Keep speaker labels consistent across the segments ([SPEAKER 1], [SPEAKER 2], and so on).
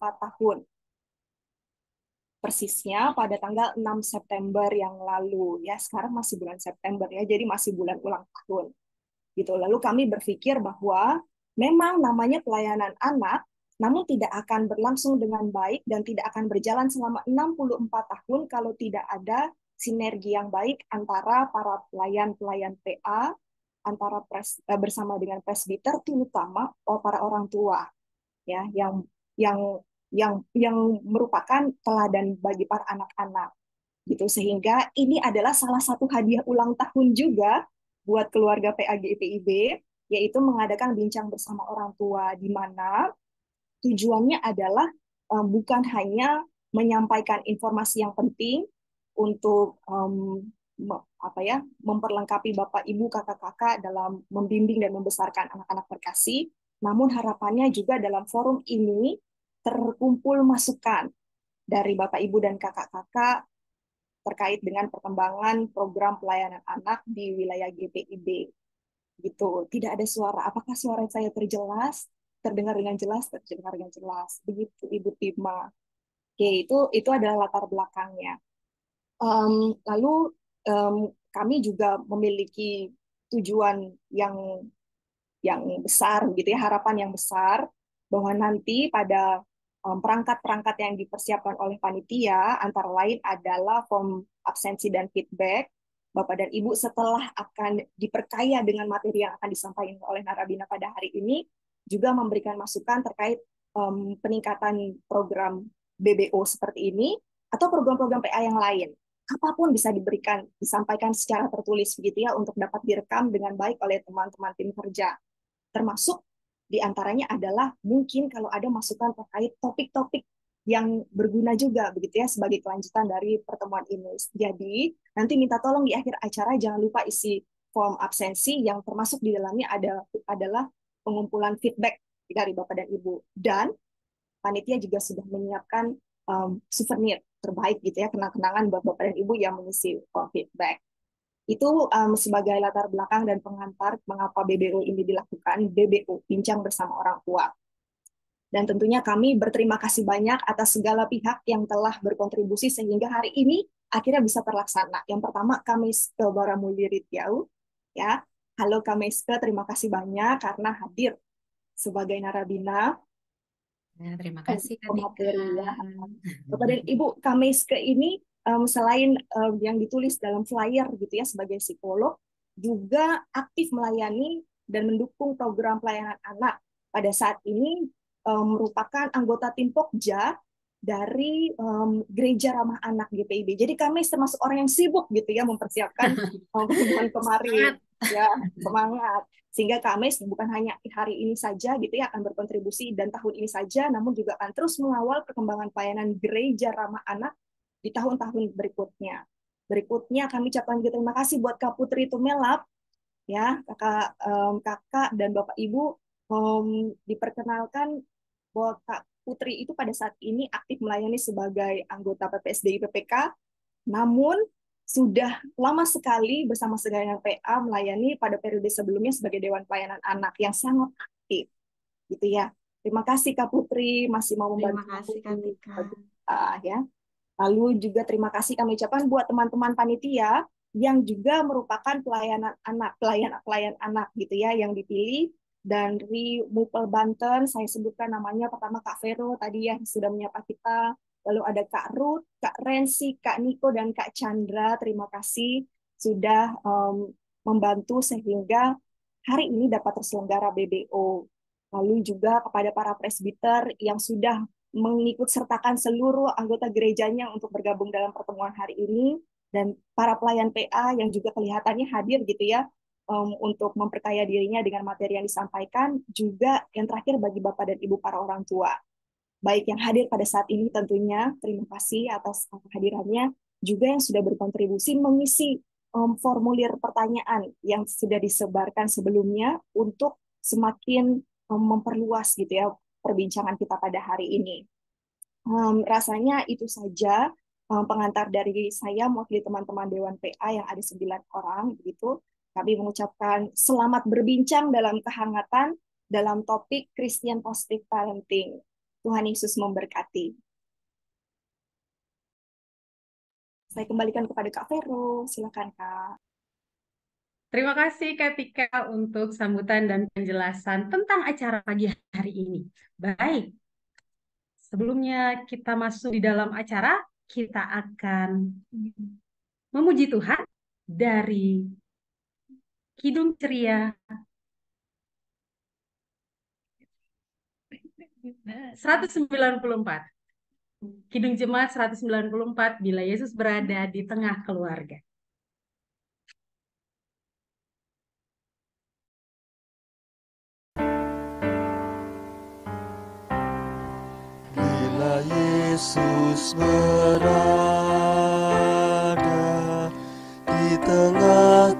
[SPEAKER 1] 4 tahun. Persisnya pada tanggal 6 September yang lalu. Ya, sekarang masih bulan September ya, jadi masih bulan ulang tahun. Gitu. Lalu kami berpikir bahwa memang namanya pelayanan anak namun tidak akan berlangsung dengan baik dan tidak akan berjalan selama 64 tahun kalau tidak ada sinergi yang baik antara para pelayan-pelayan PA antara pres, eh, bersama dengan presbiter terutama oh, para orang tua ya yang yang yang yang merupakan teladan bagi para anak-anak gitu sehingga ini adalah salah satu hadiah ulang tahun juga buat keluarga PAGIPIB yaitu mengadakan bincang bersama orang tua di mana tujuannya adalah eh, bukan hanya menyampaikan informasi yang penting untuk um, apa ya memperlengkapi bapak ibu kakak-kakak dalam membimbing dan membesarkan anak-anak berkasih namun harapannya juga dalam forum ini terkumpul masukan dari Bapak Ibu dan kakak-kakak terkait dengan perkembangan program pelayanan anak di wilayah GPIB. Gitu. Tidak ada suara. Apakah suara saya terjelas? Terdengar dengan jelas, terdengar dengan jelas. Begitu Ibu Tima. Oke, itu itu adalah latar belakangnya. Um, lalu um, kami juga memiliki tujuan yang yang besar gitu ya harapan yang besar bahwa nanti pada perangkat-perangkat yang dipersiapkan oleh panitia antara lain adalah form absensi dan feedback Bapak dan Ibu setelah akan diperkaya dengan materi yang akan disampaikan oleh narabina pada hari ini juga memberikan masukan terkait um, peningkatan program BBO seperti ini atau program-program PA yang lain. Apapun bisa diberikan, disampaikan secara tertulis begitu ya untuk dapat direkam dengan baik oleh teman-teman tim kerja. Termasuk di antaranya adalah mungkin kalau ada masukan terkait topik-topik yang berguna juga begitu ya sebagai kelanjutan dari pertemuan ini. Jadi nanti minta tolong di akhir acara jangan lupa isi form absensi yang termasuk di dalamnya ada adalah pengumpulan feedback dari Bapak dan Ibu dan panitia juga sudah menyiapkan um, souvenir terbaik gitu ya kenang-kenangan buat Bapak dan Ibu yang mengisi form feedback. Itu um, sebagai latar belakang dan pengantar mengapa BBU ini dilakukan, BBU Bincang Bersama Orang Tua. Dan tentunya kami berterima kasih banyak atas segala pihak yang telah berkontribusi sehingga hari ini akhirnya bisa terlaksana. Yang pertama, kami ke Baramuli Ya. Halo Kameske, terima kasih banyak karena hadir sebagai narabina Ya, terima kasih Kak Kepada Ibu Kameske ini um, selain um, yang ditulis dalam flyer gitu ya sebagai psikolog juga aktif melayani dan mendukung program pelayanan anak pada saat ini um, merupakan anggota tim Pokja dari um, gereja ramah anak GPIB. Jadi kami termasuk orang yang sibuk gitu ya mempersiapkan pertemuan um, kemarin ya semangat sehingga kami bukan hanya hari ini saja gitu ya akan berkontribusi dan tahun ini saja namun juga akan terus mengawal perkembangan pelayanan gereja ramah anak di tahun-tahun berikutnya. Berikutnya kami ucapkan juga terima kasih buat Kak Putri Tumelap, ya kakak um, kakak dan bapak ibu um, diperkenalkan bahwa Kak Putri itu pada saat ini aktif melayani sebagai anggota PPSDI PPK, namun sudah lama sekali bersama segala PA melayani pada periode sebelumnya sebagai Dewan Pelayanan Anak yang sangat aktif. Gitu ya. Terima kasih Kak Putri masih mau membantu. Terima kasih Kak Tika. Uh, ya. Lalu juga terima kasih kami ucapkan buat teman-teman panitia yang juga merupakan pelayanan anak, pelayan pelayan anak gitu ya yang dipilih dari Mupel Banten, saya sebutkan namanya pertama Kak Vero tadi ya sudah menyapa kita, lalu ada Kak Ruth, Kak Rensi, Kak Niko dan Kak Chandra. Terima kasih sudah um, membantu sehingga hari ini dapat terselenggara BBO. Lalu juga kepada para presbiter yang sudah mengikut sertakan seluruh anggota gerejanya untuk bergabung dalam pertemuan hari ini dan para pelayan PA yang juga kelihatannya hadir gitu ya um, untuk memperkaya dirinya dengan materi yang disampaikan juga yang terakhir bagi Bapak dan Ibu para orang tua baik yang hadir pada saat ini tentunya terima kasih atas kehadirannya juga yang sudah berkontribusi mengisi um, formulir pertanyaan yang sudah disebarkan sebelumnya untuk semakin um, memperluas gitu ya perbincangan kita pada hari ini. Um, rasanya itu saja um, pengantar dari saya mewakili teman-teman Dewan PA yang ada sembilan orang begitu. Kami mengucapkan selamat berbincang dalam kehangatan dalam topik Christian Positive Parenting. Tuhan Yesus memberkati. Saya kembalikan kepada Kak Vero. Silakan Kak. Terima kasih
[SPEAKER 2] Katika untuk sambutan dan penjelasan tentang acara pagi hari ini. Baik, sebelumnya kita masuk di dalam acara, kita akan memuji Tuhan dari Kidung Ceria 194. Kidung Jemaat 194, bila Yesus berada di tengah keluarga.
[SPEAKER 3] Yesus berada di tengah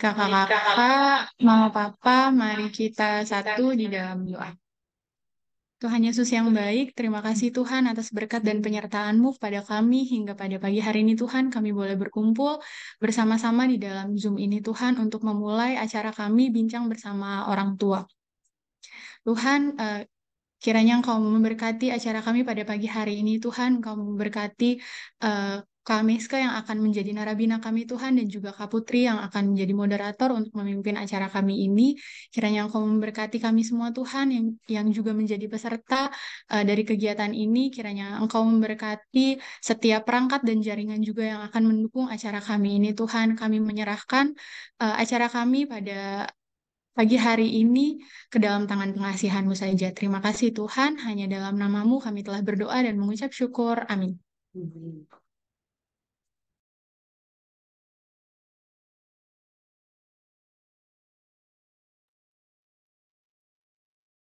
[SPEAKER 4] kakak-kakak, mama papa, mari kita satu di dalam doa. Tuhan Yesus yang baik, terima kasih Tuhan atas berkat dan penyertaan-Mu pada kami hingga pada pagi hari ini Tuhan kami boleh berkumpul bersama-sama di dalam Zoom ini Tuhan untuk memulai acara kami bincang bersama orang tua.
[SPEAKER 5] Tuhan, eh, kiranya Engkau memberkati acara kami pada pagi hari ini Tuhan, Engkau
[SPEAKER 4] memberkati eh, Kak Miska yang akan menjadi narabina kami Tuhan dan juga Kak Putri yang akan menjadi moderator untuk memimpin acara kami ini. Kiranya Engkau memberkati kami semua Tuhan yang yang juga menjadi peserta uh, dari kegiatan ini. Kiranya Engkau memberkati setiap perangkat dan jaringan juga yang akan mendukung acara kami ini Tuhan. Kami menyerahkan uh, acara kami pada pagi hari ini ke dalam tangan pengasihanmu saja. Terima kasih Tuhan, hanya dalam namamu kami telah berdoa dan mengucap syukur. Amin.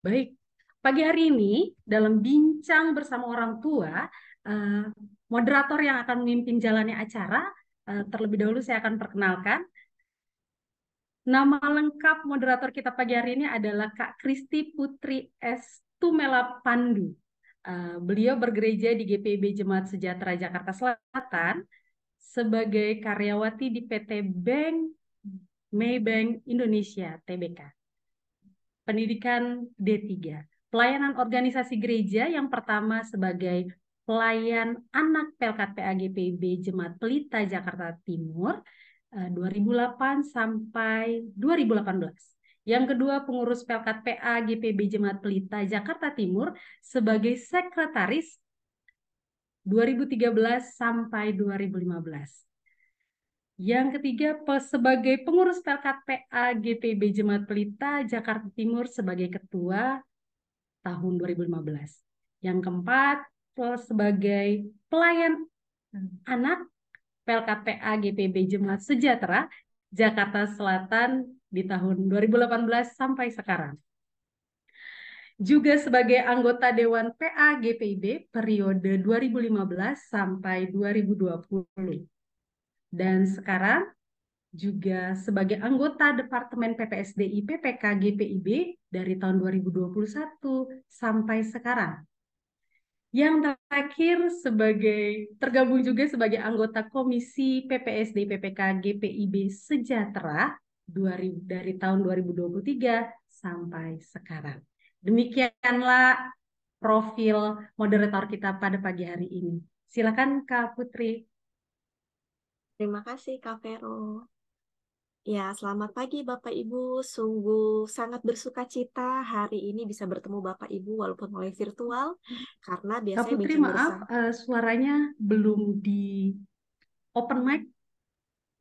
[SPEAKER 2] Baik, pagi hari ini dalam bincang bersama orang tua, eh, moderator yang akan memimpin jalannya acara, eh, terlebih dahulu saya akan perkenalkan. Nama lengkap moderator kita pagi hari ini adalah Kak Kristi Putri S. Tumela Pandu. Eh, beliau bergereja di GPB Jemaat Sejahtera Jakarta Selatan sebagai karyawati di PT Bank Maybank Indonesia (TBK) pendidikan D3. Pelayanan organisasi gereja yang pertama sebagai pelayan anak Pelkat PAGPB Jemaat Pelita Jakarta Timur 2008 eh, sampai 2018. Yang kedua pengurus Pelkat PAGPB Jemaat Pelita Jakarta Timur sebagai sekretaris 2013 sampai 2015. Yang ketiga, sebagai pengurus pelkat PA GPB Jemaat Pelita Jakarta Timur sebagai ketua tahun 2015. Yang keempat, sebagai pelayan anak pelkat PA GPB Jemaat Sejahtera Jakarta Selatan di tahun 2018 sampai sekarang. Juga sebagai anggota Dewan PA GPB periode 2015 sampai 2020 dan sekarang juga sebagai anggota Departemen PPSDI PPK GPIB dari tahun 2021 sampai sekarang. Yang terakhir sebagai tergabung juga sebagai anggota Komisi PPSD PPK GPIB Sejahtera
[SPEAKER 6] dari
[SPEAKER 2] tahun 2023 sampai sekarang. Demikianlah profil moderator kita pada pagi hari ini.
[SPEAKER 7] Silakan Kak Putri. Terima kasih Kak Vero. Ya, selamat pagi Bapak Ibu. Sungguh sangat bersuka cita hari ini bisa bertemu Bapak Ibu walaupun melalui virtual karena biasanya Kak Putri, maaf uh, suaranya
[SPEAKER 2] belum di open mic.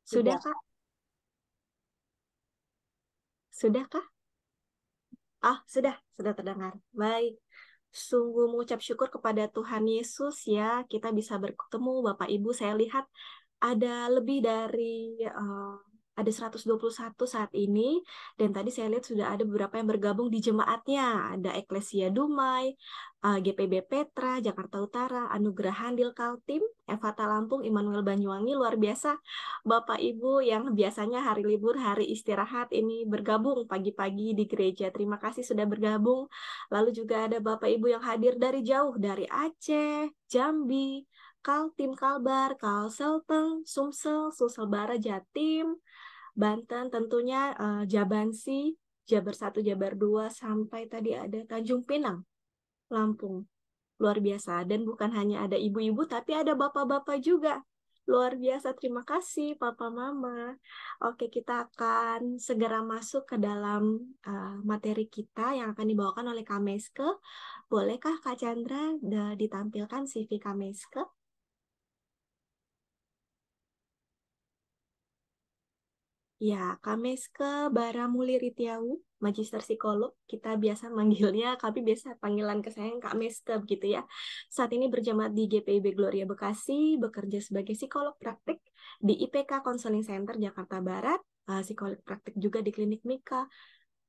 [SPEAKER 1] Sudah, Kak?
[SPEAKER 7] Sudah, Kak? Ah, sudah, sudah terdengar. Baik. Sungguh mengucap syukur kepada Tuhan Yesus ya, kita bisa bertemu Bapak Ibu. Saya lihat ada lebih dari uh, ada 121 saat ini dan tadi saya lihat sudah ada beberapa yang bergabung di jemaatnya ada Eklesia Dumai, uh, eh, GPB Petra, Jakarta Utara, Anugerah Handil Kaltim, Evata Lampung, Immanuel Banyuwangi luar biasa Bapak Ibu yang biasanya hari libur, hari istirahat ini bergabung pagi-pagi di gereja. Terima kasih sudah bergabung. Lalu juga ada Bapak Ibu yang hadir dari jauh dari Aceh, Jambi, Kaltim Kalbar, Kalselteng, Sumsel, Sumsel Barat, Jatim, Banten tentunya uh, eh, Jabansi, Jabar 1, Jabar 2 sampai tadi ada Tanjung Pinang, Lampung. Luar biasa dan bukan hanya ada ibu-ibu tapi ada bapak-bapak juga. Luar biasa, terima kasih Papa Mama. Oke, kita akan segera masuk ke dalam uh, materi kita yang akan dibawakan oleh Kameske. Bolehkah Kak Chandra eh, ditampilkan CV Kameske? Ya, Kames ke Baramuli Ritiawu, ya, Magister Psikolog. Kita biasa manggilnya, tapi biasa panggilan ke kesayang Kak Meske begitu ya. Saat ini berjamaah di GPIB Gloria Bekasi, bekerja sebagai psikolog praktik di IPK Counseling Center Jakarta Barat, eh, psikolog praktik juga di Klinik Mika,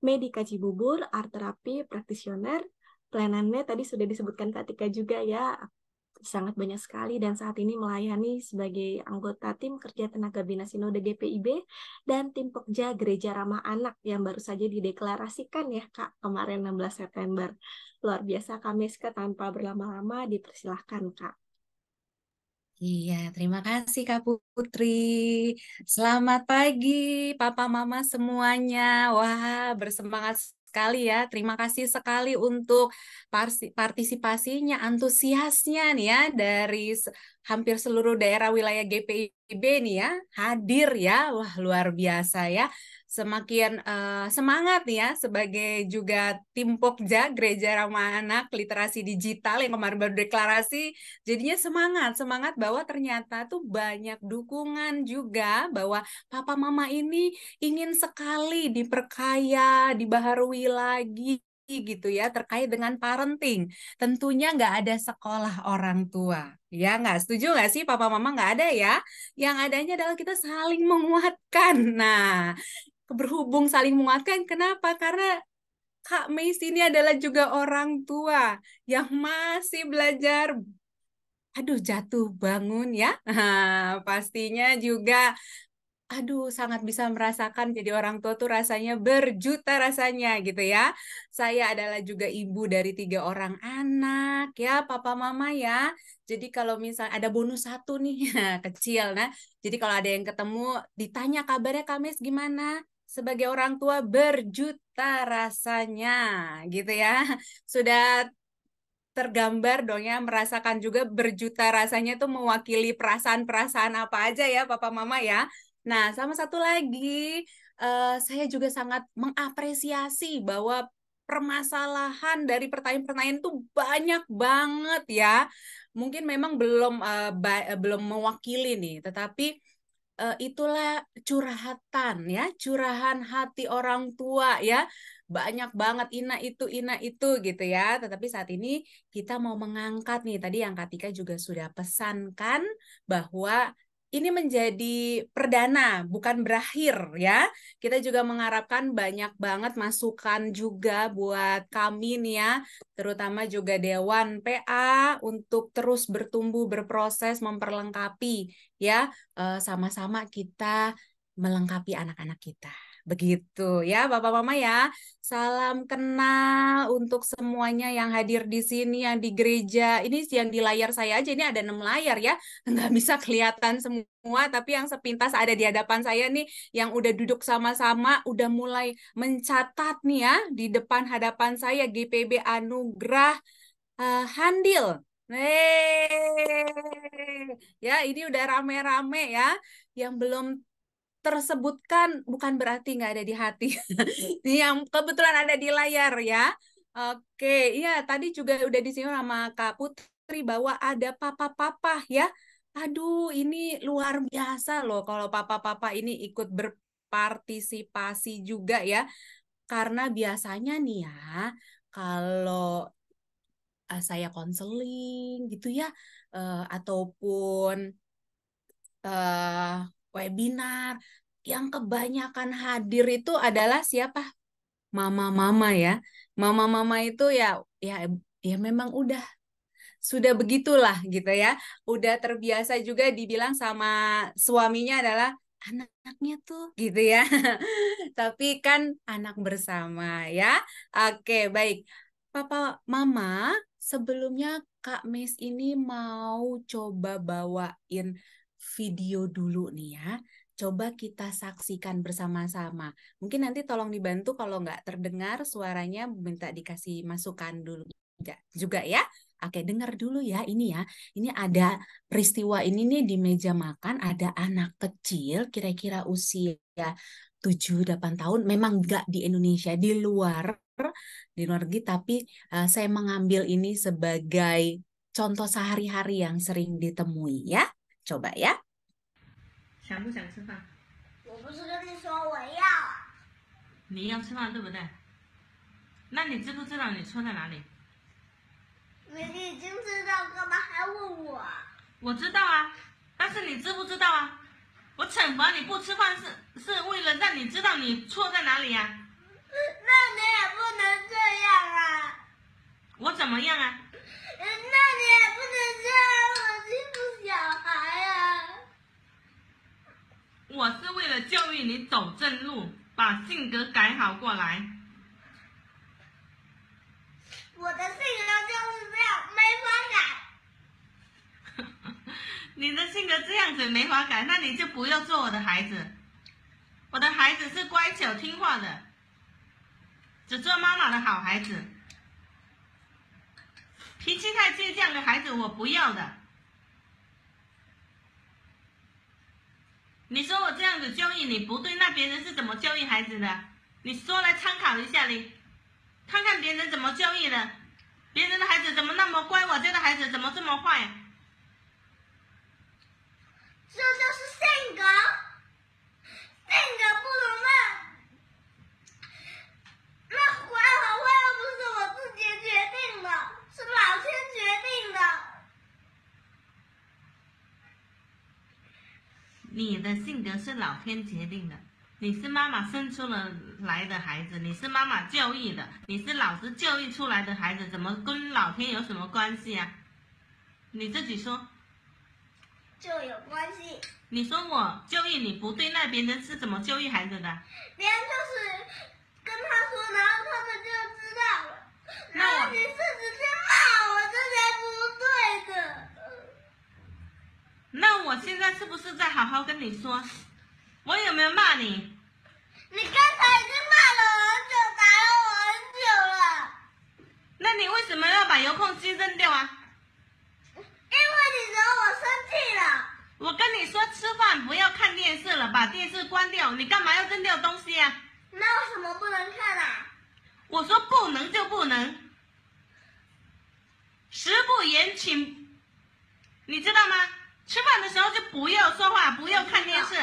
[SPEAKER 7] Medika Cibubur, Art Terapi, Praktisioner, pelayanannya tadi sudah disebutkan Kak Tika juga ya, sangat banyak sekali dan saat ini melayani sebagai anggota tim kerja tenaga bina sinode GPIB dan tim pokja Gereja Ramah Anak yang baru saja dideklarasikan ya Kak kemarin 16 September. Luar biasa kami tanpa berlama-lama dipersilahkan Kak.
[SPEAKER 4] Iya, terima
[SPEAKER 7] kasih Kak Putri. Selamat pagi
[SPEAKER 4] Papa Mama semuanya. Wah, bersemangat sekali ya. Terima kasih sekali untuk partisipasinya, antusiasnya nih ya dari hampir seluruh daerah wilayah GPIB nih ya hadir ya wah luar biasa ya semakin uh, semangat nih ya sebagai juga tim Pokja Gereja Ramah Anak Literasi Digital yang kemarin baru deklarasi jadinya semangat semangat bahwa ternyata tuh banyak dukungan juga bahwa papa mama ini ingin sekali diperkaya dibaharui lagi gitu ya terkait dengan parenting. Tentunya nggak ada sekolah orang tua. Ya nggak setuju nggak sih papa mama nggak ada ya. Yang adanya adalah kita saling menguatkan. Nah berhubung saling menguatkan kenapa? Karena Kak Mais ini adalah juga orang tua yang masih belajar aduh jatuh bangun ya. Ha, pastinya juga aduh sangat bisa merasakan jadi orang tua tuh rasanya berjuta rasanya gitu ya. Saya adalah juga ibu dari tiga orang anak ya, papa mama ya. Jadi kalau misal ada bonus satu nih nah, kecil nah. Jadi kalau ada yang ketemu ditanya kabarnya Kamis gimana? Sebagai orang tua berjuta rasanya gitu ya. Sudah tergambar dong ya merasakan juga berjuta rasanya tuh mewakili perasaan-perasaan apa aja ya Papa Mama ya Nah, sama satu lagi, uh, saya juga sangat mengapresiasi bahwa permasalahan dari pertanyaan-pertanyaan itu banyak banget ya. Mungkin memang belum uh, belum mewakili nih, tetapi uh, itulah curhatan ya, curahan hati orang tua ya banyak banget ina itu ina itu gitu ya tetapi saat ini kita mau mengangkat nih tadi yang Katika juga sudah pesankan bahwa ini menjadi perdana, bukan berakhir ya. Kita juga mengharapkan banyak banget masukan juga buat kami nih ya, terutama juga Dewan PA untuk terus bertumbuh, berproses, memperlengkapi ya, eh, sama-sama kita melengkapi anak-anak kita. Begitu ya Bapak Mama ya. Salam kenal untuk semuanya yang hadir di sini, yang di gereja. Ini yang di layar saya aja, ini ada enam layar ya. Nggak bisa kelihatan semua, tapi yang sepintas ada di hadapan saya nih, yang udah duduk sama-sama, udah mulai mencatat nih ya, di depan hadapan saya GPB Anugrah uh, eh, Handil. Hey, ya ini udah rame-rame ya. Yang belum tersebutkan bukan berarti nggak ada di hati. yang iya, kebetulan ada di layar ya. Oke, iya tadi juga udah disinggung sama Kak Putri bahwa ada papa-papa ya. Aduh, ini luar biasa loh kalau papa-papa ini ikut berpartisipasi juga ya. Karena biasanya nih ya, kalau eh, saya konseling gitu ya, uh, ataupun uh, webinar, yang kebanyakan hadir itu adalah siapa? Mama-mama ya. Mama-mama itu ya ya ya memang udah sudah begitulah gitu ya. Udah terbiasa juga dibilang sama suaminya adalah anaknya tuh gitu ya. Tapi kan anak bersama ya. Oke, baik. Papa Mama sebelumnya Kak Miss ini mau coba bawain video dulu nih ya. Coba kita saksikan bersama-sama. Mungkin nanti tolong dibantu kalau nggak terdengar suaranya minta dikasih masukan dulu juga ya. Oke, dengar dulu ya ini ya. Ini ada peristiwa ini nih di meja makan ada anak kecil kira-kira usia 7-8 tahun. Memang nggak di Indonesia, di luar di luar negeri tapi uh, saya mengambil ini sebagai contoh sehari-hari yang sering ditemui
[SPEAKER 8] ya. 小吧呀！
[SPEAKER 9] 想不想吃饭？我不是跟你说我要。你要吃饭对不对？那你知不知道你错在哪里？你已经知道，干嘛还问我？我知道啊，但是你知不知道啊？我惩罚你不吃饭是是为了让你知道你错在哪里啊？那你也不能这样啊！我怎么样啊？那你也不能这样欺负小孩啊！我是为了教育你走正路，把性格改好过来。我的性格就是这样，没法改。你的性格这样子没法改，那你就不要做我的孩子。我的孩子是乖巧听话的，只做妈妈的好孩子。脾气太倔强的孩子，我不要的。你说我这样子教育你不对，那别人是怎么教育孩子的？你说来参考一下你，看看别人怎么教育的，别人的孩子怎么那么乖，我家的孩子怎么这么坏？这就是性格，性格不能乱。那坏和坏又不是我自己决定的。老天决定的，你的性格是老天决定的。你是妈妈生出了来的孩子，你是妈妈教育的，你是老师教育出来的孩子，怎么跟老天有什么关系啊？你自己说。就有关系。你说我教育你不对，那别人是怎么教育孩子的？别人就是跟他说，然后他们就知道。那你是直接骂我，这才不对的。那我现在是不是在好好跟你说？我有没有骂你？你刚才已经骂了很久，打了我很久了。那你为什么要把遥控器扔掉啊？因为你惹我生气了。我跟你说，吃饭不要看电视了，把电视关掉。你干嘛要扔掉东西啊？那为什么不能看啊？我说不能就不能。食不言，请，你知道吗？吃饭的时候就不要说话，不要看电视。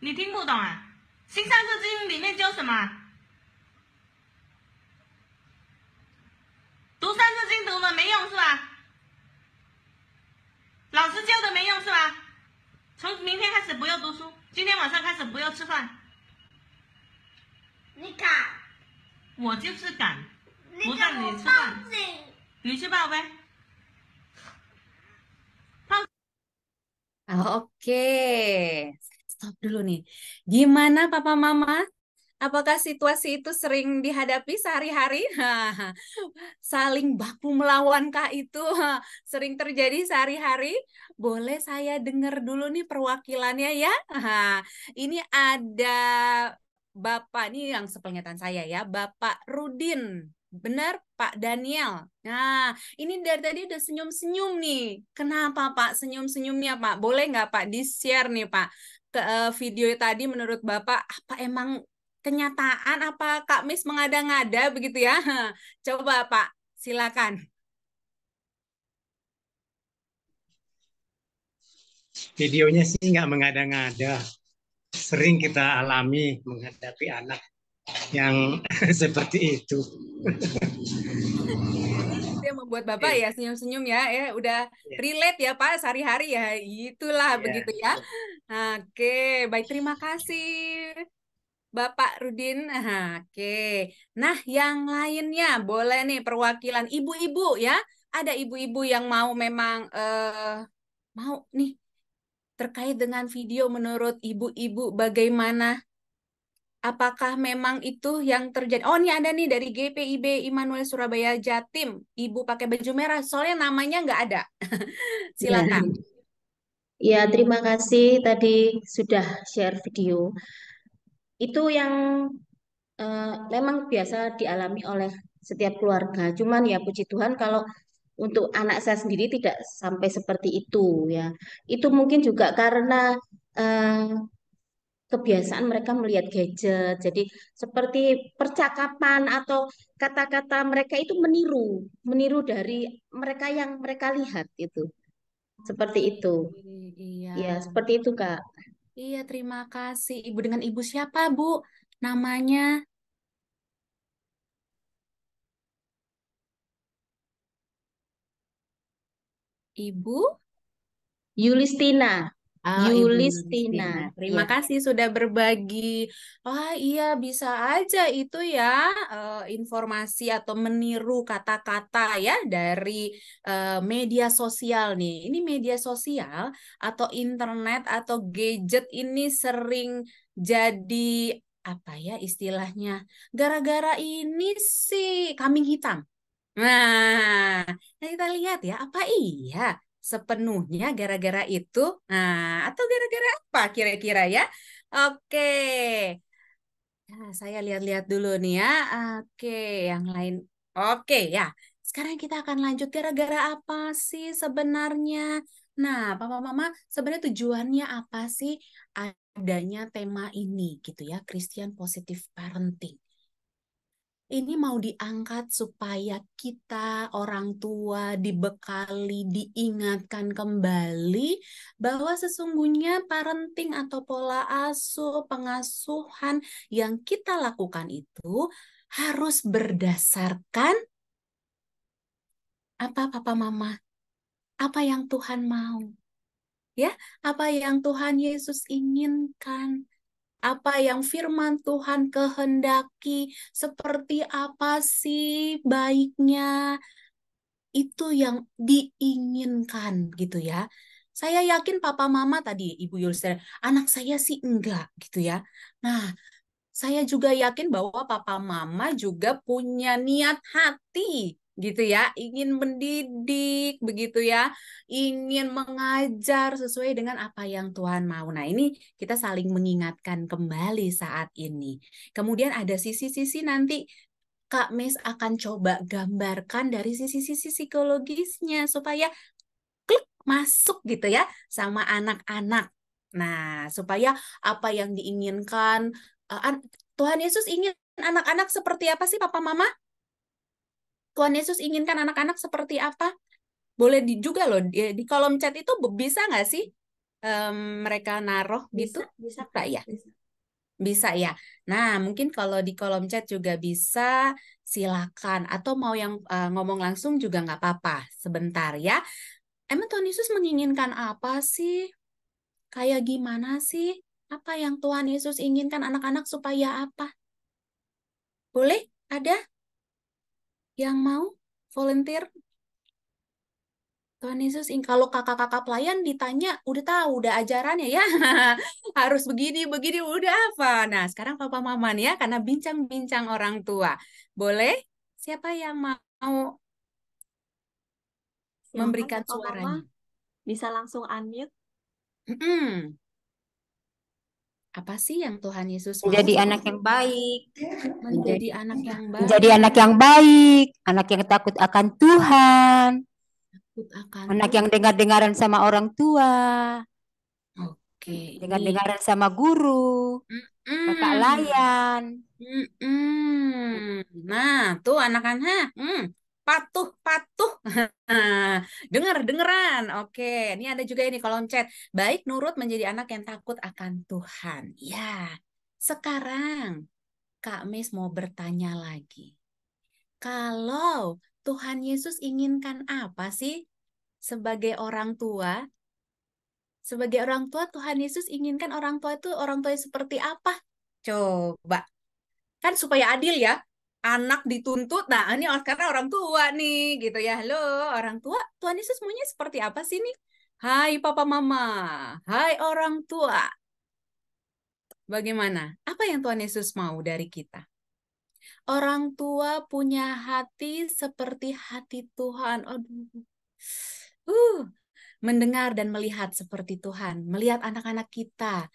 [SPEAKER 9] 你听不懂啊？新三字经里面教什么？读三字经读的没用是吧？老师教的没用是吧？从明天开始不要读书，今天晚上开始不要吃饭。你敢？我就是敢。Oke, okay.
[SPEAKER 4] stop dulu nih. Gimana Papa Mama? Apakah situasi itu sering dihadapi sehari-hari? Saling baku melawan kah itu sering terjadi sehari-hari? Boleh saya dengar dulu nih perwakilannya ya. Ini ada Bapak nih yang sepengetahuan saya ya, Bapak Rudin. Benar, Pak Daniel. Nah, ini dari tadi udah senyum-senyum nih. Kenapa, Pak? Senyum-senyumnya, Pak. Boleh nggak, Pak, di-share nih, Pak? Ke eh, video tadi menurut Bapak, apa emang kenyataan? Apa Kak Mis mengada-ngada begitu ya? Coba, Pak. Silakan.
[SPEAKER 10] Videonya sih nggak mengada-ngada. Sering kita alami menghadapi
[SPEAKER 4] anak
[SPEAKER 11] yang
[SPEAKER 10] seperti itu. itu
[SPEAKER 4] yang membuat Bapak ya senyum-senyum ya, ya udah ya. relate ya Pak sehari-hari ya. Itulah ya. begitu ya. ya. Oke, baik terima kasih. Bapak Rudin. Oke. Nah, yang lainnya boleh nih perwakilan ibu-ibu ya. Ada ibu-ibu yang mau memang eh, mau nih terkait dengan video menurut ibu-ibu bagaimana apakah memang itu yang terjadi? Oh, ini ada nih dari GPIB Immanuel Surabaya Jatim, Ibu pakai baju merah, soalnya namanya nggak
[SPEAKER 11] ada. Silakan. Ya. terima kasih tadi sudah share video. Itu yang uh, memang biasa dialami oleh setiap keluarga. Cuman ya puji Tuhan kalau untuk anak saya sendiri tidak sampai seperti itu ya. Itu mungkin juga karena uh, kebiasaan mereka melihat gadget. Jadi seperti percakapan atau kata-kata mereka itu meniru, meniru dari mereka yang mereka lihat itu. Seperti itu. Iya. Ya, seperti itu, Kak.
[SPEAKER 4] Iya, terima kasih. Ibu dengan Ibu siapa, Bu? Namanya?
[SPEAKER 11] Ibu Yulistina. Ah, Yulistina.
[SPEAKER 4] Terima ya. kasih sudah berbagi. Wah, oh, iya bisa aja itu ya uh, informasi atau meniru kata-kata ya dari uh, media sosial nih. Ini media sosial atau internet atau gadget ini sering jadi apa ya istilahnya? Gara-gara ini sih kambing hitam. Nah, kita lihat ya, apa iya sepenuhnya gara-gara itu nah, atau gara-gara apa kira-kira ya oke nah, saya lihat-lihat dulu nih ya oke yang lain oke ya sekarang kita akan lanjut gara-gara apa sih sebenarnya nah papa mama sebenarnya tujuannya apa sih adanya tema ini gitu ya Christian Positive Parenting ini mau diangkat supaya kita orang tua dibekali, diingatkan kembali bahwa sesungguhnya parenting atau pola asuh, pengasuhan yang kita lakukan itu harus berdasarkan apa papa mama, apa yang Tuhan mau. Ya, apa yang Tuhan Yesus inginkan apa yang firman Tuhan kehendaki, seperti apa sih baiknya. Itu yang diinginkan gitu ya. Saya yakin papa mama tadi Ibu Yulster, anak saya sih enggak gitu ya. Nah, saya juga yakin bahwa papa mama juga punya niat hati gitu ya, ingin mendidik begitu ya, ingin mengajar sesuai dengan apa yang Tuhan mau. Nah, ini kita saling mengingatkan kembali saat ini. Kemudian ada sisi-sisi nanti Kak Mes akan coba gambarkan dari sisi-sisi psikologisnya supaya klik masuk gitu ya sama anak-anak. Nah, supaya apa yang diinginkan eh, Tuhan Yesus ingin anak-anak seperti apa sih papa mama? Tuhan Yesus inginkan anak-anak seperti apa? Boleh di, juga loh di, di kolom chat itu bisa nggak sih um, mereka naruh gitu? bisa, gitu? Bisa, bisa, ya. Bisa. Bisa ya. Nah, mungkin kalau di kolom chat juga bisa, silakan. Atau mau yang uh, ngomong langsung juga nggak apa-apa. Sebentar ya. Emang Tuhan Yesus menginginkan apa sih? Kayak gimana sih? Apa yang Tuhan Yesus inginkan anak-anak supaya apa? Boleh? Ada? yang mau volunteer Tuhan Yesus, kalau kakak-kakak pelayan ditanya, udah tahu, udah ajarannya ya, harus begini, begini, udah apa. Nah, sekarang papa mama nih ya, karena bincang-bincang orang tua.
[SPEAKER 11] Boleh?
[SPEAKER 7] Siapa yang mau memberikan suaranya? bisa langsung unmute.
[SPEAKER 11] Mm -mm
[SPEAKER 4] apa sih yang Tuhan Yesus mau? Menjadi anak yang
[SPEAKER 7] baik. Menjadi anak iya. yang
[SPEAKER 4] baik. Menjadi anak yang baik, anak yang takut akan Tuhan. Takut akan anak Tuhan. yang dengar-dengaran sama orang tua. Oke. Okay. Dengar-dengaran sama guru. Mm -mm. Kakak layan. Mm -mm. Nah, tuh anak-anak. Mm patuh patuh dengar dengeran oke ini ada juga ini kolom chat baik nurut menjadi anak yang takut akan Tuhan ya sekarang Kak Mes mau bertanya lagi kalau Tuhan Yesus inginkan apa sih sebagai orang tua sebagai orang tua Tuhan Yesus inginkan orang tua itu orang tua seperti apa coba kan supaya adil ya anak dituntut nah ini karena orang tua nih gitu ya halo orang tua Tuhan Yesus maunya seperti apa sih nih hai papa mama hai orang tua bagaimana apa yang Tuhan Yesus mau dari kita orang tua punya hati seperti hati Tuhan aduh uh mendengar dan melihat seperti Tuhan melihat anak-anak kita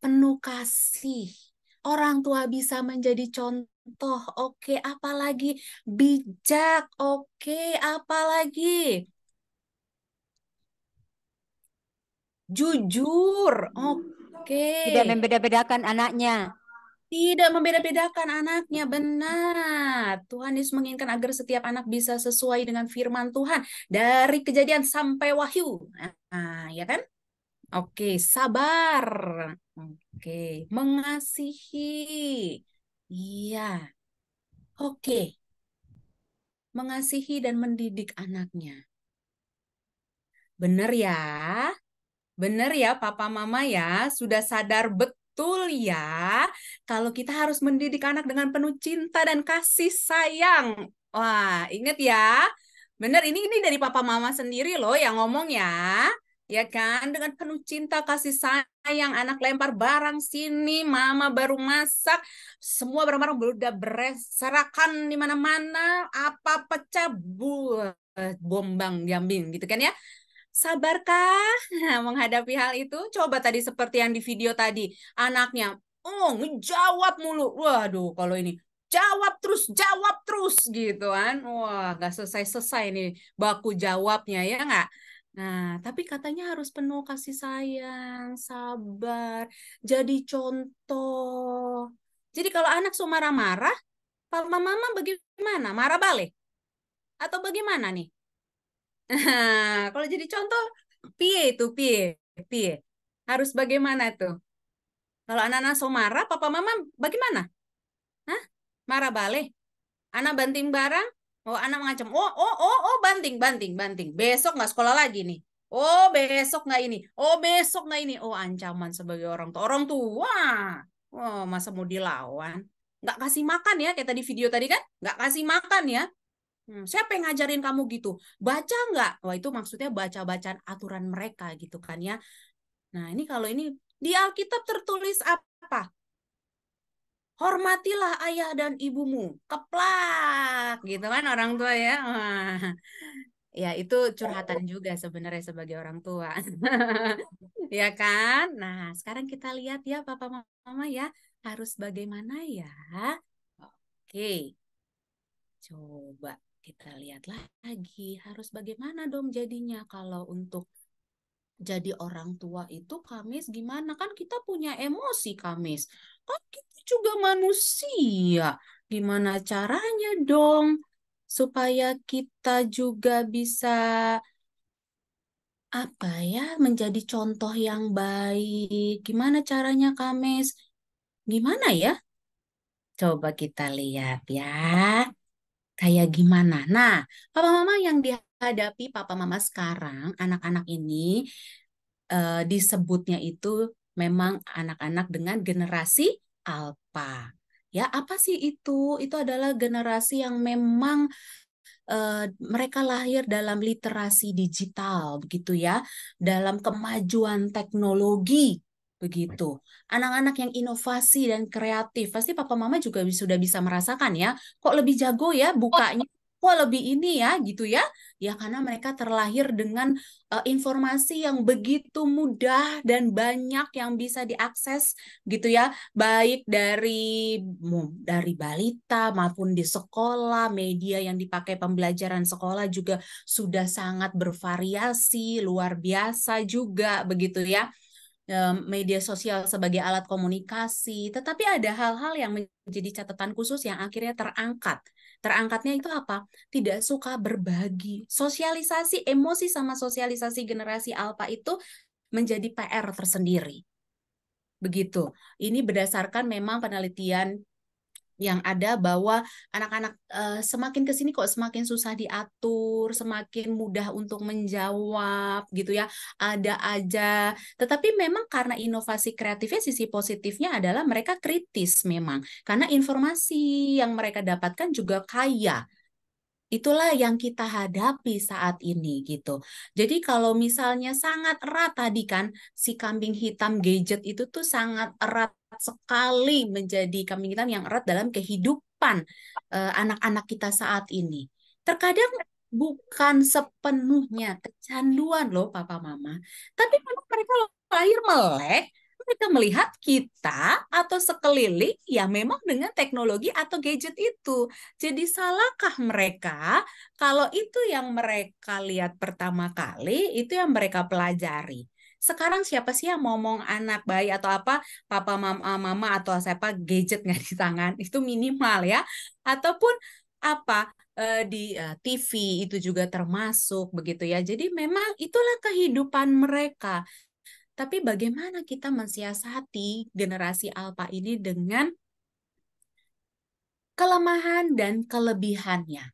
[SPEAKER 4] penuh kasih orang tua bisa menjadi contoh toh oke apalagi bijak oke apalagi jujur oke tidak
[SPEAKER 8] membeda-bedakan anaknya
[SPEAKER 4] tidak membeda-bedakan anaknya benar Tuhan Yesus menginginkan agar setiap anak bisa sesuai dengan firman Tuhan dari kejadian sampai wahyu nah ya kan oke sabar oke mengasihi Iya. Oke. Mengasihi dan mendidik anaknya. Benar ya? Benar ya papa mama ya? Sudah sadar betul ya kalau kita harus mendidik anak dengan penuh cinta dan kasih sayang. Wah, ingat ya. Benar ini ini dari papa mama sendiri loh yang ngomong ya ya kan dengan penuh cinta kasih sayang anak lempar barang sini mama baru masak semua barang-barang udah serakan di mana-mana apa pecah buah bombang jambing gitu kan ya sabarkah menghadapi hal itu coba tadi seperti yang di video tadi anaknya oh ngejawab mulu waduh kalau ini jawab terus, jawab terus gitu kan. Wah, nggak selesai-selesai nih baku jawabnya ya nggak? Nah, tapi katanya harus penuh kasih sayang, sabar, jadi contoh. Jadi kalau anak so marah-marah, papa mama bagaimana? Marah balik? Atau bagaimana nih? Nah, kalau jadi contoh, pie itu, pie, pie. Harus bagaimana tuh? Kalau anak-anak so marah, papa mama bagaimana? Hah? Marah balik? Anak banting barang? Oh, anak mengancam. Oh, oh, oh, oh, banting, banting, banting. Besok nggak sekolah lagi nih. Oh, besok nggak ini. Oh, besok nggak ini. Oh, ancaman sebagai orang tua. Orang tua. Oh, masa mau dilawan? Nggak kasih makan ya, kayak tadi video tadi kan? Nggak kasih makan ya. Hmm, siapa yang ngajarin kamu gitu? Baca nggak? Wah, itu maksudnya baca-bacaan aturan mereka gitu kan ya. Nah, ini kalau ini di Alkitab tertulis apa? hormatilah ayah dan ibumu keplak gitu kan orang tua ya ya itu curhatan juga sebenarnya sebagai orang tua ya kan nah sekarang kita lihat ya papa mama ya harus bagaimana ya oke coba kita lihat lagi harus bagaimana dong jadinya kalau untuk jadi orang tua itu Kamis gimana kan kita punya emosi Kamis kan kita juga manusia. Gimana caranya dong supaya kita juga bisa apa ya menjadi contoh yang baik? Gimana caranya Kamis? Gimana ya? Coba kita lihat ya. Kayak gimana? Nah, papa mama yang dihadapi papa mama sekarang, anak-anak ini eh, disebutnya itu memang anak-anak dengan generasi Alpha, Ya, apa sih itu? Itu adalah generasi yang memang Uh, mereka lahir dalam literasi digital begitu ya, dalam kemajuan teknologi begitu. Anak-anak yang inovasi dan kreatif pasti papa mama juga sudah bisa merasakan ya. Kok lebih jago ya oh. bukanya wah lebih ini ya gitu ya. Ya karena mereka terlahir dengan uh, informasi yang begitu mudah dan banyak yang bisa diakses gitu ya, baik dari dari balita maupun di sekolah, media yang dipakai pembelajaran sekolah juga sudah sangat bervariasi, luar biasa juga begitu ya media sosial sebagai alat komunikasi, tetapi ada hal-hal yang menjadi catatan khusus yang akhirnya terangkat terangkatnya itu apa? Tidak suka berbagi. Sosialisasi emosi sama sosialisasi generasi alfa itu menjadi PR tersendiri. Begitu. Ini berdasarkan memang penelitian yang ada bahwa anak-anak uh, semakin kesini kok semakin susah diatur, semakin mudah untuk menjawab gitu ya. Ada aja. Tetapi memang karena inovasi kreatifnya sisi positifnya adalah mereka kritis memang. Karena informasi yang mereka dapatkan juga kaya itulah yang kita hadapi saat ini gitu. Jadi kalau misalnya sangat erat tadi kan si kambing hitam gadget itu tuh sangat erat sekali menjadi kemungkinan yang erat dalam kehidupan eh, anak-anak uh, kita saat ini. Terkadang bukan sepenuhnya kecanduan loh papa mama, tapi memang mereka lahir melek, mereka melihat kita atau sekeliling ya memang dengan teknologi atau gadget itu. Jadi salahkah mereka kalau itu yang mereka lihat pertama kali, itu yang mereka pelajari sekarang siapa sih yang ngomong anak bayi atau apa papa mama, eh, mama atau siapa gadget nggak di tangan itu minimal ya ataupun apa eh, di eh, TV itu juga termasuk begitu ya jadi memang itulah kehidupan mereka tapi bagaimana kita mensiasati generasi alpha ini dengan kelemahan dan kelebihannya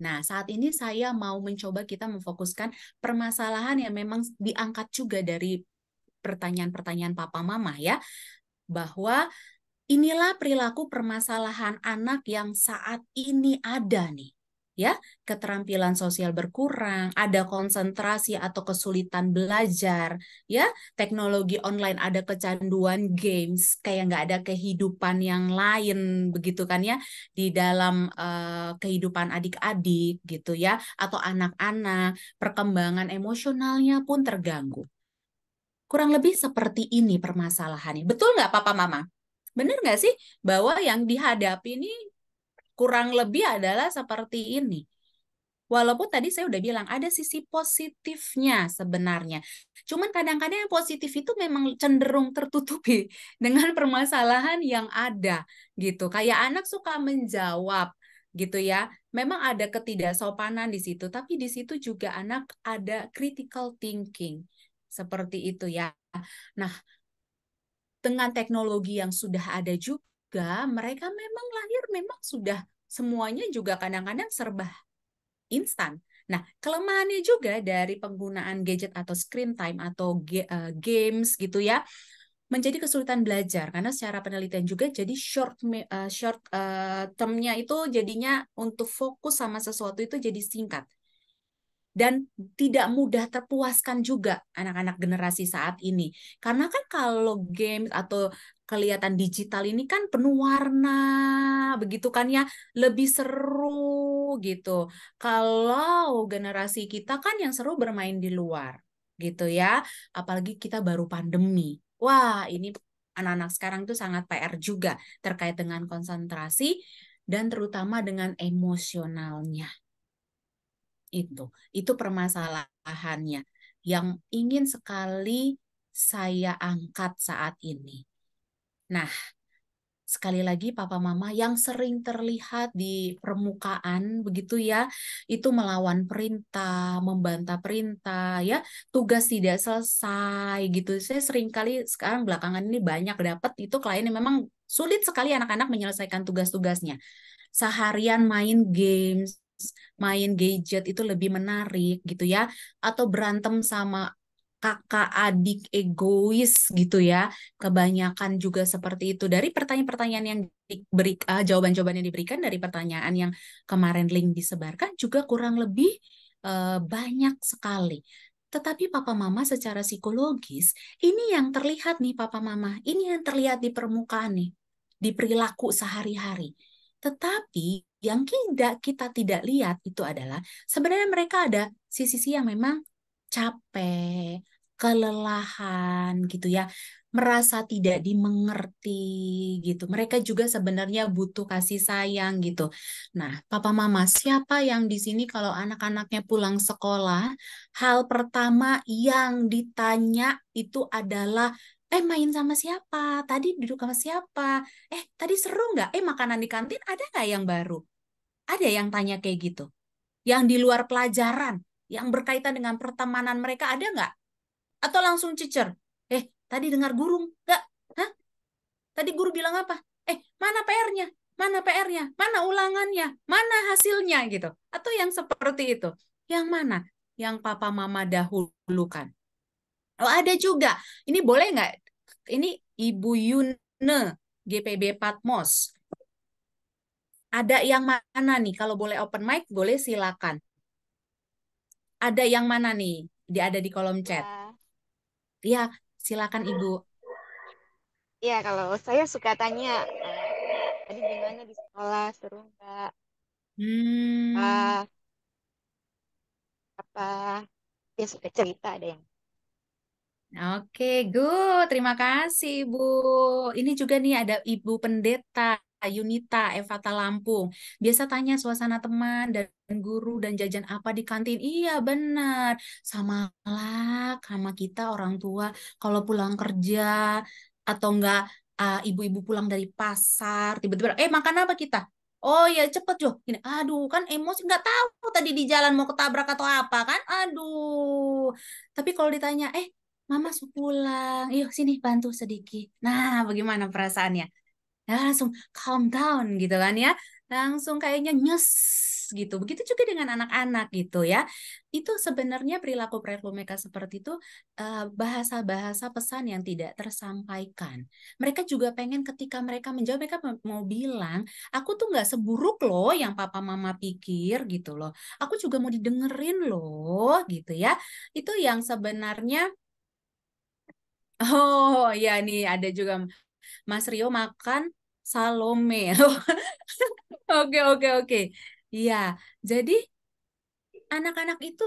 [SPEAKER 4] Nah, saat ini saya mau mencoba kita memfokuskan permasalahan yang memang diangkat juga dari pertanyaan-pertanyaan papa mama ya, bahwa inilah perilaku permasalahan anak yang saat ini ada nih ya keterampilan sosial berkurang, ada konsentrasi atau kesulitan belajar, ya teknologi online ada kecanduan games, kayak nggak ada kehidupan yang lain begitu kan ya di dalam uh, kehidupan adik-adik gitu ya atau anak-anak, perkembangan emosionalnya pun terganggu. Kurang lebih seperti ini permasalahannya. Betul nggak Papa Mama? Benar nggak sih bahwa yang dihadapi ini kurang lebih adalah seperti ini. Walaupun tadi saya udah bilang ada sisi positifnya sebenarnya. Cuman kadang-kadang yang positif itu memang cenderung tertutupi dengan permasalahan yang ada gitu. Kayak anak suka menjawab gitu ya. Memang ada ketidaksopanan di situ, tapi di situ juga anak ada critical thinking. Seperti itu ya. Nah, dengan teknologi yang sudah ada juga juga mereka memang lahir memang sudah semuanya juga kadang-kadang serba instan. Nah, kelemahannya juga dari penggunaan gadget atau screen time atau eh, games gitu ya menjadi kesulitan belajar karena secara penelitian juga jadi short uh, short uh, termnya itu jadinya untuk fokus sama sesuatu itu jadi singkat dan tidak mudah terpuaskan juga anak-anak generasi saat ini karena kan kalau games atau kelihatan digital ini kan penuh warna begitu kan ya lebih seru gitu kalau generasi kita kan yang seru bermain di luar gitu ya apalagi kita baru pandemi wah ini anak-anak sekarang tuh sangat PR juga terkait dengan konsentrasi dan terutama dengan emosionalnya itu itu permasalahannya yang ingin sekali saya angkat saat ini Nah, sekali lagi papa mama yang sering terlihat di permukaan begitu ya itu melawan perintah membantah perintah ya tugas tidak selesai gitu saya sering kali sekarang belakangan ini banyak dapat itu klien yang memang sulit sekali anak-anak menyelesaikan tugas-tugasnya seharian main games main gadget itu lebih menarik gitu ya atau berantem sama kakak adik egois gitu ya kebanyakan juga seperti itu dari pertanyaan-pertanyaan yang diberi uh, jawaban-jawaban yang diberikan dari pertanyaan yang kemarin link disebarkan juga kurang lebih uh, banyak sekali tetapi papa mama secara psikologis ini yang terlihat nih papa mama ini yang terlihat di permukaan nih di perilaku sehari-hari tetapi yang tidak kita tidak lihat itu adalah sebenarnya mereka ada sisi-sisi yang memang capek, kelelahan gitu ya, merasa tidak dimengerti gitu. Mereka juga sebenarnya butuh kasih sayang gitu. Nah, papa mama, siapa yang di sini kalau anak-anaknya pulang sekolah, hal pertama yang ditanya itu adalah eh main sama siapa tadi duduk sama siapa eh tadi seru nggak eh makanan di kantin ada nggak yang baru ada yang tanya kayak gitu yang di luar pelajaran yang berkaitan dengan pertemanan mereka ada nggak atau langsung cicer. Eh, tadi dengar guru enggak? Hah? Tadi guru bilang apa? Eh, mana PR-nya? Mana PR-nya? Mana ulangannya? Mana hasilnya? gitu. Atau yang seperti itu. Yang mana? Yang papa mama dahulukan. Oh, ada juga. Ini boleh nggak? Ini Ibu Yune, GPB Patmos. Ada yang mana nih? Kalau boleh open mic, boleh silakan ada yang mana nih? Dia ada di kolom chat. Ya, silakan Ibu. Ya, kalau
[SPEAKER 7] saya suka tanya
[SPEAKER 4] eh, tadi gimana di sekolah seru nggak?
[SPEAKER 7] Hmm. Uh,
[SPEAKER 4] apa Ya, suka cerita ada yang Oke, good. Terima kasih, Bu. Ini juga nih ada Ibu Pendeta Yunita Evata Lampung. Biasa tanya suasana teman dan guru dan jajan apa di kantin. Iya benar. Sama lah sama kita orang tua kalau pulang kerja atau enggak ibu ah, ibu-ibu pulang dari pasar tiba-tiba eh makan apa kita? Oh ya cepet Jo. ini aduh kan emosi nggak tahu tadi di jalan mau ketabrak atau apa kan? Aduh. Tapi kalau ditanya, eh Mama su pulang, yuk iya, sini bantu sedikit. Nah, bagaimana perasaannya? Nah, langsung calm down gitu kan ya. Langsung kayaknya nyes gitu. Begitu juga dengan anak-anak gitu ya. Itu sebenarnya perilaku-perilaku mereka seperti itu eh, bahasa-bahasa uh, pesan yang tidak tersampaikan. Mereka juga pengen ketika mereka menjawab mereka mau bilang, aku tuh nggak seburuk loh yang papa mama pikir gitu loh. Aku juga mau didengerin loh gitu ya. Itu yang sebenarnya Oh ya nih ada juga Mas Rio makan Salome. Oke, oke, oke. Iya, jadi anak-anak itu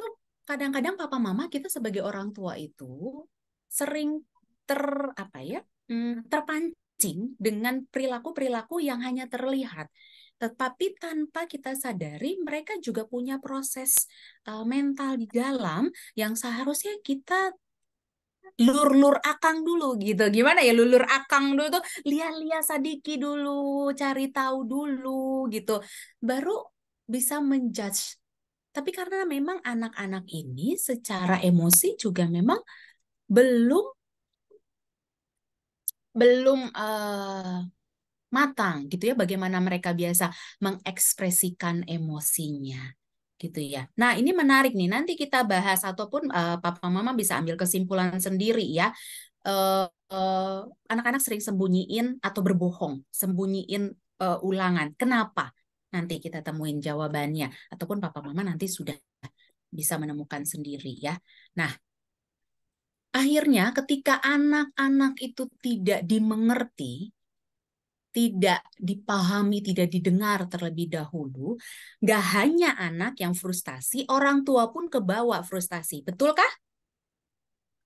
[SPEAKER 4] kadang-kadang papa mama kita sebagai orang tua itu sering ter apa ya mmm, terpancing dengan perilaku-perilaku yang hanya terlihat tetapi tanpa kita sadari mereka juga punya proses uh, mental di dalam yang seharusnya kita lur-lur akang dulu gitu. Gimana ya lulur akang dulu tuh lihat lihat sadiki dulu, cari tahu dulu gitu. Baru bisa menjudge. Tapi karena memang anak-anak ini secara emosi juga memang belum belum uh, matang gitu ya bagaimana mereka biasa mengekspresikan emosinya gitu ya. Nah, ini menarik nih. Nanti kita bahas ataupun uh, papa mama bisa ambil kesimpulan sendiri ya. Uh, uh, anak-anak sering sembunyiin atau berbohong, sembunyiin uh, ulangan. Kenapa? nanti kita temuin jawabannya ataupun papa mama nanti sudah bisa menemukan sendiri ya. Nah, akhirnya ketika anak-anak itu tidak dimengerti, tidak dipahami, tidak didengar terlebih dahulu, nggak hanya anak yang frustasi, orang tua pun kebawa frustasi. Betulkah?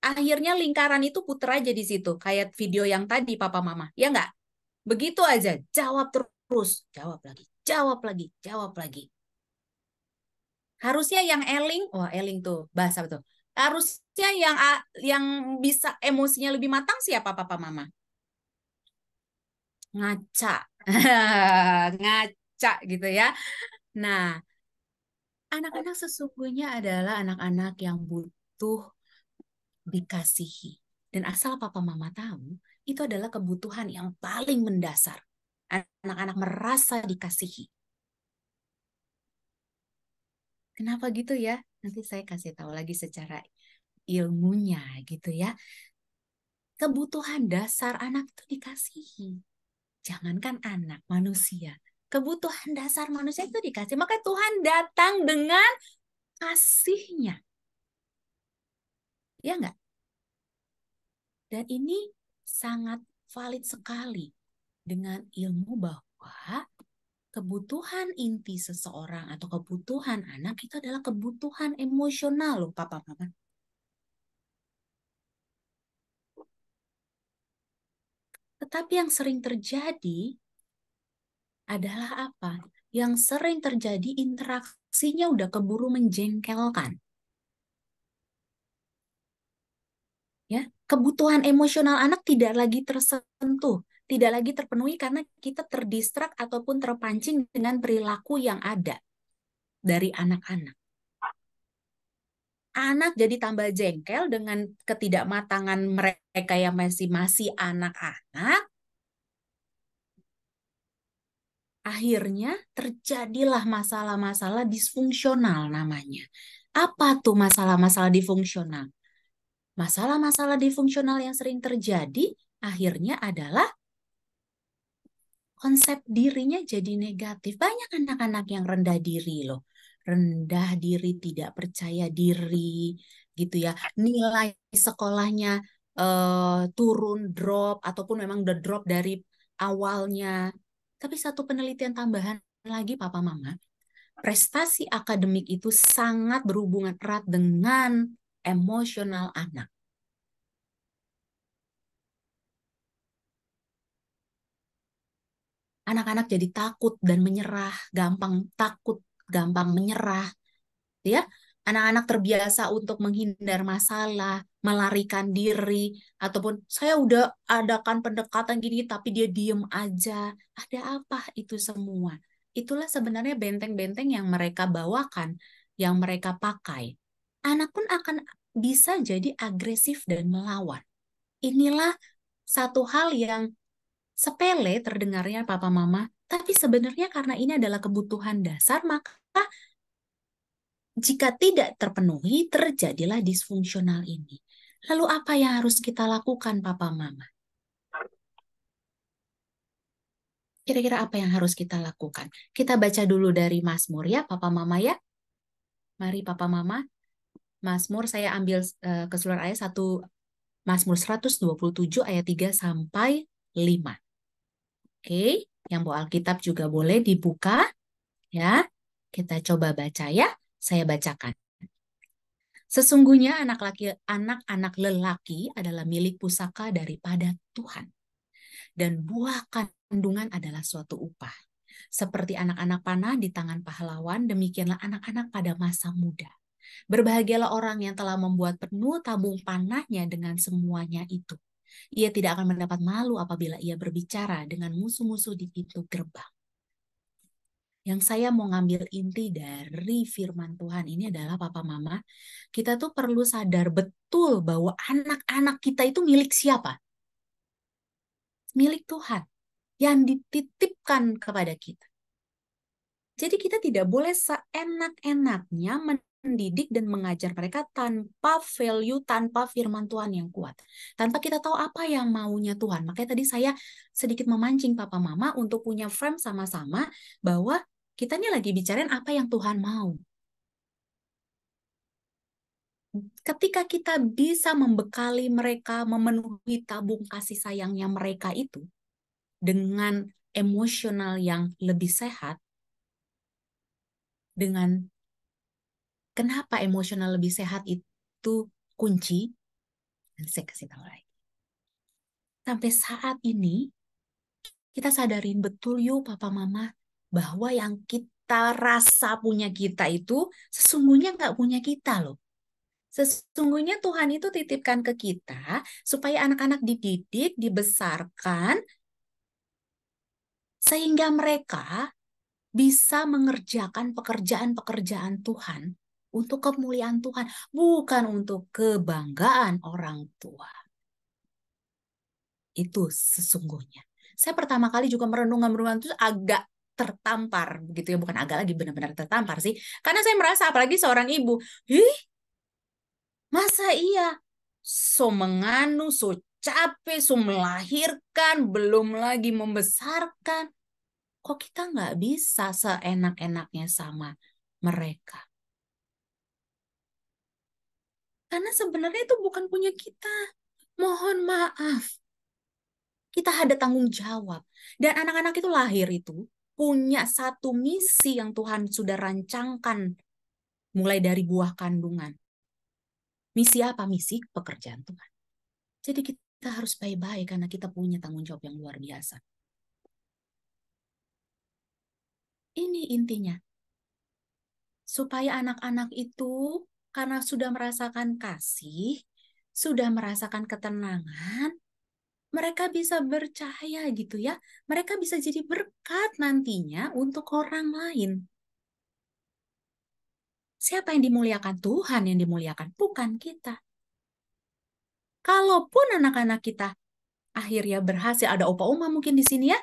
[SPEAKER 4] Akhirnya lingkaran itu putra aja di situ, kayak video yang tadi papa mama, ya nggak? Begitu aja, jawab terus, jawab lagi, jawab lagi, jawab lagi. Harusnya yang eling, wah eling tuh bahasa betul. Harusnya yang yang bisa emosinya lebih matang siapa papa mama? Ngaca. Ngaca gitu ya. Nah, anak-anak sesungguhnya adalah anak-anak yang butuh dikasihi. Dan asal papa mama tahu, itu adalah kebutuhan yang paling mendasar anak-anak merasa dikasihi. Kenapa gitu ya? Nanti saya kasih tahu lagi secara ilmunya gitu ya. Kebutuhan dasar anak itu dikasihi. Jangankan anak, manusia. Kebutuhan dasar manusia itu dikasih. Maka Tuhan datang dengan kasihnya. Ya enggak? Dan ini sangat valid sekali dengan ilmu bahwa kebutuhan inti seseorang atau kebutuhan anak itu adalah kebutuhan emosional loh papa mama. Tetapi yang sering terjadi adalah apa? Yang sering terjadi interaksinya udah keburu menjengkelkan. Ya, kebutuhan emosional anak tidak lagi tersentuh tidak lagi terpenuhi karena kita terdistrak ataupun terpancing dengan perilaku yang ada dari anak-anak. Anak jadi tambah jengkel dengan ketidakmatangan mereka yang masih masih anak-anak. Akhirnya terjadilah masalah-masalah disfungsional namanya. Apa tuh masalah-masalah disfungsional? Masalah-masalah disfungsional yang sering terjadi akhirnya adalah konsep dirinya jadi negatif. Banyak anak-anak yang rendah diri loh. Rendah diri, tidak percaya diri gitu ya. Nilai sekolahnya uh, turun, drop ataupun memang udah drop dari awalnya. Tapi satu penelitian tambahan lagi Papa Mama, prestasi akademik itu sangat berhubungan erat dengan emosional anak. anak-anak jadi takut dan menyerah, gampang takut, gampang menyerah. Ya, anak-anak terbiasa untuk menghindar masalah, melarikan diri ataupun saya udah adakan pendekatan gini tapi dia diem aja. Ada apa itu semua? Itulah sebenarnya benteng-benteng yang mereka bawakan, yang mereka pakai. Anak pun akan bisa jadi agresif dan melawan. Inilah satu hal yang sepele terdengarnya papa mama, tapi sebenarnya karena ini adalah kebutuhan dasar, maka jika tidak terpenuhi, terjadilah disfungsional ini. Lalu apa yang harus kita lakukan papa mama? Kira-kira apa yang harus kita lakukan? Kita baca dulu dari Mas Mur ya, Papa Mama ya. Mari Papa Mama. Mas Mur saya ambil uh, keseluruhan ayat 1 Mazmur 127 ayat 3 sampai 5. Oke, yang bawa Alkitab juga boleh dibuka ya. Kita coba baca ya. Saya bacakan. Sesungguhnya anak laki anak-anak lelaki adalah milik pusaka daripada Tuhan. Dan buah kandungan adalah suatu upah. Seperti anak-anak panah di tangan pahlawan, demikianlah anak-anak pada masa muda. Berbahagialah orang yang telah membuat penuh tabung panahnya dengan semuanya itu. Ia tidak akan mendapat malu apabila ia berbicara dengan musuh-musuh di pintu gerbang. Yang saya mau ngambil inti dari firman Tuhan ini adalah papa mama, kita tuh perlu sadar betul bahwa anak-anak kita itu milik siapa? Milik Tuhan yang dititipkan kepada kita. Jadi kita tidak boleh seenak-enaknya mendidik dan mengajar mereka tanpa value, tanpa firman Tuhan yang kuat. Tanpa kita tahu apa yang maunya Tuhan. Makanya tadi saya sedikit memancing papa mama untuk punya frame sama-sama bahwa kita ini lagi bicarain apa yang Tuhan mau. Ketika kita bisa membekali mereka memenuhi tabung kasih sayangnya mereka itu dengan emosional yang lebih sehat, dengan Kenapa emosional lebih sehat itu kunci? dan saya kasih tahu lagi. Sampai saat ini, kita sadarin betul yuk papa mama bahwa yang kita rasa punya kita itu sesungguhnya nggak punya kita loh. Sesungguhnya Tuhan itu titipkan ke kita supaya anak-anak dididik, dibesarkan, sehingga mereka bisa mengerjakan pekerjaan-pekerjaan Tuhan untuk kemuliaan Tuhan, bukan untuk kebanggaan orang tua. Itu sesungguhnya. Saya pertama kali juga merenungkan merenungan itu agak tertampar begitu ya, bukan agak lagi benar-benar tertampar sih. Karena saya merasa apalagi seorang ibu, Hi, Masa iya? So menganu, so capek, so melahirkan, belum lagi membesarkan." Kok kita nggak bisa seenak-enaknya sama mereka. Karena sebenarnya itu bukan punya kita. Mohon maaf. Kita ada tanggung jawab. Dan anak-anak itu lahir itu punya satu misi yang Tuhan sudah rancangkan mulai dari buah kandungan. Misi apa? Misi pekerjaan Tuhan. Jadi kita harus baik-baik karena kita punya tanggung jawab yang luar biasa. Ini intinya. Supaya anak-anak itu karena sudah merasakan kasih, sudah merasakan ketenangan, mereka bisa bercahaya gitu ya. Mereka bisa jadi berkat nantinya untuk orang lain. Siapa yang dimuliakan? Tuhan yang dimuliakan, bukan kita. Kalaupun anak-anak kita akhirnya berhasil, ada opa oma mungkin di sini ya,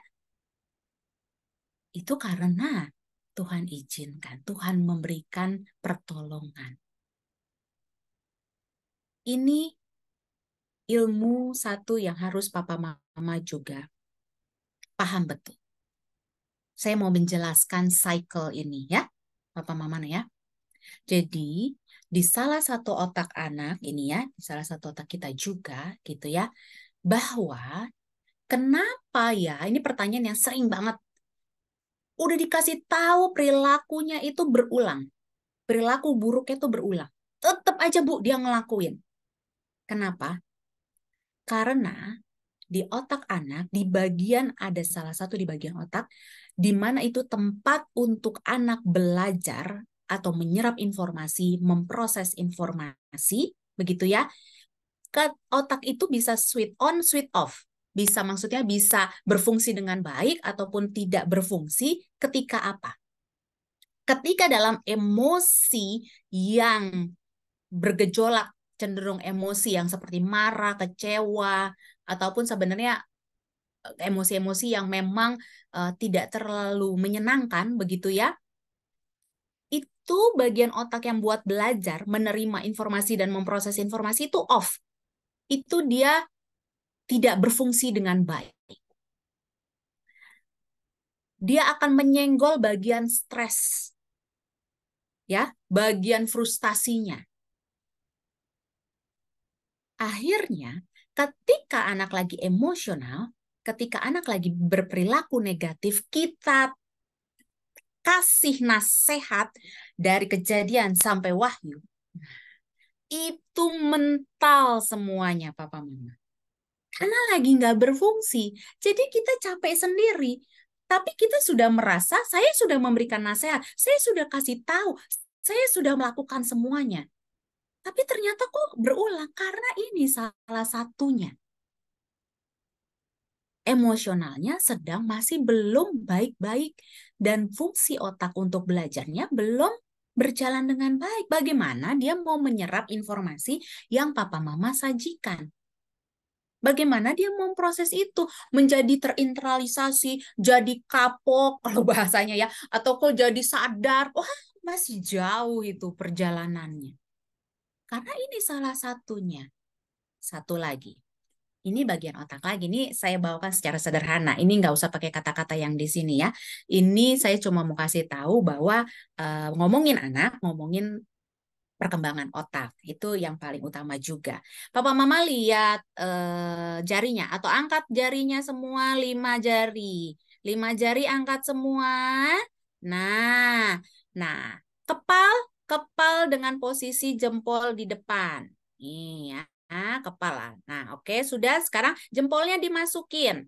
[SPEAKER 4] itu karena Tuhan izinkan, Tuhan memberikan pertolongan ini ilmu satu yang harus papa mama juga paham betul. Saya mau menjelaskan cycle ini ya, papa mama ya. Jadi di salah satu otak anak ini ya, di salah satu otak kita juga gitu ya, bahwa kenapa ya, ini pertanyaan yang sering banget. Udah dikasih tahu perilakunya itu berulang. Perilaku buruknya itu berulang. Tetap aja Bu dia ngelakuin Kenapa? Karena di otak anak, di bagian ada salah satu di bagian otak, di mana itu tempat untuk anak belajar atau menyerap informasi, memproses informasi, begitu ya. otak itu bisa switch on, switch off. Bisa maksudnya bisa berfungsi dengan baik ataupun tidak berfungsi ketika apa? Ketika dalam emosi yang bergejolak cenderung emosi yang seperti marah, kecewa, ataupun sebenarnya eh, emosi-emosi yang memang uh, tidak terlalu menyenangkan begitu ya. Itu bagian otak yang buat belajar menerima informasi dan memproses informasi itu off. Itu dia tidak berfungsi dengan baik. Dia akan menyenggol bagian stres. Ya, bagian frustasinya. Akhirnya, ketika anak lagi emosional, ketika anak lagi berperilaku negatif, kita kasih nasihat dari kejadian sampai wahyu, itu mental semuanya, Papa Mama. Karena lagi nggak berfungsi. Jadi kita capek sendiri. Tapi kita sudah merasa, saya sudah memberikan nasihat, saya sudah kasih tahu, saya sudah melakukan semuanya. Tapi ternyata kok berulang karena ini salah satunya. Emosionalnya sedang masih belum baik-baik dan fungsi otak untuk belajarnya belum berjalan dengan baik. Bagaimana dia mau menyerap informasi yang papa mama sajikan? Bagaimana dia mau proses itu menjadi terinternalisasi, jadi kapok kalau bahasanya ya, atau kok jadi sadar. Wah, masih jauh itu perjalanannya. Karena ini salah satunya. Satu lagi. Ini bagian otak lagi. Ini saya bawakan secara sederhana. Ini nggak usah pakai kata-kata yang di sini ya. Ini saya cuma mau kasih tahu bahwa e, ngomongin anak, ngomongin perkembangan otak itu yang paling utama juga. Papa Mama lihat e, jarinya atau angkat jarinya semua lima jari, lima jari angkat semua. Nah, nah kepal kepal dengan posisi jempol di depan. iya, ya, kepala. Nah, oke, sudah sekarang jempolnya dimasukin.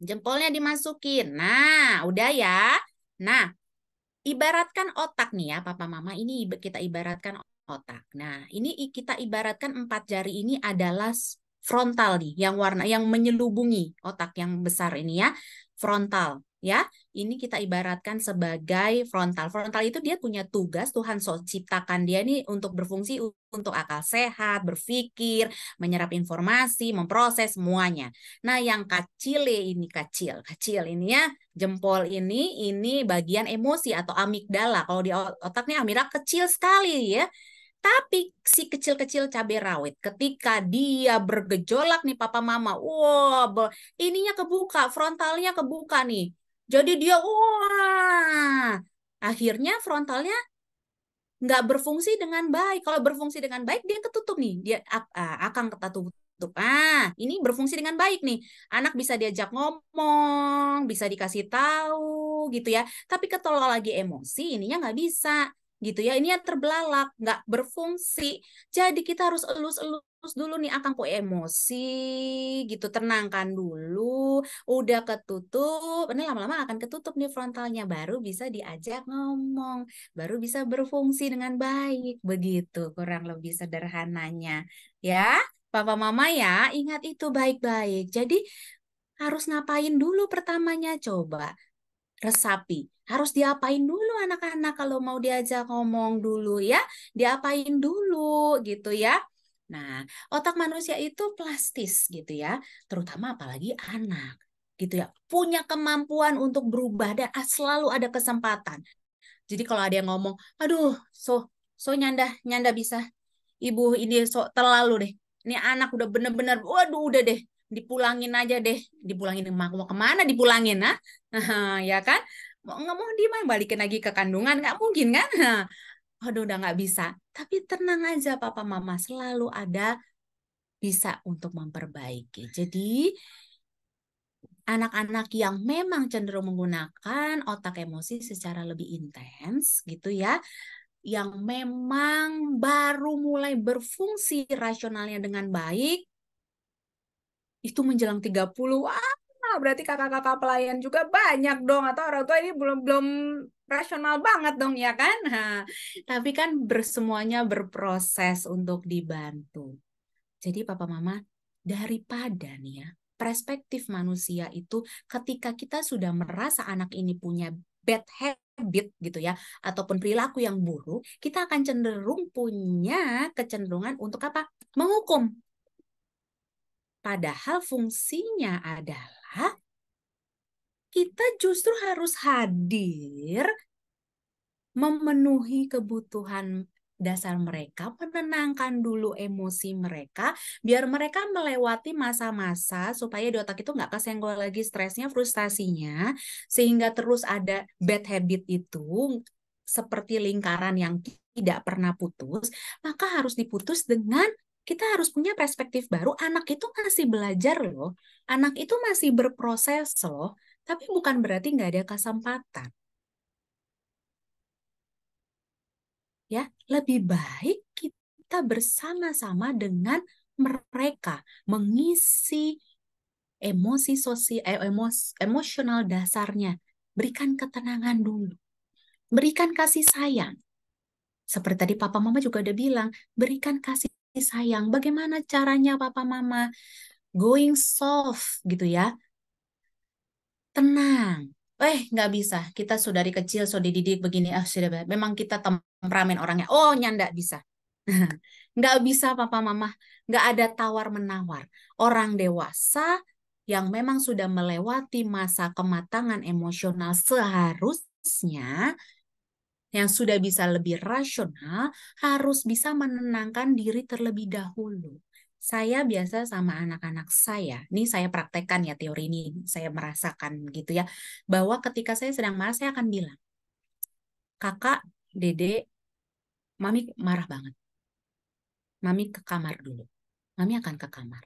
[SPEAKER 4] Jempolnya dimasukin. Nah, udah ya. Nah, ibaratkan otak nih ya, Papa Mama, ini kita ibaratkan otak. Nah, ini kita ibaratkan empat jari ini adalah frontal nih, yang warna yang menyelubungi otak yang besar ini ya, frontal ya. Ini kita ibaratkan sebagai frontal. Frontal itu dia punya tugas Tuhan so ciptakan dia nih untuk berfungsi untuk akal sehat, berpikir, menyerap informasi, memproses semuanya. Nah, yang kacile ini kecil kecil ini ya, jempol ini ini bagian emosi atau amigdala. Kalau di otaknya amira kecil sekali ya. Tapi si kecil-kecil cabai rawit ketika dia bergejolak nih papa mama, wow, ininya kebuka, frontalnya kebuka nih. Jadi dia wah akhirnya frontalnya nggak berfungsi dengan baik. Kalau berfungsi dengan baik dia ketutup nih, dia ah, akan ketutup tutup. Ah, ini berfungsi dengan baik nih. Anak bisa diajak ngomong, bisa dikasih tahu gitu ya. Tapi ketolak lagi emosi, ininya nggak bisa gitu ya. Ini yang terbelalak, nggak berfungsi. Jadi kita harus elus-elus dulu nih akan ah, kok emosi gitu tenangkan dulu udah ketutup ini lama-lama akan ketutup nih frontalnya baru bisa diajak ngomong baru bisa berfungsi dengan baik begitu kurang lebih sederhananya ya papa mama ya ingat itu baik-baik jadi harus ngapain dulu pertamanya coba resapi. Harus diapain dulu anak-anak kalau mau diajak ngomong dulu ya. Diapain dulu gitu ya. Nah, otak manusia itu plastis gitu ya, terutama apalagi anak gitu ya. Punya kemampuan untuk berubah dan ah, selalu ada kesempatan. Jadi kalau ada yang ngomong, aduh, so so nyanda nyanda bisa ibu ini so terlalu deh. Ini anak udah bener-bener, waduh udah deh, dipulangin aja deh, dipulangin mau kemana dipulangin, nah, ya kan? Mau nggak mau mana? balikin lagi ke kandungan nggak mungkin kan? aduh udah nggak bisa. Tapi tenang aja papa mama selalu ada bisa untuk memperbaiki. Jadi anak-anak yang memang cenderung menggunakan otak emosi secara lebih intens gitu ya yang memang baru mulai berfungsi rasionalnya dengan baik itu menjelang 30 Ah berarti kakak-kakak pelayan juga banyak dong atau orang tua ini belum belum rasional banget dong ya kan. Ha. tapi kan bersemuanya berproses untuk dibantu. Jadi papa mama daripada nih ya perspektif manusia itu ketika kita sudah merasa anak ini punya bad habit gitu ya ataupun perilaku yang buruk, kita akan cenderung punya kecenderungan untuk apa? Menghukum. Padahal fungsinya adalah kita justru harus hadir memenuhi kebutuhan dasar mereka, menenangkan dulu emosi mereka, biar mereka melewati masa-masa supaya di otak itu nggak kesenggol lagi stresnya, frustrasinya, sehingga terus ada bad habit itu seperti lingkaran yang tidak pernah putus, maka harus diputus dengan kita harus punya perspektif baru. Anak itu masih belajar loh, anak itu masih berproses loh, tapi bukan berarti nggak ada kesempatan. Ya, lebih baik kita bersama-sama dengan mereka mengisi emosi sosial, eh, emos, emosional dasarnya. Berikan ketenangan dulu. Berikan kasih sayang. Seperti tadi papa mama juga ada bilang, berikan kasih sayang. Bagaimana caranya papa mama? Going soft gitu ya tenang. Eh, nggak bisa. Kita sudah dari kecil sudah dididik begini. Ah, sudah memang kita temperamen orangnya. Oh, nyanda bisa. nggak bisa papa mama. Nggak ada tawar menawar. Orang dewasa yang memang sudah melewati masa kematangan emosional seharusnya yang sudah bisa lebih rasional harus bisa menenangkan diri terlebih dahulu saya biasa sama anak-anak saya, ini saya praktekkan ya teori ini, saya merasakan gitu ya, bahwa ketika saya sedang marah, saya akan bilang, kakak, dede, mami marah banget. Mami ke kamar dulu. Mami akan ke kamar.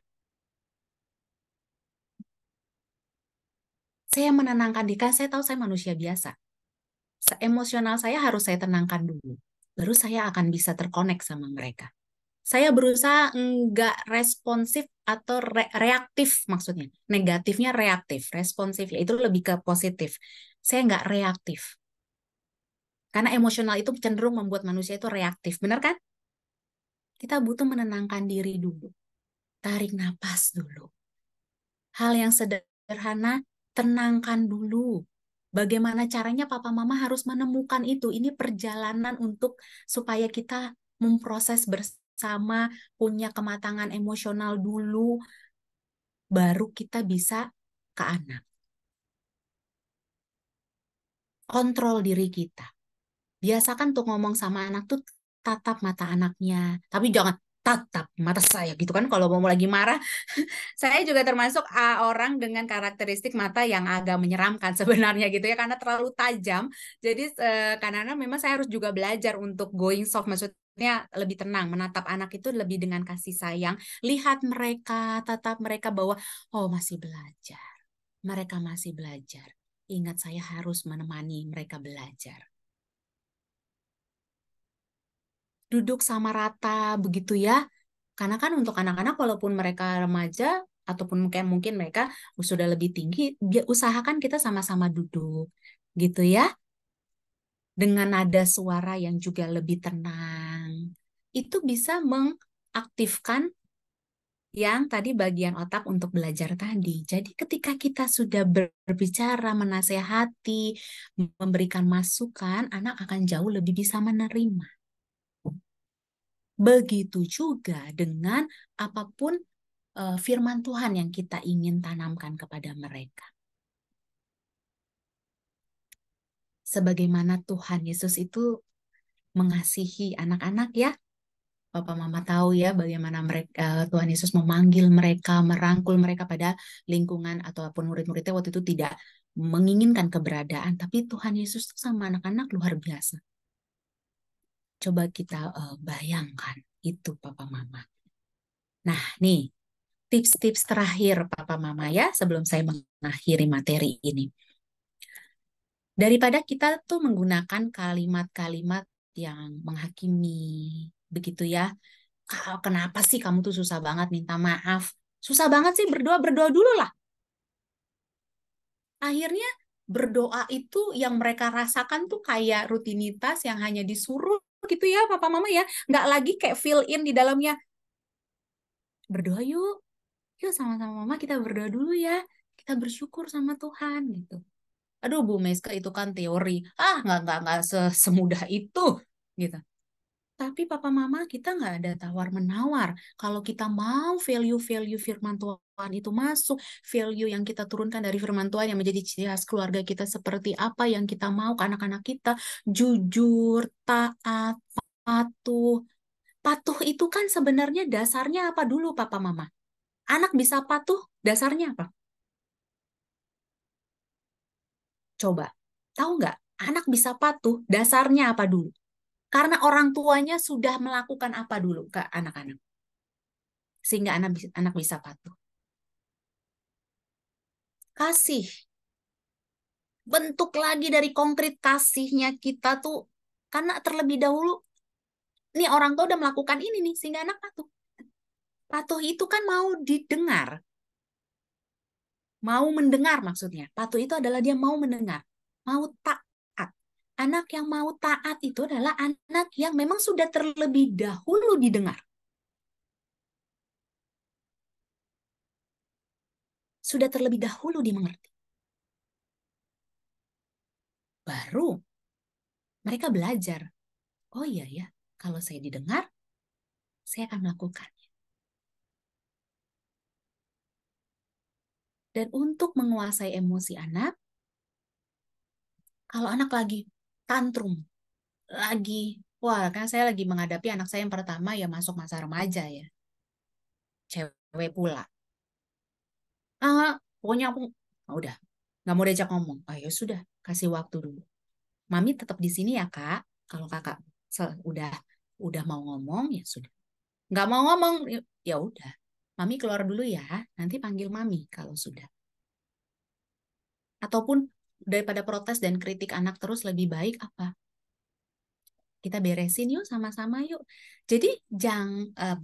[SPEAKER 4] Saya menenangkan diri, saya tahu saya manusia biasa. Emosional saya harus saya tenangkan dulu. Baru saya akan bisa terkonek sama mereka saya berusaha nggak responsif atau re reaktif maksudnya. Negatifnya reaktif, responsif ya itu lebih ke positif. Saya nggak reaktif. Karena emosional itu cenderung membuat manusia itu reaktif, benar kan? Kita butuh menenangkan diri dulu. Tarik napas dulu. Hal yang sederhana, tenangkan dulu. Bagaimana caranya papa mama harus menemukan itu. Ini perjalanan untuk supaya kita memproses bersama sama, punya kematangan emosional dulu, baru kita bisa ke anak. Kontrol diri kita. Biasakan tuh ngomong sama anak tuh tatap mata anaknya. Tapi jangan tatap mata saya gitu kan kalau mau lagi marah saya juga termasuk uh, orang dengan karakteristik mata yang agak menyeramkan sebenarnya gitu ya karena terlalu tajam jadi uh, karena memang saya harus juga belajar untuk going soft maksudnya maksudnya lebih tenang menatap anak itu lebih dengan kasih sayang lihat mereka tatap mereka bahwa oh masih belajar mereka masih belajar ingat saya harus menemani mereka belajar duduk sama rata begitu ya karena kan untuk anak-anak walaupun mereka remaja ataupun mungkin mungkin mereka sudah lebih tinggi usahakan kita sama-sama duduk gitu ya dengan nada suara yang juga lebih tenang. Itu bisa mengaktifkan yang tadi bagian otak untuk belajar tadi. Jadi ketika kita sudah berbicara, menasehati, memberikan masukan, anak akan jauh lebih bisa menerima. Begitu juga dengan apapun eh, firman Tuhan yang kita ingin tanamkan kepada mereka. sebagaimana Tuhan Yesus itu mengasihi anak-anak ya. Bapak Mama tahu ya bagaimana mereka eh, Tuhan Yesus memanggil mereka, merangkul mereka pada lingkungan ataupun murid-muridnya waktu itu tidak menginginkan keberadaan, tapi Tuhan Yesus itu sama anak-anak luar biasa. Coba kita eh, bayangkan itu Papa Mama. Nah, nih tips-tips terakhir Papa Mama ya sebelum saya mengakhiri materi ini daripada kita tuh menggunakan kalimat-kalimat yang menghakimi begitu ya ah, kenapa sih kamu tuh susah banget minta maaf susah banget sih berdoa berdoa dulu lah akhirnya berdoa itu yang mereka rasakan tuh kayak rutinitas yang hanya disuruh gitu ya papa mama ya nggak lagi kayak fill in di dalamnya berdoa yuk yuk sama-sama mama kita berdoa dulu ya kita bersyukur sama Tuhan gitu aduh Bu Meska itu kan teori ah nggak nggak nggak semudah itu gitu tapi papa mama kita nggak ada tawar menawar kalau kita mau value value firman Tuhan itu masuk value yang kita turunkan dari firman Tuhan yang menjadi ciri khas keluarga kita seperti apa yang kita mau ke anak-anak kita jujur taat patuh patuh itu kan sebenarnya dasarnya apa dulu papa mama anak bisa patuh dasarnya apa Coba, tahu nggak? Anak bisa patuh dasarnya apa dulu? Karena orang tuanya sudah melakukan apa dulu ke anak-anak. Sehingga anak, anak bisa patuh. Kasih. Bentuk lagi dari konkret kasihnya kita tuh. Karena terlebih dahulu, nih orang tua udah melakukan ini nih, sehingga anak patuh. Patuh itu kan mau didengar. Mau mendengar maksudnya. Patuh itu adalah dia mau mendengar. Mau taat. Anak yang mau taat itu adalah anak yang memang sudah terlebih dahulu didengar. Sudah terlebih dahulu dimengerti. Baru mereka belajar. Oh iya ya, kalau saya didengar, saya akan melakukan. Dan untuk menguasai emosi anak, kalau anak lagi tantrum, lagi, wah kan saya lagi menghadapi anak saya yang pertama ya masuk masa remaja ya. Cewek pula. Ah, pokoknya aku, oh, udah, nggak mau diajak ngomong. Oh ya sudah, kasih waktu dulu. Mami tetap di sini ya kak. Kalau kakak udah udah mau ngomong ya sudah. Nggak mau ngomong ya, ya udah. Mami keluar dulu ya, nanti panggil mami kalau sudah. Ataupun daripada protes dan kritik anak terus lebih baik apa? Kita beresin yuk sama-sama yuk. Jadi jangan eh, uh,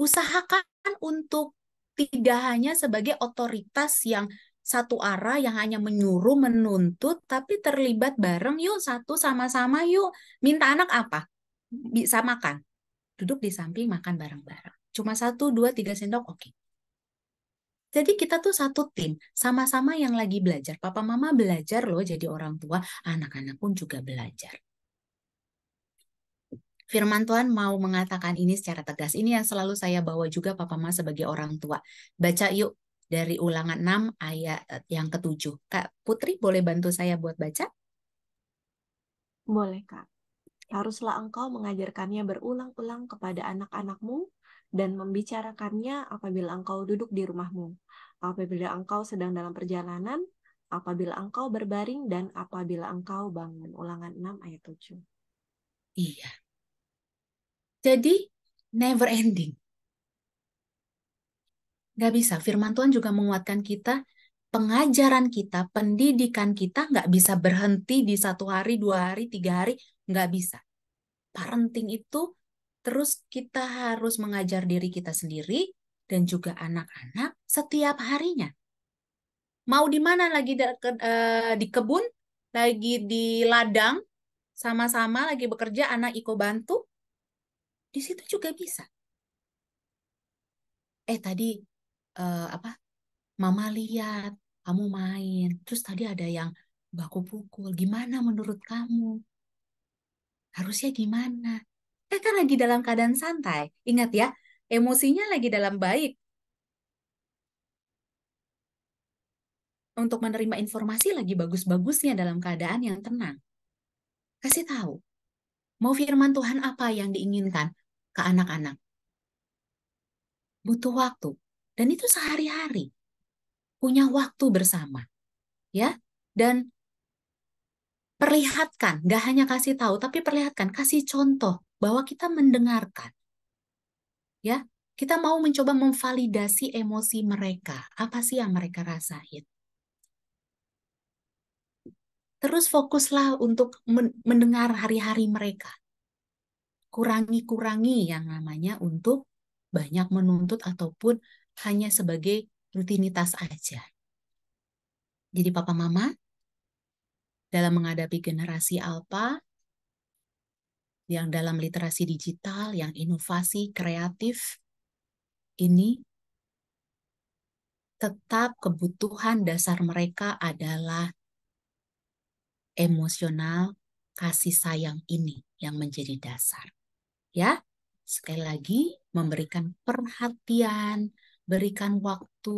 [SPEAKER 4] usahakan untuk tidak hanya sebagai otoritas yang satu arah yang hanya menyuruh menuntut tapi terlibat bareng yuk satu sama-sama yuk minta anak apa bisa makan duduk di samping makan bareng-bareng Cuma satu, dua, tiga sendok, oke. Okay. Jadi kita tuh satu tim, sama-sama yang lagi belajar. Papa mama belajar loh jadi orang tua, anak-anak pun juga belajar. Firman Tuhan mau mengatakan ini secara tegas. Ini yang selalu saya bawa juga Papa Mama sebagai orang tua. Baca yuk dari ulangan 6 ayat eh, yang ketujuh. Kak Putri boleh bantu saya buat baca?
[SPEAKER 7] Boleh Kak. Haruslah engkau mengajarkannya berulang-ulang kepada anak-anakmu dan membicarakannya apabila engkau duduk di rumahmu, apabila engkau sedang dalam perjalanan, apabila engkau berbaring, dan apabila engkau bangun. Ulangan 6 ayat 7. Iya.
[SPEAKER 4] Jadi, never ending. Gak bisa. Firman Tuhan juga menguatkan kita pengajaran kita, pendidikan kita gak bisa berhenti di satu hari, dua hari, tiga hari, gak bisa. Parenting itu Terus kita harus mengajar diri kita sendiri dan juga anak-anak setiap harinya. Mau di mana lagi eh, di, kebun, lagi di ladang, sama-sama lagi bekerja anak Iko bantu, di situ juga bisa. Eh tadi uh, apa? Mama lihat kamu main, terus tadi ada yang baku pukul. Gimana menurut kamu? Harusnya gimana? eh kan lagi dalam keadaan santai. Ingat ya, emosinya lagi dalam baik. Untuk menerima informasi lagi bagus-bagusnya dalam keadaan yang tenang. Kasih tahu, mau firman Tuhan apa yang diinginkan ke anak-anak. Butuh waktu. Dan itu sehari-hari. Punya waktu bersama. ya Dan perlihatkan, gak hanya kasih tahu, tapi perlihatkan, kasih contoh bahwa kita mendengarkan. Ya, kita mau mencoba memvalidasi emosi mereka. Apa sih yang mereka rasain? Terus fokuslah untuk mendengar hari-hari mereka. Kurangi-kurangi yang namanya untuk banyak menuntut ataupun hanya sebagai rutinitas aja. Jadi papa mama, dalam menghadapi generasi Alpha yang dalam literasi digital, yang inovasi kreatif ini tetap kebutuhan dasar mereka adalah emosional kasih sayang ini yang menjadi dasar. Ya, sekali lagi memberikan perhatian, berikan waktu,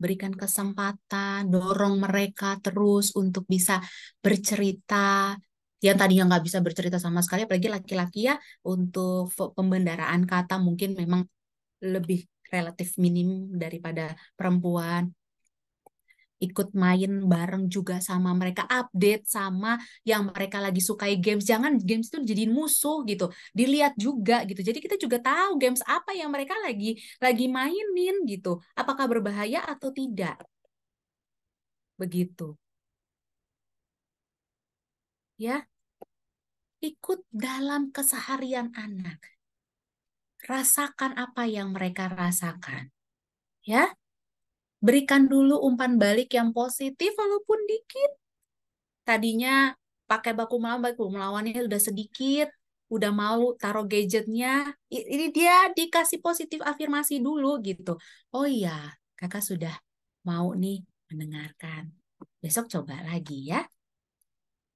[SPEAKER 4] berikan kesempatan, dorong mereka terus untuk bisa bercerita, yang tadi yang nggak bisa bercerita sama sekali apalagi laki-laki ya untuk pembendaraan kata mungkin memang lebih relatif minim daripada perempuan ikut main bareng juga sama mereka update sama yang mereka lagi sukai games jangan games itu jadiin musuh gitu dilihat juga gitu jadi kita juga tahu games apa yang mereka lagi lagi mainin gitu apakah berbahaya atau tidak begitu ya ikut dalam keseharian anak. Rasakan apa yang mereka rasakan. Ya. Berikan dulu umpan balik yang positif walaupun dikit. Tadinya pakai baku melawan, baku melawannya udah sedikit, udah mau taruh gadgetnya. Ini dia dikasih positif afirmasi dulu gitu. Oh iya, kakak sudah mau nih mendengarkan. Besok coba lagi ya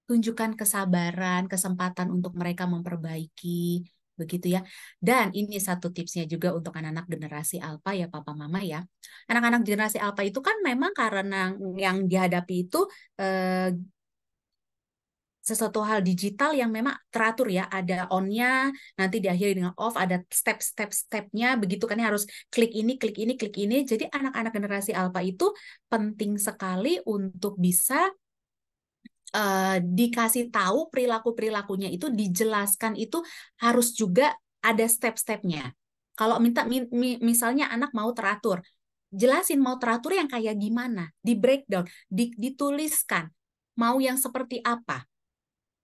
[SPEAKER 4] tunjukkan kesabaran, kesempatan untuk mereka memperbaiki begitu ya. Dan ini satu tipsnya juga untuk anak-anak generasi alfa ya papa mama ya. Anak-anak generasi alfa itu kan memang karena yang dihadapi itu eh, sesuatu hal digital yang memang teratur ya ada on-nya, nanti diakhiri dengan off ada step step stepnya begitu kan ya. harus klik ini klik ini klik ini jadi anak-anak generasi alfa itu penting sekali untuk bisa uh, dikasih tahu perilaku-perilakunya itu dijelaskan itu harus juga ada step-stepnya. Kalau minta mi, mi, misalnya anak mau teratur, jelasin mau teratur yang kayak gimana, di breakdown, di, dituliskan mau yang seperti apa.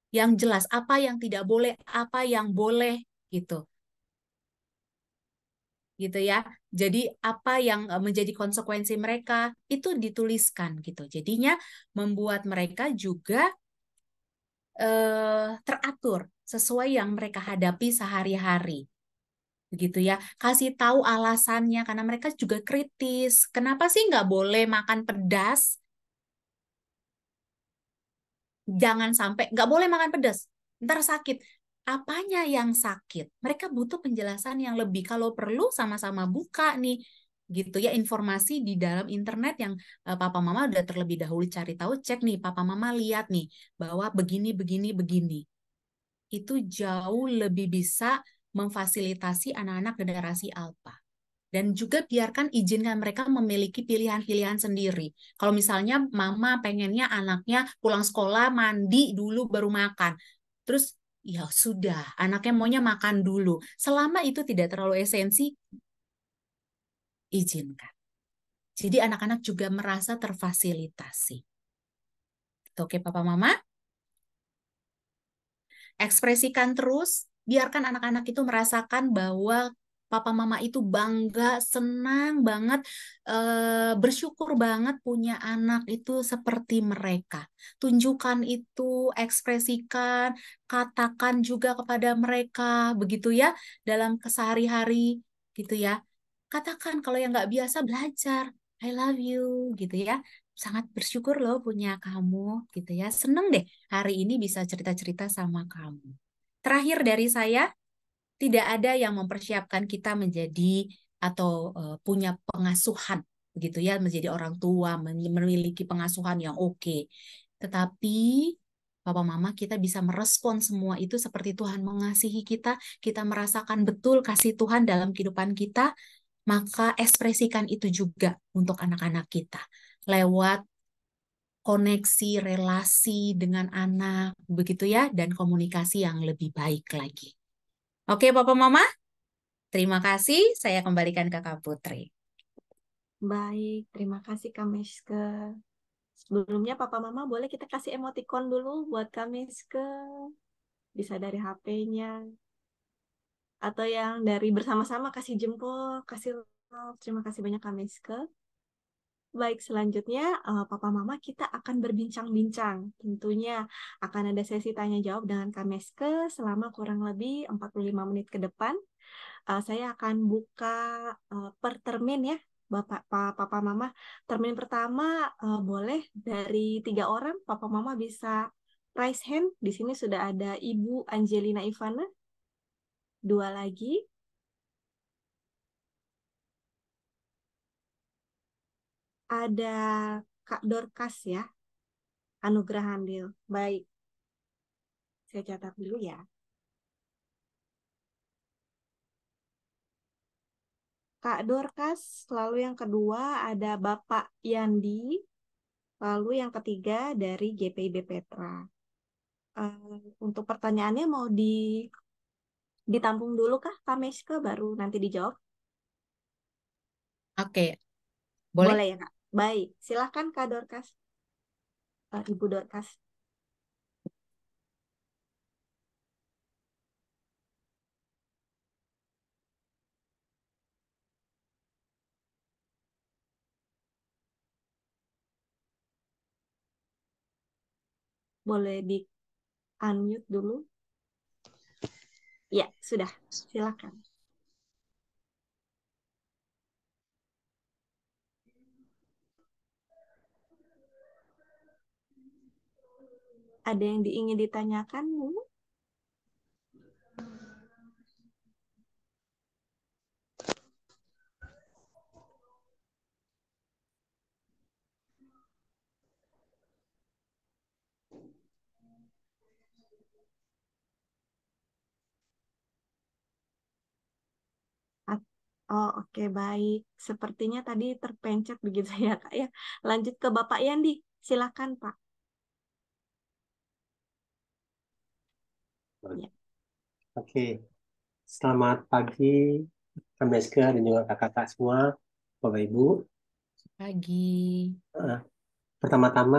[SPEAKER 4] Yang jelas apa yang tidak boleh, apa yang boleh gitu gitu ya. Jadi apa yang eh, menjadi konsekuensi mereka itu dituliskan gitu. Jadinya membuat mereka juga eh, teratur sesuai yang mereka hadapi sehari-hari. Begitu ya. Kasih tahu alasannya karena mereka juga kritis. Kenapa sih nggak boleh makan pedas? Jangan sampai nggak boleh makan pedas. Ntar sakit apanya yang sakit. Mereka butuh penjelasan yang lebih. Kalau perlu sama-sama buka nih gitu ya informasi di dalam internet yang uh, papa mama udah terlebih dahulu cari tahu cek nih papa mama lihat nih bahwa begini begini begini itu jauh lebih bisa memfasilitasi anak-anak generasi alfa dan juga biarkan izinkan mereka memiliki pilihan-pilihan sendiri. Kalau misalnya mama pengennya anaknya pulang sekolah mandi dulu baru makan. Terus ya sudah, anaknya maunya makan dulu. Selama itu tidak terlalu esensi, izinkan. Jadi anak-anak juga merasa terfasilitasi. Oke, Papa Mama? Ekspresikan terus, biarkan anak-anak itu merasakan bahwa papa mama itu bangga, senang banget, e, bersyukur banget punya anak itu seperti mereka. Tunjukkan itu, ekspresikan, katakan juga kepada mereka, begitu ya, dalam kesehari-hari, gitu ya. Katakan kalau yang nggak biasa belajar, I love you, gitu ya. Sangat bersyukur loh punya kamu, gitu ya. Seneng deh hari ini bisa cerita-cerita sama kamu. Terakhir dari saya, tidak ada yang mempersiapkan kita menjadi atau uh, punya pengasuhan begitu ya menjadi orang tua memiliki pengasuhan yang oke okay. tetapi Bapak Mama kita bisa merespon semua itu seperti Tuhan mengasihi kita, kita merasakan betul kasih Tuhan dalam kehidupan kita, maka ekspresikan itu juga untuk anak-anak kita lewat koneksi relasi dengan anak begitu ya dan komunikasi yang lebih
[SPEAKER 8] baik lagi.
[SPEAKER 4] Oke, Papa Mama? Terima kasih, saya kembalikan ke
[SPEAKER 11] Kak Putri.
[SPEAKER 7] Baik, terima kasih Kak Meske. Sebelumnya Papa Mama boleh kita kasih emoticon dulu buat Kak Meske. Bisa dari HP-nya. Atau yang dari bersama-sama kasih jempol, kasih love. Terima kasih banyak Kak Meske. Baik, selanjutnya uh, Papa Mama kita akan berbincang-bincang. Tentunya akan ada sesi tanya jawab dengan Kameske selama kurang lebih 45 menit ke depan. Uh, saya akan buka uh, per termin ya, Bapak pa, Papa Mama. Termin pertama uh, boleh dari tiga orang, Papa Mama bisa raise hand. Di sini sudah ada Ibu Angelina Ivana. Dua lagi, ada Kak Dorcas ya. Anugerah Handil. Baik. Saya catat dulu ya. Kak Dorcas, lalu yang kedua ada Bapak Yandi, lalu yang ketiga dari GPIB Petra. Eh, untuk pertanyaannya mau di ditampung dulu kah Kak Meske baru nanti dijawab?
[SPEAKER 6] Oke, boleh? Boleh ya Kak? Baik,
[SPEAKER 7] silakan Kak Dorkas. Eh, Ibu Dorkas. Boleh di unmute dulu? Ya, sudah. Silakan. Ada yang diingin ditanyakan, Oh, oke okay, baik. Sepertinya tadi terpencet begitu ya, Kak ya. Lanjut ke Bapak Yandi, silakan, Pak.
[SPEAKER 10] Iya. Oke, selamat pagi Kamdeska dan juga kakak-kakak semua, Bapak Ibu. Pagi. Uh, pertama-tama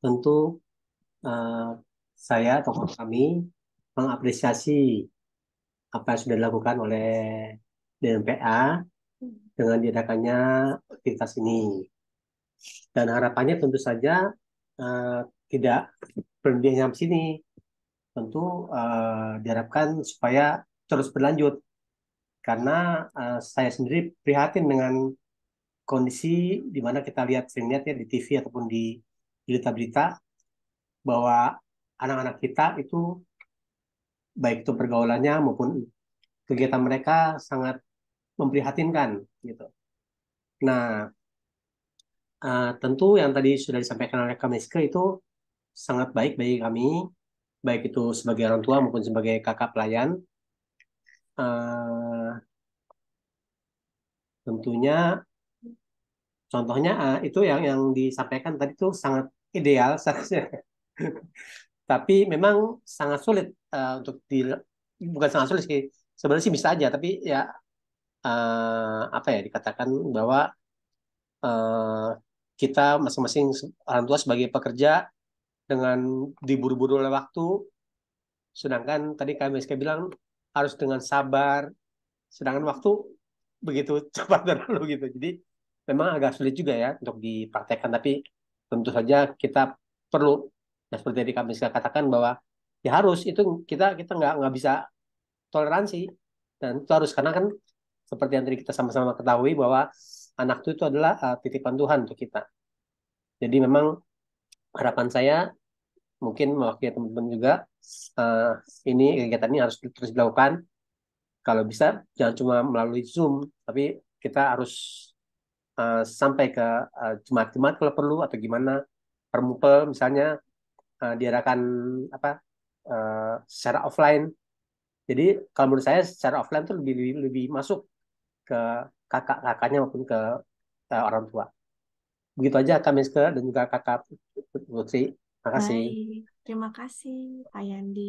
[SPEAKER 10] tentu uh, saya tokoh kami mengapresiasi apa yang sudah dilakukan oleh DMPA dengan diadakannya aktivitas ini. Dan harapannya tentu saja uh, tidak berhenti sampai sini, tentu uh, diharapkan supaya terus berlanjut karena uh, saya sendiri prihatin dengan kondisi di mana kita lihat sering lihat ya di TV ataupun di berita-berita bahwa anak-anak kita itu baik itu pergaulannya maupun kegiatan mereka sangat memprihatinkan gitu. Nah, uh, tentu yang tadi sudah disampaikan oleh Kamiske itu sangat baik bagi kami baik itu sebagai orang tua maupun sebagai kakak pelayan. Uh, tentunya contohnya uh, itu yang yang disampaikan tadi itu sangat ideal seharusnya. tapi memang sangat sulit uh, untuk di bukan sangat sulit sih sebenarnya sih bisa aja tapi ya uh, apa ya dikatakan bahwa uh, kita masing-masing orang tua sebagai pekerja dengan diburu-buru oleh waktu sedangkan tadi KMSK bilang harus dengan sabar sedangkan waktu begitu cepat terlalu gitu jadi memang agak sulit juga ya untuk dipraktekkan tapi tentu saja kita perlu nah seperti tadi KMSK katakan bahwa ya harus itu kita kita nggak nggak bisa toleransi dan itu harus karena kan seperti yang tadi kita sama-sama ketahui bahwa anak itu, itu adalah eh, titipan Tuhan untuk kita. Jadi memang harapan saya mungkin mewakili teman-teman juga uh, ini kegiatan ini harus terus dilakukan kalau bisa jangan cuma melalui zoom tapi kita harus uh, sampai ke eh, jumat-jumat kalau perlu atau gimana permupel misalnya uh, diadakan apa uh, secara offline jadi kalau menurut saya secara offline itu lebih lebih, lebih masuk ke kakak-kakaknya maupun ke uh, orang tua Begitu aja Kak Minsker dan juga Kakak Putri. kasih.
[SPEAKER 7] Baik. Terima kasih Pak Yandi.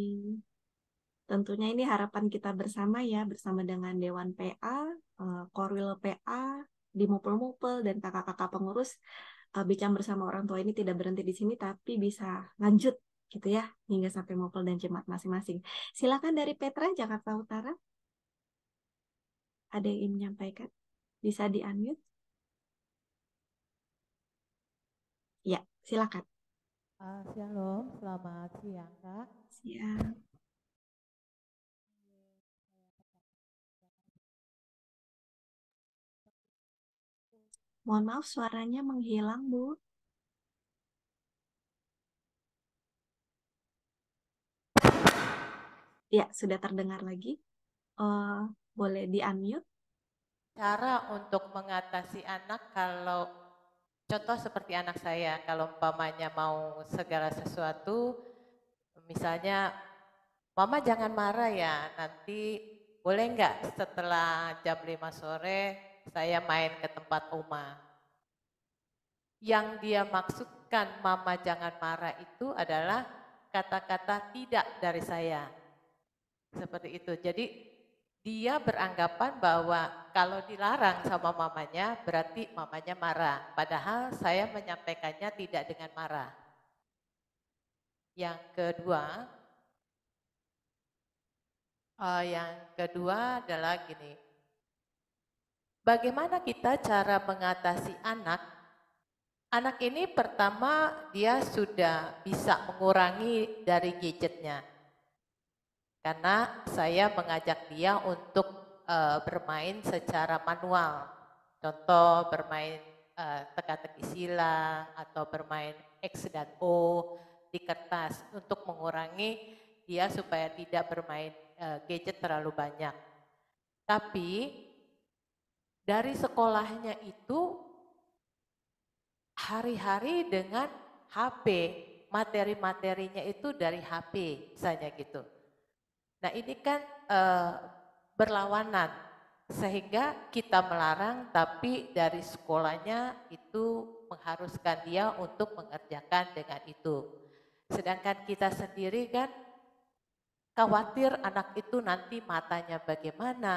[SPEAKER 7] Tentunya ini harapan kita bersama ya, bersama dengan Dewan PA, eh, Korwil PA, di Mupel-Mupel, dan kakak-kakak pengurus. Eh, Bicara bersama orang tua ini tidak berhenti di sini, tapi bisa lanjut gitu ya, hingga sampai Mupel dan jemaat masing-masing. Silakan dari Petra, Jakarta Utara. Ada yang ingin menyampaikan?
[SPEAKER 6] Bisa di-unmute? Silakan. Uh, shalom, selamat siang Kak. Siang.
[SPEAKER 1] Mohon maaf suaranya menghilang, Bu.
[SPEAKER 7] Ya, sudah terdengar lagi. Uh, boleh di-unmute?
[SPEAKER 6] Cara untuk mengatasi anak kalau contoh seperti anak saya kalau umpamanya mau segala sesuatu misalnya mama jangan marah ya nanti boleh nggak setelah jam 5 sore saya main ke tempat oma yang dia maksudkan mama jangan marah itu adalah kata-kata tidak dari saya seperti itu jadi dia beranggapan bahwa kalau dilarang sama mamanya berarti mamanya marah. Padahal saya menyampaikannya tidak dengan marah. Yang kedua, uh, yang kedua adalah gini, bagaimana kita cara mengatasi anak? Anak ini pertama dia sudah bisa mengurangi dari gadgetnya karena saya mengajak dia untuk uh, bermain secara manual. Contoh bermain uh, teka-teki silang atau bermain X dan O di kertas untuk mengurangi dia supaya tidak bermain uh, gadget terlalu banyak. Tapi dari sekolahnya itu hari-hari dengan HP, materi-materinya itu dari HP misalnya gitu. Nah ini kan e, berlawanan sehingga kita melarang tapi dari sekolahnya itu mengharuskan dia untuk mengerjakan dengan itu. Sedangkan kita sendiri kan khawatir anak itu nanti matanya bagaimana,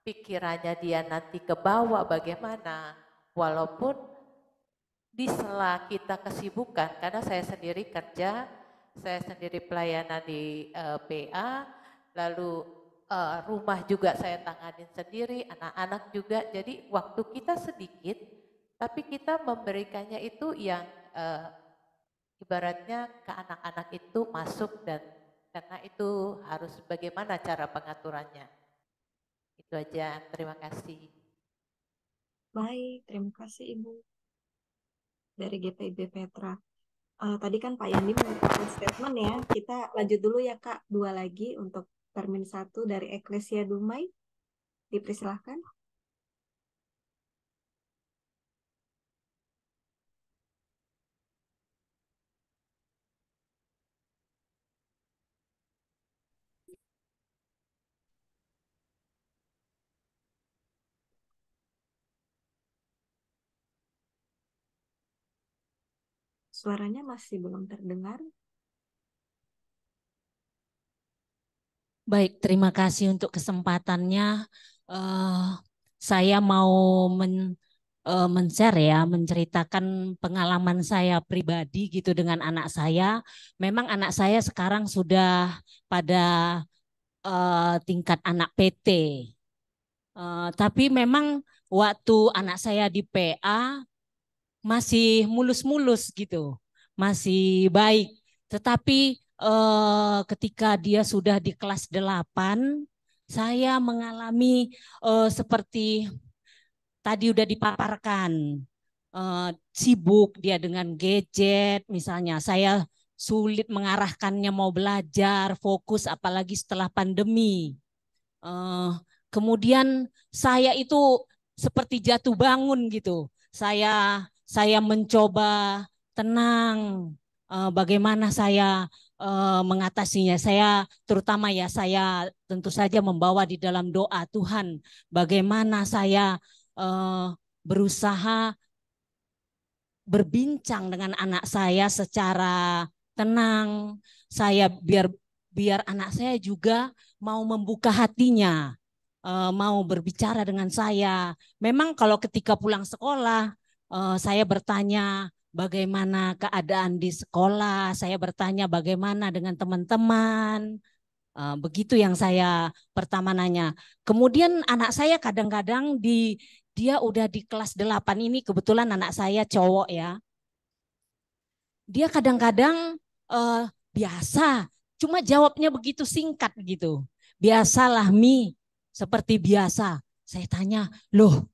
[SPEAKER 6] pikirannya dia nanti ke bawah bagaimana, walaupun di sela kita kesibukan, karena saya sendiri kerja saya sendiri pelayanan di uh, eh, PA, lalu uh, rumah juga saya tangani sendiri, anak-anak juga. Jadi waktu kita sedikit, tapi kita memberikannya itu yang uh, ibaratnya ke anak-anak itu masuk dan karena itu harus bagaimana cara pengaturannya. Itu aja, terima kasih.
[SPEAKER 7] Baik, terima kasih Ibu. Dari GPIB Petra uh, tadi kan Pak Yandi memberikan statement ya. Kita lanjut dulu ya Kak, dua lagi untuk termin satu dari Eklesia Dumai. Dipersilahkan. Suaranya masih belum terdengar.
[SPEAKER 8] Baik, terima kasih untuk kesempatannya. Uh, saya mau men eh, men-share ya, menceritakan pengalaman saya pribadi gitu dengan anak saya. Memang anak saya sekarang sudah pada uh, tingkat anak PT. Uh, tapi memang waktu anak saya di PA masih mulus-mulus gitu, masih baik. Tetapi eh, ketika dia sudah di kelas 8, saya mengalami eh, seperti tadi udah dipaparkan, eh, sibuk dia dengan gadget misalnya. Saya sulit mengarahkannya mau belajar, fokus apalagi setelah pandemi. Eh, kemudian saya itu seperti jatuh bangun gitu. Saya saya mencoba tenang uh, bagaimana saya uh, mengatasinya. Saya terutama ya saya tentu saja membawa di dalam doa Tuhan bagaimana saya uh, berusaha berbincang dengan anak saya secara tenang. Saya biar biar anak saya juga mau membuka hatinya, mau berbicara dengan saya. Memang kalau ketika pulang sekolah uh, saya bertanya bagaimana keadaan di sekolah, saya bertanya bagaimana dengan teman-teman. Uh, begitu yang saya pertama nanya. Kemudian anak saya kadang-kadang di dia udah di kelas 8 ini kebetulan anak saya cowok ya. Dia kadang-kadang uh, biasa, cuma jawabnya begitu singkat gitu. Biasalah Mi, seperti biasa. Saya tanya, "Loh,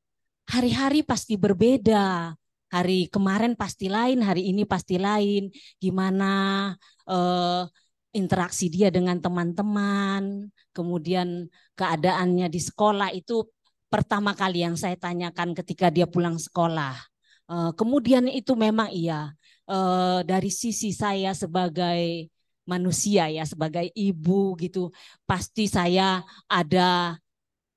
[SPEAKER 8] hari-hari pasti berbeda. Hari kemarin pasti lain, hari ini pasti lain. Gimana eh, interaksi dia dengan teman-teman, kemudian keadaannya di sekolah itu pertama kali yang saya tanyakan ketika dia pulang sekolah. Eh, kemudian itu memang iya eh, dari sisi saya sebagai manusia ya sebagai ibu gitu pasti saya ada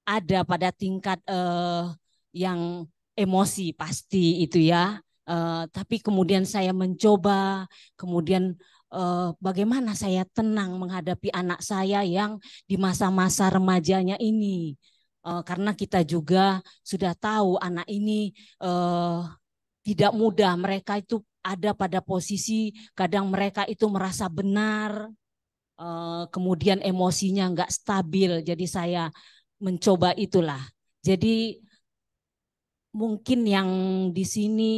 [SPEAKER 8] ada pada tingkat eh, yang emosi pasti itu ya. Uh, tapi kemudian saya mencoba, kemudian uh, bagaimana saya tenang menghadapi anak saya yang di masa-masa remajanya ini. Uh, karena kita juga sudah tahu anak ini uh, tidak mudah. Mereka itu ada pada posisi kadang mereka itu merasa benar, uh, kemudian emosinya nggak stabil. Jadi saya mencoba itulah. Jadi mungkin yang di sini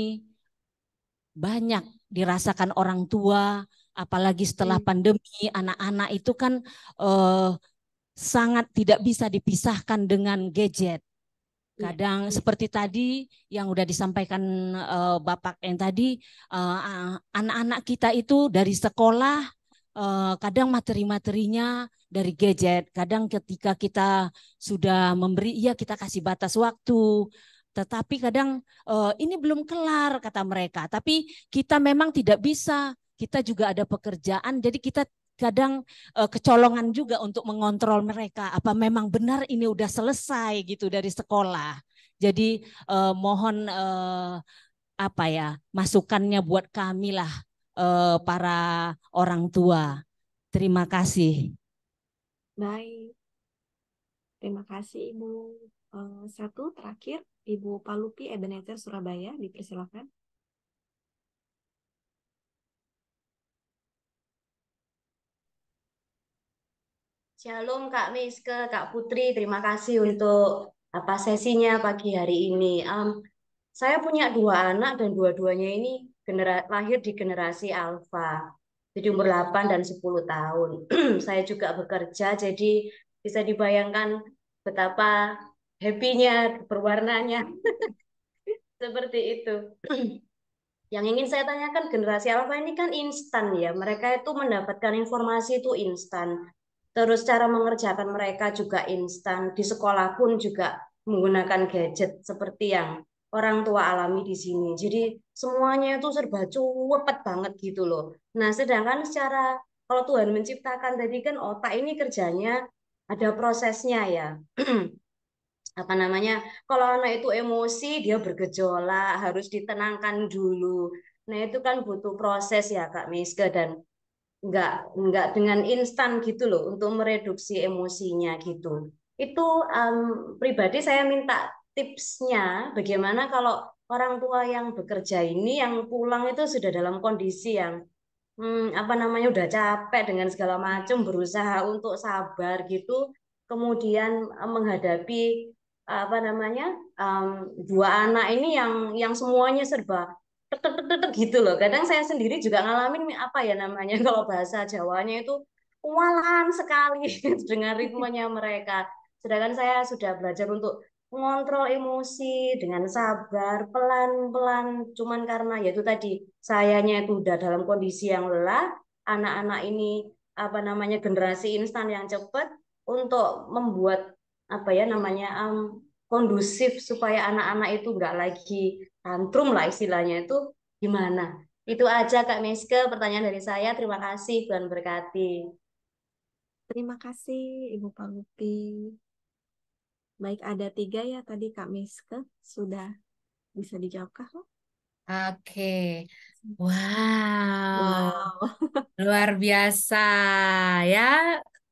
[SPEAKER 8] banyak dirasakan orang tua, apalagi setelah hmm. pandemi, anak-anak itu kan eh, sangat tidak bisa dipisahkan dengan gadget. Iya, kadang iya. seperti tadi yang sudah disampaikan eh, Bapak yang tadi, eh, anak-anak eh, kita itu dari sekolah eh, kadang materi-materinya dari gadget, kadang ketika kita sudah memberi, ya kita kasih batas waktu, tetapi kadang e, ini belum kelar kata mereka, tapi kita memang tidak bisa. Kita juga ada pekerjaan, jadi kita kadang e, kecolongan juga untuk mengontrol mereka apa memang benar ini udah selesai gitu dari sekolah. Jadi e, mohon e, apa ya masukannya buat kami lah e, para orang tua. Terima kasih.
[SPEAKER 7] Baik. Terima kasih Ibu. Satu terakhir Ibu Palupi Ebenezer Surabaya, dipersilakan.
[SPEAKER 11] Shalom Kak Miske, Kak Putri, terima kasih ya. untuk apa sesinya pagi hari ini. Um, saya punya dua anak dan dua-duanya ini genera lahir di generasi alfa, jadi umur 8 dan 10 tahun. saya juga bekerja, jadi bisa dibayangkan betapa happy-nya, berwarnanya. Seperti itu. Yang ingin saya tanyakan generasi alfa ini kan instan ya. Mereka itu mendapatkan informasi itu instan. Terus cara mengerjakan mereka juga instan. Di sekolah pun juga menggunakan gadget seperti yang orang tua alami di sini. Jadi semuanya itu serba cuwepet banget gitu loh. Nah, sedangkan secara kalau Tuhan menciptakan tadi kan otak ini kerjanya ada prosesnya ya. apa namanya kalau anak itu emosi dia bergejolak harus ditenangkan dulu nah itu kan butuh proses ya kak Miska dan nggak nggak dengan instan gitu loh untuk mereduksi emosinya gitu itu um, pribadi saya minta tipsnya bagaimana kalau orang tua yang bekerja ini yang pulang itu sudah dalam kondisi yang hmm, apa namanya udah capek dengan segala macam berusaha untuk sabar gitu kemudian mmm, menghadapi apa namanya um, dua anak ini yang yang semuanya serba tetetetetet gitu loh. Kadang saya sendiri juga ngalamin apa ya namanya kalau bahasa Jawanya itu kewalahan sekali dengan ritmenya mereka. Sedangkan saya sudah belajar untuk mengontrol emosi dengan sabar, pelan-pelan. Cuman karena ya itu tadi sayanya itu udah dalam kondisi yang lelah, anak-anak ini apa namanya generasi instan yang cepat untuk membuat apa ya namanya um, kondusif supaya anak-anak itu nggak lagi tantrum lah istilahnya itu gimana? Itu aja Kak Meske pertanyaan dari saya. Terima kasih Tuhan berkati.
[SPEAKER 7] Terima kasih Ibu Palupi. Baik ada tiga ya tadi Kak Meske sudah bisa dijawabkah?
[SPEAKER 6] Oke, okay. wow. wow,
[SPEAKER 4] luar biasa ya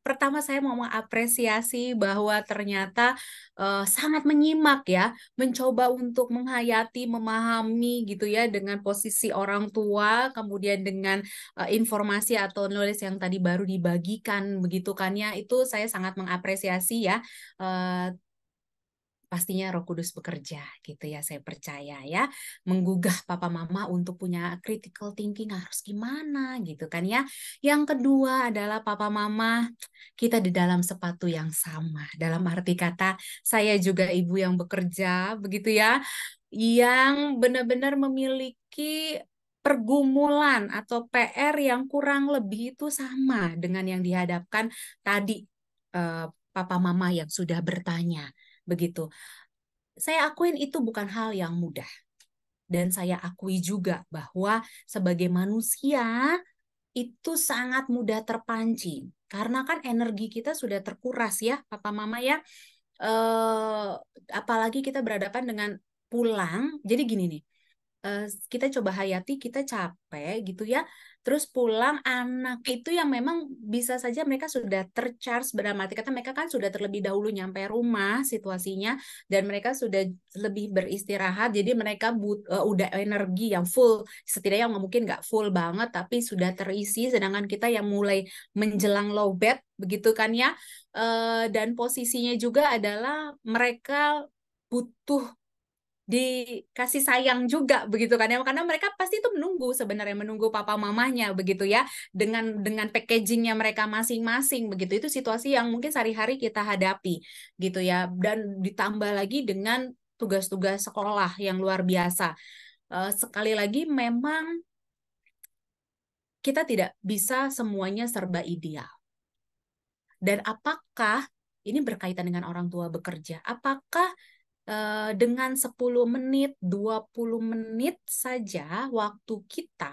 [SPEAKER 4] pertama saya mau mengapresiasi bahwa ternyata uh, sangat menyimak ya, mencoba untuk menghayati, memahami gitu ya dengan posisi orang tua, kemudian dengan uh, informasi atau nulis yang tadi baru dibagikan begitu kan ya, itu saya sangat mengapresiasi ya uh, pastinya Roh Kudus bekerja gitu ya saya percaya ya menggugah papa mama untuk punya critical thinking harus gimana gitu kan ya yang kedua adalah papa mama kita di dalam sepatu yang sama dalam arti kata saya juga ibu yang bekerja begitu ya yang benar-benar memiliki pergumulan atau PR yang kurang lebih itu sama dengan yang dihadapkan tadi eh, papa mama yang sudah bertanya begitu. Saya akuin itu bukan hal yang mudah. Dan saya akui juga bahwa sebagai manusia itu sangat mudah terpancing. Karena kan energi kita sudah terkuras ya, Papa Mama ya. E, apalagi kita berhadapan dengan pulang. Jadi gini nih, e, kita coba hayati kita capek gitu ya terus pulang anak itu yang memang bisa saja mereka sudah tercharge berarti arti kata mereka kan sudah terlebih dahulu nyampe rumah situasinya dan mereka sudah lebih beristirahat jadi mereka but, uh, udah energi yang full setidaknya yang mungkin nggak full banget tapi sudah terisi sedangkan kita yang mulai menjelang low bed begitu kan ya uh, dan posisinya juga adalah mereka butuh dikasih sayang juga begitu kan ya karena mereka pasti itu menunggu sebenarnya menunggu papa mamanya begitu ya dengan dengan packagingnya mereka masing-masing begitu itu situasi yang mungkin sehari-hari kita hadapi gitu ya dan ditambah lagi dengan tugas-tugas sekolah yang luar biasa eh, sekali lagi memang kita tidak bisa semuanya serba ideal dan apakah ini berkaitan dengan orang tua bekerja apakah Eh, dengan 10 menit, 20 menit saja waktu kita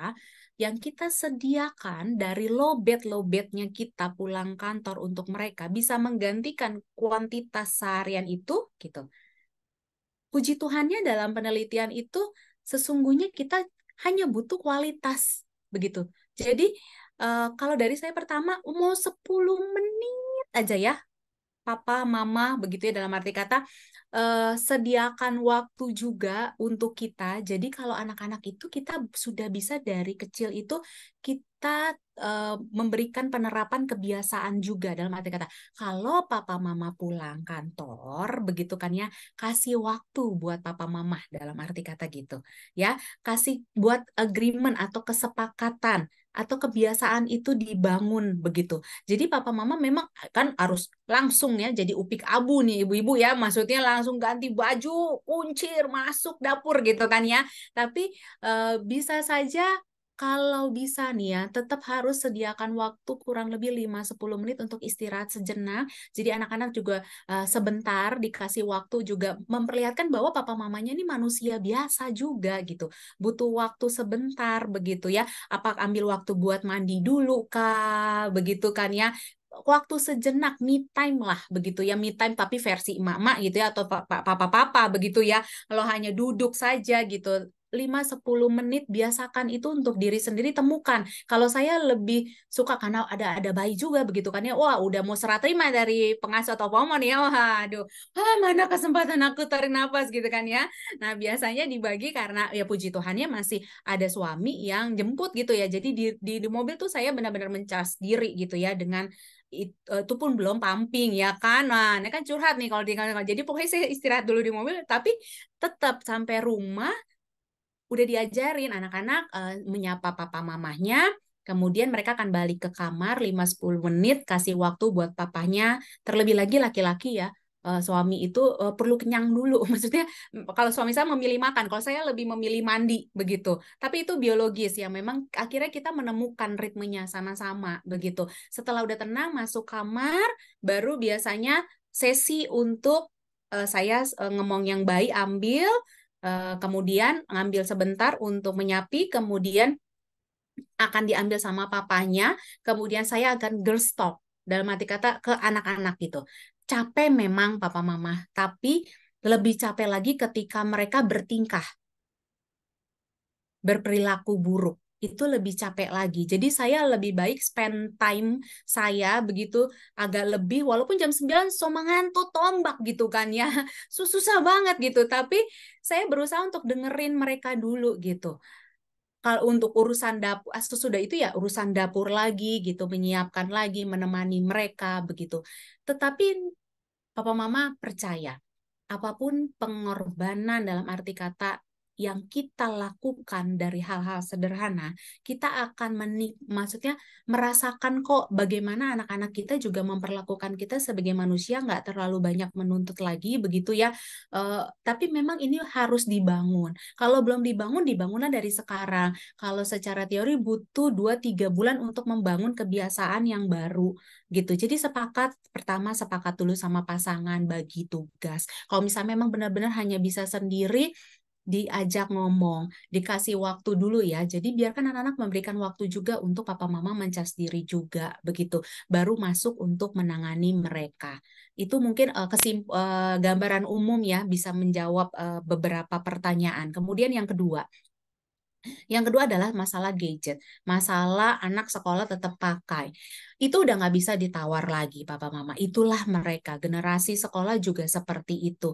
[SPEAKER 4] yang kita sediakan dari lobet-lobetnya kita pulang kantor untuk mereka bisa menggantikan kuantitas seharian itu gitu. Puji Tuhannya dalam penelitian itu sesungguhnya kita hanya butuh kualitas begitu. Jadi eh, kalau dari saya pertama mau 10 menit aja ya papa, mama, begitu ya dalam arti kata eh, sediakan waktu juga untuk kita. Jadi kalau anak-anak itu kita sudah bisa dari kecil itu kita eh, memberikan penerapan kebiasaan juga dalam arti kata kalau papa mama pulang kantor begitu kan ya kasih waktu buat papa mama dalam arti kata gitu ya kasih buat agreement atau kesepakatan atau kebiasaan itu dibangun begitu. Jadi papa mama memang kan harus langsung ya jadi upik abu nih ibu-ibu ya, maksudnya langsung ganti baju, kuncir, masuk dapur gitu kan ya. Tapi e, bisa saja kalau bisa nih ya, tetap harus sediakan waktu kurang lebih 5-10 menit untuk istirahat sejenak. Jadi anak-anak juga uh, sebentar dikasih waktu juga memperlihatkan bahwa papa mamanya ini manusia biasa juga gitu. Butuh waktu sebentar begitu ya. Apa ambil waktu buat mandi dulu kah? Begitu kan ya waktu sejenak me time lah begitu ya me time tapi versi emak gitu ya atau papa-papa begitu ya kalau hanya duduk saja gitu 5-10 menit biasakan itu untuk diri sendiri temukan. Kalau saya lebih suka karena ada ada bayi juga begitu kan ya. Wah, udah mau serah terima dari pengasuh atau pomon ya. Wah, aduh. Ah, mana kesempatan aku tarik nafas gitu kan ya. Nah, biasanya dibagi karena ya puji Tuhan ya masih ada suami yang jemput gitu ya. Jadi di di, di mobil tuh saya benar-benar mencas diri gitu ya dengan eh, itu pun belum pumping ya kan nah ini kan curhat nih kalau di jadi pokoknya saya istirahat dulu di mobil tapi tetap sampai rumah udah diajarin anak-anak uh, menyapa papa mamahnya, Kemudian mereka akan balik ke kamar 5-10 menit, kasih waktu buat papahnya. Terlebih lagi laki-laki ya, eh, suami itu eh, perlu kenyang dulu. Maksudnya kalau suami saya memilih makan, kalau saya lebih memilih mandi begitu. Tapi itu biologis ya, memang akhirnya kita menemukan ritmenya sama-sama begitu. Setelah udah tenang, masuk kamar, baru biasanya sesi untuk uh, saya uh, ngomong yang baik ambil, Eh, kemudian ngambil sebentar untuk menyapi, kemudian akan diambil sama papanya, kemudian saya akan girl stop dalam arti kata ke anak-anak gitu. Capek memang papa mama, tapi lebih capek lagi ketika mereka bertingkah berperilaku buruk itu lebih capek lagi. Jadi saya lebih baik spend time saya begitu agak lebih walaupun jam 9 somangan tuh tombak gitu kan ya. Susah banget gitu, tapi saya berusaha untuk dengerin mereka dulu gitu. Kalau untuk urusan dapur ah, sesudah itu ya urusan dapur lagi gitu, menyiapkan lagi, menemani mereka begitu. Tetapi papa mama percaya apapun pengorbanan dalam arti kata yang kita lakukan dari hal-hal sederhana, kita akan menik maksudnya merasakan kok bagaimana anak-anak kita juga memperlakukan kita sebagai manusia nggak terlalu banyak menuntut lagi begitu ya. E, tapi memang ini harus dibangun. Kalau belum dibangun, dibangunlah dari sekarang. Kalau secara teori butuh 2-3 bulan untuk membangun kebiasaan yang baru gitu. Jadi sepakat pertama sepakat dulu sama pasangan bagi tugas. Kalau misalnya memang benar-benar hanya bisa sendiri, diajak ngomong, dikasih waktu dulu ya. Jadi biarkan anak-anak memberikan waktu juga untuk papa mama mencas diri juga begitu. Baru masuk untuk menangani mereka. Itu mungkin uh, eh, kesimp uh, eh, gambaran umum ya bisa menjawab uh, beberapa pertanyaan. Kemudian yang kedua, yang kedua adalah masalah gadget, masalah anak sekolah tetap pakai. Itu udah nggak bisa ditawar lagi, Papa Mama. Itulah mereka, generasi sekolah juga seperti itu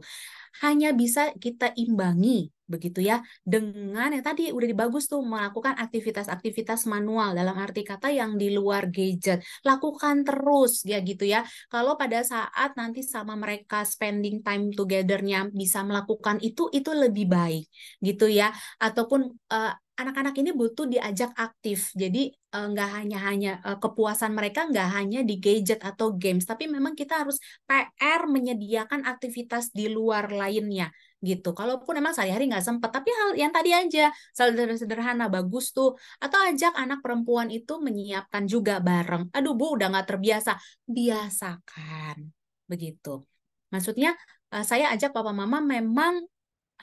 [SPEAKER 4] hanya bisa kita imbangi begitu ya dengan yang tadi udah dibagus tuh melakukan aktivitas-aktivitas manual dalam arti kata yang di luar gadget lakukan terus ya gitu ya kalau pada saat nanti sama mereka spending time togethernya bisa melakukan itu itu lebih baik gitu ya ataupun uh, anak-anak ini butuh diajak aktif. Jadi eh, nggak uh, hanya hanya uh, kepuasan mereka nggak hanya di gadget atau games, tapi memang kita harus PR menyediakan aktivitas di luar lainnya gitu. Kalaupun memang sehari-hari nggak sempet, tapi hal yang tadi aja sederhana bagus tuh. Atau ajak anak perempuan itu menyiapkan juga bareng. Aduh bu, udah nggak terbiasa. Biasakan begitu. Maksudnya eh, saya ajak papa mama memang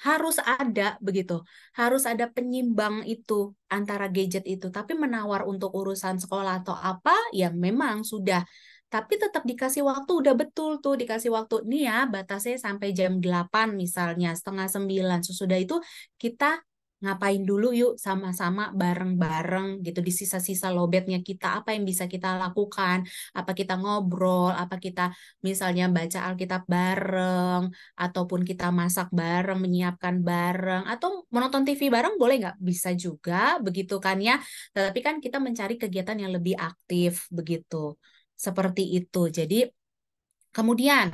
[SPEAKER 4] harus ada begitu, harus ada penyimbang itu antara gadget itu. Tapi menawar untuk urusan sekolah atau apa, ya memang sudah. Tapi tetap dikasih waktu, udah betul tuh dikasih waktu. Nih ya, batasnya sampai jam 8 misalnya, setengah 9. Sesudah itu kita ngapain dulu yuk sama-sama bareng-bareng gitu di sisa-sisa lobetnya kita apa yang bisa kita lakukan apa kita ngobrol apa kita misalnya baca Alkitab bareng ataupun kita masak bareng menyiapkan bareng atau menonton TV bareng boleh nggak bisa juga begitu kan ya tetapi kan kita mencari kegiatan yang lebih aktif begitu seperti itu jadi kemudian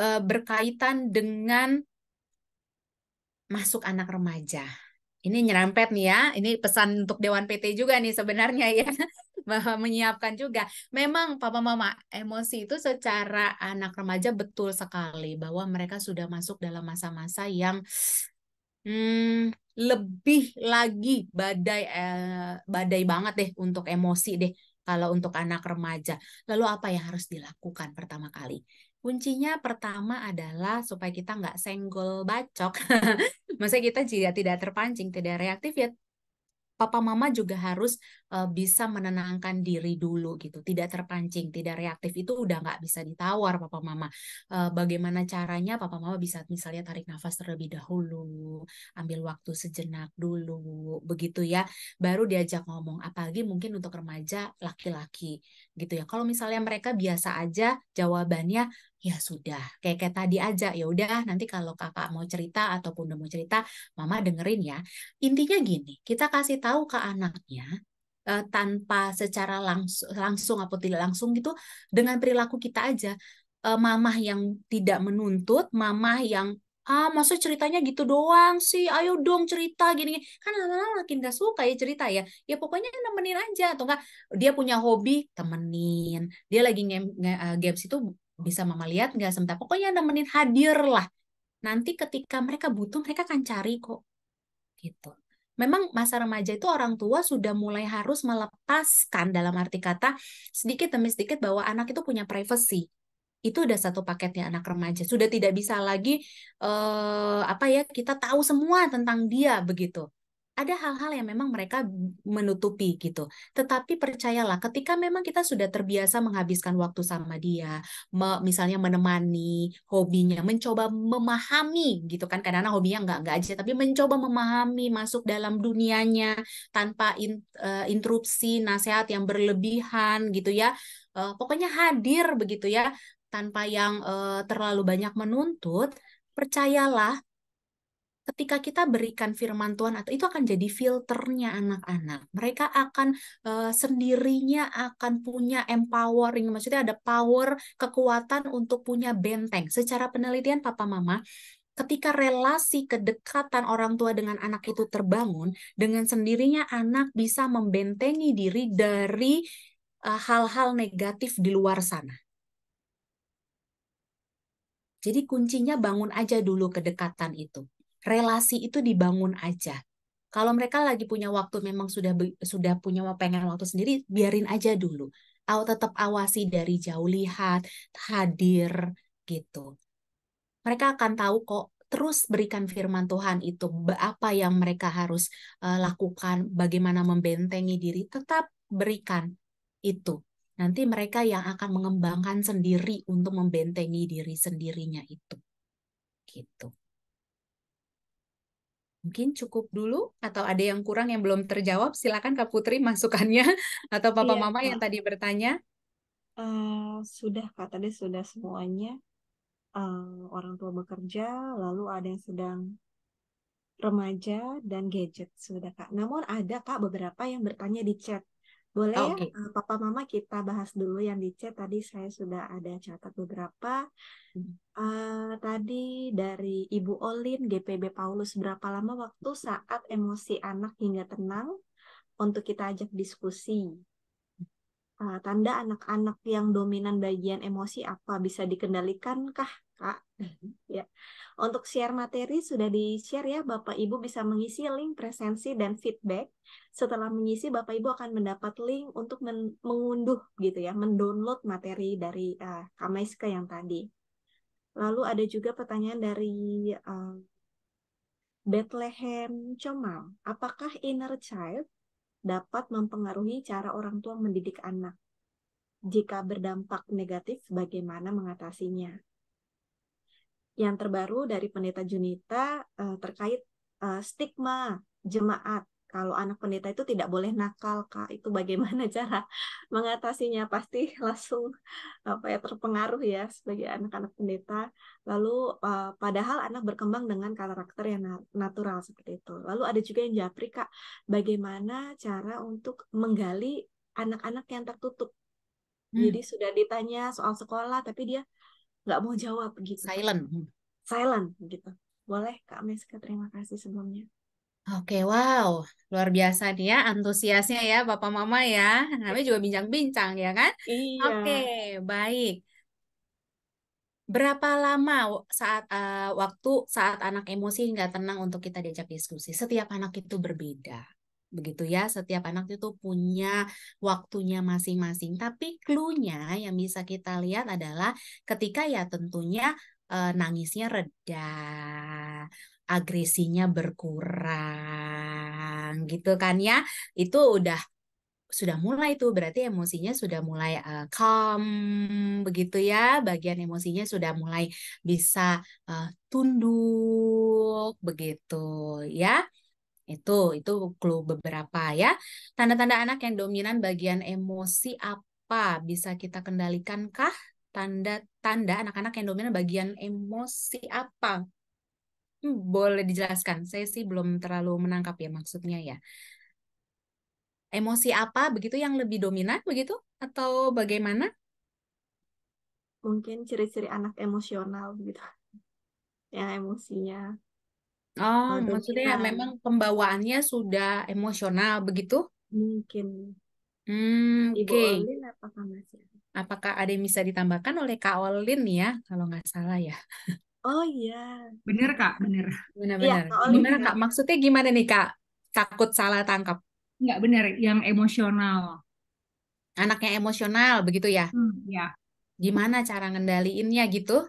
[SPEAKER 4] eh, berkaitan dengan masuk anak remaja ini nyerempet nih ya, ini pesan untuk Dewan PT juga nih sebenarnya ya, bahwa menyiapkan juga. Memang papa mama emosi itu secara anak remaja betul sekali bahwa mereka sudah masuk dalam masa-masa yang
[SPEAKER 9] hmm,
[SPEAKER 4] lebih lagi badai eh, badai banget deh untuk emosi deh kalau untuk anak remaja. Lalu apa yang harus dilakukan pertama kali? Kuncinya pertama adalah supaya kita nggak senggol bacok. Maksudnya kita tidak tidak terpancing, tidak reaktif ya. Papa mama juga harus Eh, bisa menenangkan diri dulu gitu, tidak terpancing, tidak reaktif itu udah nggak bisa ditawar papa mama. Uh, bagaimana caranya papa mama bisa misalnya tarik nafas terlebih dahulu, ambil waktu sejenak dulu, begitu ya. Baru diajak ngomong. Apalagi mungkin untuk remaja laki-laki gitu ya. Kalau misalnya mereka biasa aja jawabannya ya sudah kayak kayak tadi aja ya udah nanti kalau kakak mau cerita ataupun udah mau cerita mama dengerin ya intinya gini kita kasih tahu ke anaknya uh, tanpa secara langsung langsung atau tidak langsung gitu dengan perilaku kita aja uh, mamah yang tidak menuntut mamah yang ah maksud ceritanya gitu doang sih ayo dong cerita gini, -gini. kan lama-lama makin gak suka ya cerita ya ya pokoknya nemenin aja atau enggak dia punya hobi temenin dia lagi game eh, games itu bisa mama lihat nggak sebentar pokoknya nemenin hadir lah nanti ketika mereka butuh mereka akan cari kok gitu memang masa remaja itu orang tua sudah mulai harus melepaskan dalam arti kata sedikit demi sedikit bahwa anak itu punya privasi itu udah satu paketnya anak remaja sudah tidak bisa lagi eh, apa ya kita tahu semua tentang dia begitu ada hal-hal yang memang mereka menutupi gitu. Tetapi percayalah, ketika memang kita sudah terbiasa menghabiskan waktu sama dia, me, misalnya menemani hobinya, mencoba memahami gitu kan, karena hobinya nggak nggak aja, tapi mencoba memahami masuk dalam dunianya tanpa in, uh, interupsi, nasihat yang berlebihan gitu ya. Uh, pokoknya hadir begitu ya, tanpa yang uh, terlalu banyak menuntut. Percayalah, ketika kita berikan firman Tuhan atau itu akan jadi filternya anak-anak. Mereka akan uh, sendirinya akan punya empowering, maksudnya ada power, kekuatan untuk punya benteng. Secara penelitian papa mama, ketika relasi kedekatan orang tua dengan anak itu terbangun, dengan sendirinya anak bisa membentengi diri dari eh, hal-hal uh, negatif di luar sana. Jadi kuncinya bangun aja dulu kedekatan itu relasi itu dibangun aja. Kalau mereka lagi punya waktu memang sudah sudah punya pengen waktu sendiri, biarin aja dulu. Aku tetap awasi dari jauh lihat, hadir gitu. Mereka akan tahu kok terus berikan firman Tuhan itu apa yang mereka harus uh, lakukan, bagaimana membentengi diri, tetap berikan itu. Nanti mereka yang akan mengembangkan sendiri untuk membentengi diri sendirinya itu. Gitu. Mungkin cukup dulu atau ada yang kurang yang belum terjawab, silakan Kak Putri masukannya
[SPEAKER 2] atau Papa iya, Mama yang tadi
[SPEAKER 7] bertanya. Uh, sudah Kak, tadi sudah semuanya. Uh, orang tua bekerja, lalu ada yang sedang remaja dan gadget sudah Kak. Namun ada Kak beberapa yang bertanya di chat. Boleh okay. Oh, ya, eh, Papa Mama kita bahas dulu yang di chat. Tadi saya sudah ada catat beberapa. Uh, tadi dari Ibu Olin, GPB Paulus, berapa lama waktu saat emosi anak hingga tenang untuk kita ajak diskusi? uh, tanda anak-anak yang dominan bagian emosi apa bisa dikendalikan kah kak mhm. ya untuk share materi sudah di share ya bapak ibu bisa mengisi link presensi dan feedback setelah mengisi bapak ibu akan mendapat link untuk men mengunduh gitu ya mendownload materi dari uh, eh, Kameska yang tadi lalu ada juga pertanyaan dari uh, Bethlehem Comal, apakah inner child dapat mempengaruhi cara orang tua mendidik anak. Jika berdampak negatif, bagaimana mengatasinya? Yang terbaru dari Pendeta Junita eh, terkait eh, stigma jemaat kalau anak pendeta itu tidak boleh nakal kak itu bagaimana cara mengatasinya pasti langsung apa ya terpengaruh ya sebagai anak-anak pendeta lalu eh, padahal anak berkembang dengan karakter yang natural seperti itu lalu ada juga yang japri kak bagaimana cara untuk menggali anak-anak yang tertutup hmm. jadi sudah ditanya soal sekolah tapi dia nggak mau jawab gitu silent hmm. silent gitu boleh kak Meska terima kasih sebelumnya
[SPEAKER 4] Oke, wow, luar biasa nih ya antusiasnya ya Bapak Mama ya. Namanya juga bincang-bincang ya kan? Iya. Oke, baik. Berapa lama saat uh, waktu saat anak emosi nggak tenang untuk kita diajak diskusi? Setiap anak itu berbeda, begitu ya. Setiap anak itu punya waktunya masing-masing. Tapi klunya yang bisa kita lihat adalah ketika ya tentunya uh, nangisnya reda agresinya berkurang gitu kan ya. Itu udah sudah mulai tuh berarti emosinya sudah mulai uh, calm begitu ya bagian emosinya sudah mulai bisa uh, tunduk begitu ya itu itu clue beberapa ya tanda-tanda anak yang dominan bagian emosi apa bisa kita kendalikankah tanda-tanda anak-anak yang dominan bagian emosi apa Hmm, boleh dijelaskan. Saya sih belum terlalu menangkap ya maksudnya ya. Emosi apa begitu yang lebih
[SPEAKER 7] dominan begitu atau bagaimana? Mungkin ciri-ciri anak emosional gitu. Yang emosinya Oh, eh, dominan. maksudnya ya
[SPEAKER 4] memang pembawaannya sudah emosional begitu? Mungkin. Hmm, oke. Okay.
[SPEAKER 1] apakah masih?
[SPEAKER 4] Apakah ada yang bisa ditambahkan oleh Kak Olin ya, kalau nggak salah ya? Oh iya.
[SPEAKER 2] Bener kak, bener. bener
[SPEAKER 4] iya, benar Ya, bener kak. Maksudnya gimana nih kak? Takut salah tangkap? Enggak bener, yang emosional. Anaknya emosional, begitu ya? Hmm, iya. Gimana cara ngendaliinnya gitu?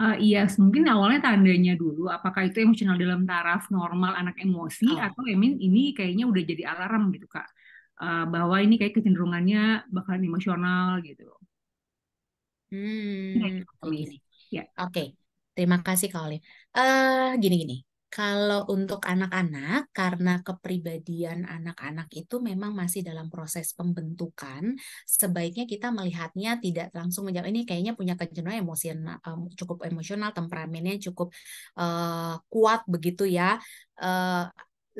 [SPEAKER 4] Uh, iya, mungkin awalnya tandanya dulu apakah itu emosional dalam taraf normal anak
[SPEAKER 2] emosi oh. atau emin ini kayaknya udah jadi alarm gitu kak uh, bahwa ini kayak
[SPEAKER 4] kecenderungannya bakalan emosional gitu. Hmm. Ya. Oke. Iya. Okay. Terima kasih Kak Olive. Uh, gini-gini, kalau untuk anak-anak, karena kepribadian anak-anak itu memang masih dalam proses pembentukan, sebaiknya kita melihatnya tidak langsung menjawab ini kayaknya punya kecenderungan emosional, um, cukup emosional, temperamennya cukup uh, kuat begitu ya. Uh,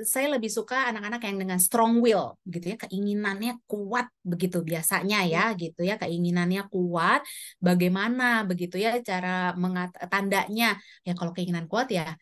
[SPEAKER 4] saya lebih suka anak-anak yang dengan strong will gitu ya keinginannya kuat begitu biasanya ya iya. gitu ya keinginannya kuat bagaimana begitu ya cara mengat tandanya ya kalau keinginan kuat ya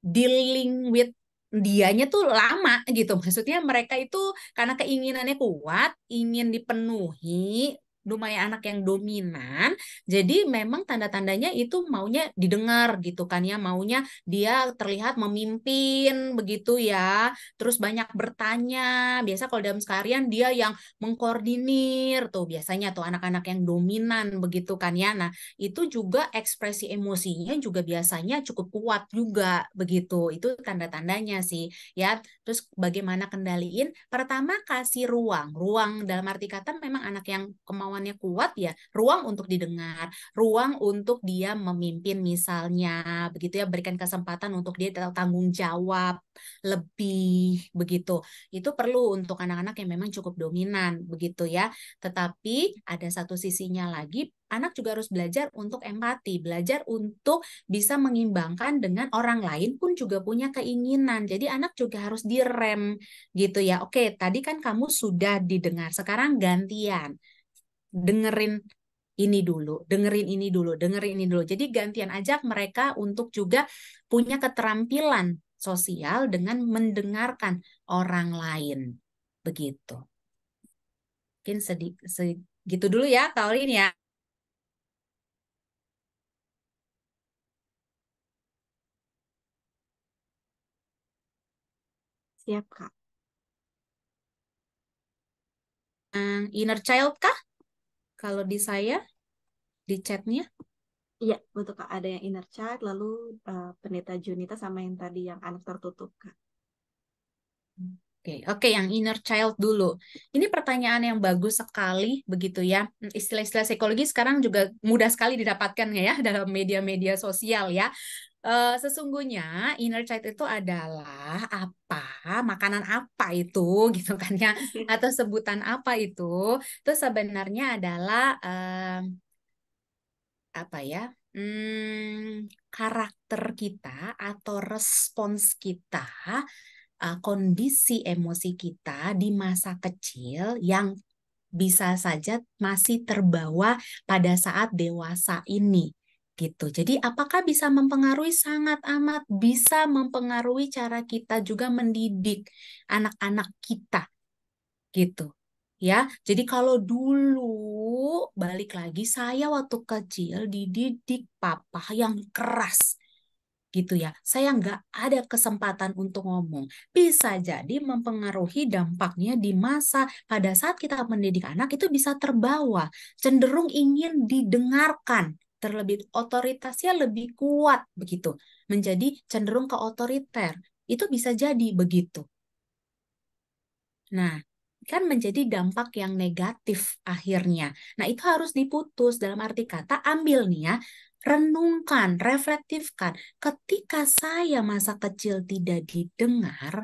[SPEAKER 4] dealing with dianya tuh lama gitu maksudnya mereka itu karena keinginannya kuat ingin dipenuhi lumayan anak yang dominan, jadi memang tanda-tandanya itu maunya didengar gitu kan ya, maunya dia terlihat memimpin begitu ya, terus banyak bertanya. Biasa kalau dalam sekalian dia yang mengkoordinir tuh biasanya tuh anak-anak yang dominan begitu kan ya. Nah, itu juga ekspresi emosinya juga biasanya cukup kuat juga begitu. Itu tanda-tandanya sih ya. Terus bagaimana kendaliin? Pertama kasih ruang. Ruang dalam arti kata memang anak yang kemauan pengetahuannya kuat ya ruang untuk didengar ruang untuk dia memimpin misalnya begitu ya berikan kesempatan untuk dia tanggung jawab lebih begitu itu perlu untuk anak-anak yang memang cukup dominan begitu ya tetapi ada satu sisinya lagi anak juga harus belajar untuk empati, belajar untuk bisa mengimbangkan dengan orang lain pun juga punya keinginan. Jadi anak juga harus direm gitu ya. Oke, tadi kan kamu sudah didengar, sekarang gantian dengerin ini dulu, dengerin ini dulu, dengerin ini dulu. Jadi gantian ajak mereka untuk juga punya keterampilan sosial dengan mendengarkan orang lain. Begitu. Mungkin sedikit segitu dulu ya ini ya. Siap, Kak.
[SPEAKER 7] Inner child kah? Kalau di saya, di chatnya? Iya, betul Kak. Ada yang inner chat lalu uh, pendeta Junita sama yang tadi yang anak tertutup Kak.
[SPEAKER 4] Oke, okay. oke okay, yang inner child dulu. Ini pertanyaan yang bagus sekali begitu ya. Hmm, istilah-istilah psikologi sekarang juga mudah sekali didapatkan ya dalam media-media sosial ya. Eh, sesungguhnya inner child itu adalah apa makanan apa itu gitu kan ya atau sebutan apa itu itu sebenarnya adalah uh, apa ya hmm, karakter kita atau respons kita uh, kondisi emosi kita di masa kecil yang bisa saja masih terbawa pada saat dewasa ini gitu. Jadi apakah bisa mempengaruhi sangat amat bisa mempengaruhi cara kita juga mendidik anak-anak kita gitu. Ya, jadi kalau dulu balik lagi saya waktu kecil dididik papa yang keras gitu ya. Saya nggak ada kesempatan untuk ngomong. Bisa jadi mempengaruhi dampaknya di masa pada saat kita mendidik anak itu bisa terbawa, cenderung ingin didengarkan terlebih otoritasnya lebih kuat begitu, menjadi cenderung ke otoriter. Itu bisa jadi begitu. Nah, kan menjadi dampak yang negatif akhirnya. Nah, itu harus diputus dalam arti kata ambil nih ya, renungkan, reflektifkan. Ketika saya masa kecil tidak didengar,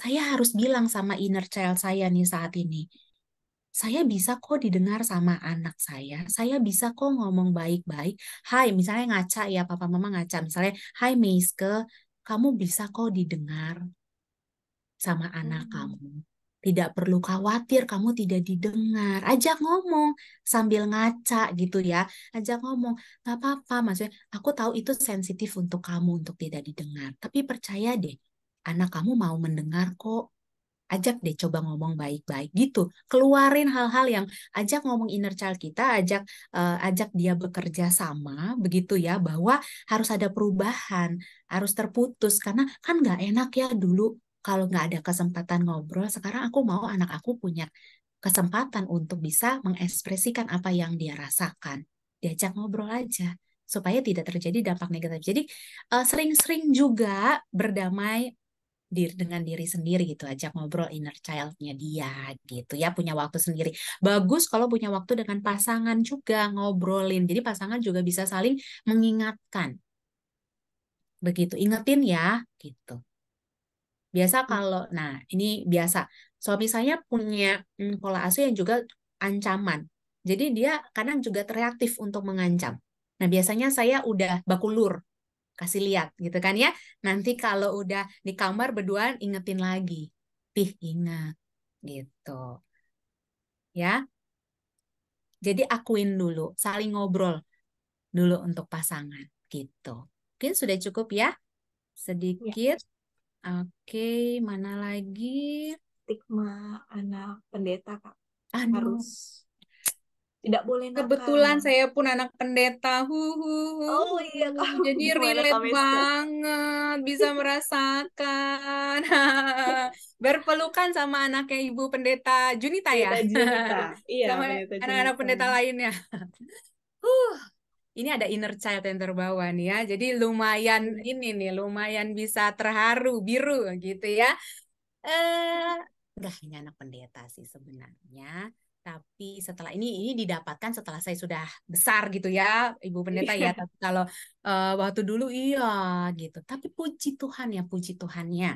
[SPEAKER 4] saya harus bilang sama inner child saya nih saat ini saya bisa kok didengar sama anak saya, saya bisa kok ngomong baik-baik. Hai, misalnya ngaca ya, papa mama ngaca. Misalnya, hai Meiske, kamu bisa kok didengar sama anak hmm. kamu. Tidak perlu khawatir kamu tidak didengar. Ajak ngomong sambil ngaca gitu ya. Ajak ngomong, gak apa-apa. Maksudnya, aku tahu itu sensitif untuk kamu untuk tidak didengar. Tapi percaya deh, anak kamu mau mendengar kok ajak deh coba ngomong baik-baik gitu keluarin hal-hal yang ajak ngomong inner child kita ajak uh, ajak dia bekerja sama begitu ya bahwa harus ada perubahan harus terputus karena kan nggak enak ya dulu kalau nggak ada kesempatan ngobrol sekarang aku mau anak aku punya kesempatan untuk bisa mengekspresikan apa yang dia rasakan diajak ngobrol aja supaya tidak terjadi dampak negatif. Jadi eh, sering-sering uh, juga berdamai diri dengan diri sendiri gitu ajak ngobrol inner childnya dia gitu ya punya waktu sendiri bagus kalau punya waktu dengan pasangan juga ngobrolin jadi pasangan juga bisa saling mengingatkan begitu ingetin ya gitu biasa hmm. kalau nah ini biasa suami saya punya hmm, pola asuh yang juga ancaman jadi dia kadang juga reaktif untuk mengancam nah biasanya saya udah bakulur kasih lihat gitu kan ya. Nanti kalau udah di kamar berdua ingetin lagi. Pih ingat gitu. Ya. Jadi akuin dulu, saling ngobrol
[SPEAKER 8] dulu untuk pasangan gitu.
[SPEAKER 4] Mungkin sudah cukup ya. Iya. Sedikit. Ya. Oke, mana lagi? Stigma anak pendeta, Kak. Anu. Harus
[SPEAKER 7] tidak boleh nakal. Kebetulan
[SPEAKER 4] saya pun anak pendeta. Hu Oh iya Jadi relate banget, bisa merasakan. Berpelukan sama anaknya Ibu Pendeta Junita ya. Junita. Iya, sama anak-anak pendeta lainnya. Huh. Ini ada inner child yang terbawa nih ya. Jadi lumayan ini nih, lumayan bisa terharu biru gitu ya. Eh, uh, enggak hanya anak pendeta sih sebenarnya tapi setelah ini ini didapatkan setelah saya sudah besar gitu ya ibu iya. pendeta ya tapi kalau uh, waktu dulu iya gitu tapi puji Tuhan ya puji Tuhannya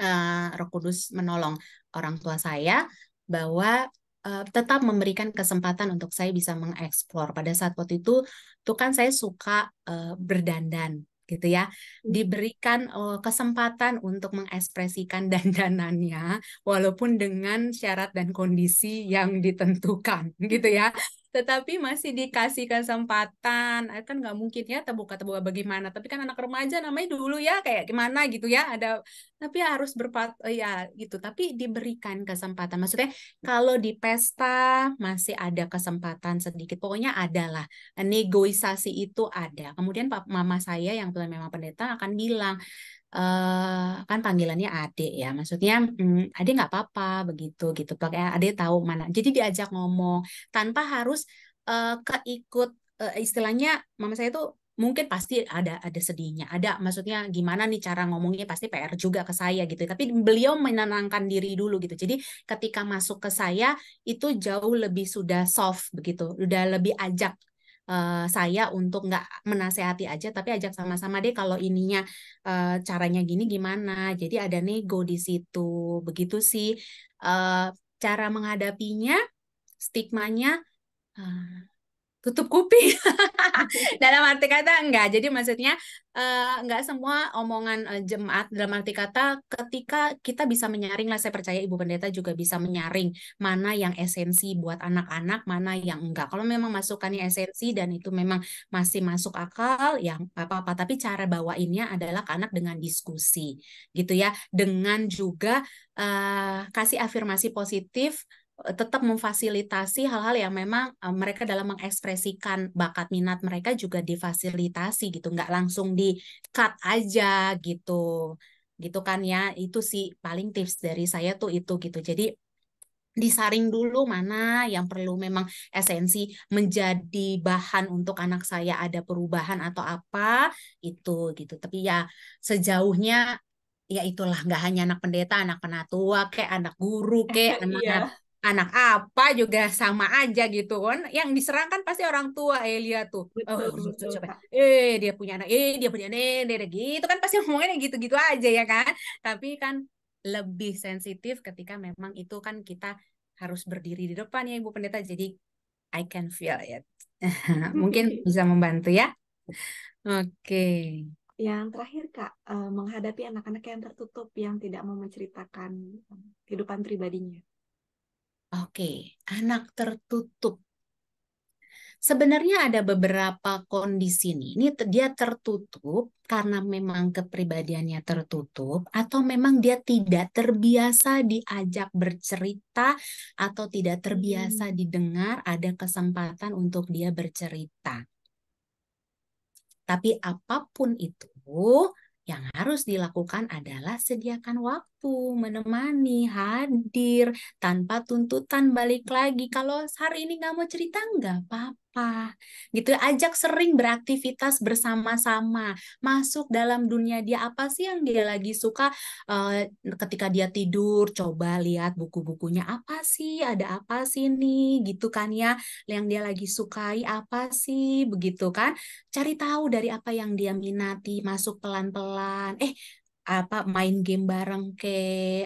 [SPEAKER 4] uh, Roh Kudus menolong orang tua saya bahwa uh, tetap memberikan kesempatan untuk saya bisa mengeksplor pada saat waktu itu tuh kan saya suka uh, berdandan gitu ya hmm. diberikan uh, kesempatan untuk mengekspresikan dandanannya walaupun dengan syarat dan kondisi yang ditentukan gitu ya tetapi masih dikasih kesempatan eh, kan nggak mungkin ya terbuka terbuka bagaimana tapi kan anak remaja namanya dulu ya kayak gimana gitu ya ada tapi harus berpat eh, ya gitu tapi diberikan kesempatan maksudnya kalau di pesta masih ada kesempatan sedikit pokoknya adalah negosiasi itu ada kemudian mama saya yang memang pendeta akan bilang uh, kan panggilannya adik ya, maksudnya hmm, adik nggak apa-apa begitu gitu. Pakai ah, adik tahu mana. Jadi diajak ngomong tanpa harus uh, keikut uh, istilahnya mama saya itu mungkin pasti ada ada sedihnya, ada maksudnya gimana nih cara ngomongnya pasti PR juga ke saya gitu. Tapi beliau menenangkan diri dulu gitu. Jadi ketika masuk ke saya itu jauh lebih sudah soft begitu, udah lebih ajak Eh, saya untuk nggak menasehati aja tapi ajak sama-sama deh kalau ininya uh, caranya gini gimana jadi ada nego di situ begitu sih uh, cara menghadapinya stigmanya uh, tutup kuping dalam arti kata enggak jadi maksudnya uh, enggak semua omongan uh, jemaat dalam arti kata ketika kita bisa menyaring lah saya percaya ibu pendeta juga bisa menyaring mana yang esensi buat anak-anak mana yang enggak kalau memang masukannya esensi dan itu memang masih masuk akal yang apa-apa tapi cara bawainnya adalah ke anak dengan diskusi gitu ya dengan juga uh, kasih afirmasi positif Eh, tetap memfasilitasi hal-hal yang memang uh, mereka dalam mengekspresikan bakat minat mereka juga difasilitasi gitu nggak langsung di cut aja gitu gitu kan ya itu sih paling tips dari saya tuh itu gitu jadi disaring dulu mana yang perlu memang esensi menjadi bahan untuk anak saya ada perubahan atau apa itu gitu tapi ya sejauhnya ya itulah nggak hanya anak pendeta anak penatua kayak anak guru kayak anak, -anak anak apa juga sama aja gitu kan yang diserang kan pasti orang tua lihat tuh oh, eh dia punya anak eh dia punya nenek gitu kan pasti ngomongnya gitu-gitu aja ya kan tapi kan lebih sensitif ketika memang itu kan kita harus berdiri di depan ya Ibu Pendeta jadi I can feel it mungkin bisa membantu ya oke okay.
[SPEAKER 7] Yang terakhir Kak, eh, menghadapi anak-anak yang tertutup yang tidak mau menceritakan eh, kehidupan pribadinya.
[SPEAKER 4] Oke, anak tertutup. Sebenarnya ada beberapa kondisi ini. Ini dia tertutup karena memang kepribadiannya tertutup atau memang dia tidak terbiasa diajak bercerita atau tidak terbiasa hmm. didengar ada kesempatan untuk dia bercerita. Tapi apapun itu, yang harus dilakukan adalah sediakan waktu mampu menemani, hadir, tanpa tuntutan balik lagi. Kalau hari ini nggak mau cerita, nggak apa-apa. Gitu, ajak sering beraktivitas bersama-sama. Masuk dalam dunia dia, apa sih yang dia lagi suka uh, ketika dia tidur, coba lihat buku-bukunya apa sih, ada apa sih nih, gitu kan ya. Yang dia lagi sukai apa sih, begitu kan. Cari tahu dari apa yang dia minati, masuk pelan-pelan. Eh, apa main game bareng ke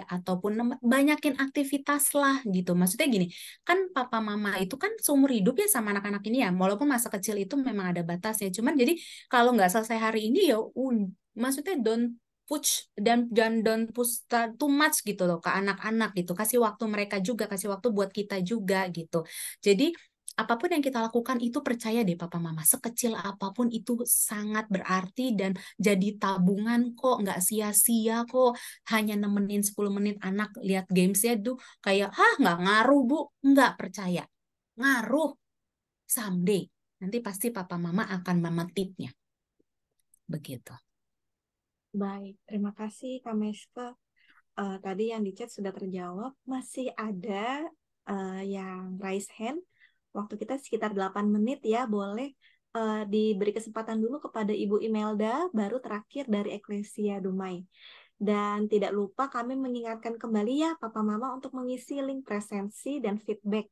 [SPEAKER 4] ataupun banyakin aktivitas lah gitu. Maksudnya gini, kan papa mama itu kan seumur hidup ya sama anak-anak ini ya. Walaupun masa kecil itu memang ada batasnya. Cuman jadi kalau nggak selesai hari ini ya un maksudnya don't push dan jangan don't push too much gitu loh ke anak-anak gitu kasih waktu mereka juga kasih waktu buat kita juga gitu jadi apapun yang kita lakukan itu percaya deh papa mama sekecil apapun itu sangat berarti dan jadi tabungan kok nggak sia-sia kok hanya nemenin 10 menit anak lihat games gamesnya tuh kayak hah nggak ngaruh bu nggak percaya ngaruh someday nanti pasti papa mama akan memetiknya
[SPEAKER 8] begitu
[SPEAKER 7] baik terima kasih Kameska uh, eh, tadi yang di chat sudah terjawab masih ada uh, yang raise hand Waktu kita sekitar 8 menit ya, boleh uh, diberi kesempatan dulu kepada Ibu Imelda, baru terakhir dari Eklesia Dumai. Dan tidak lupa kami mengingatkan kembali ya Papa Mama untuk mengisi link presensi dan feedback.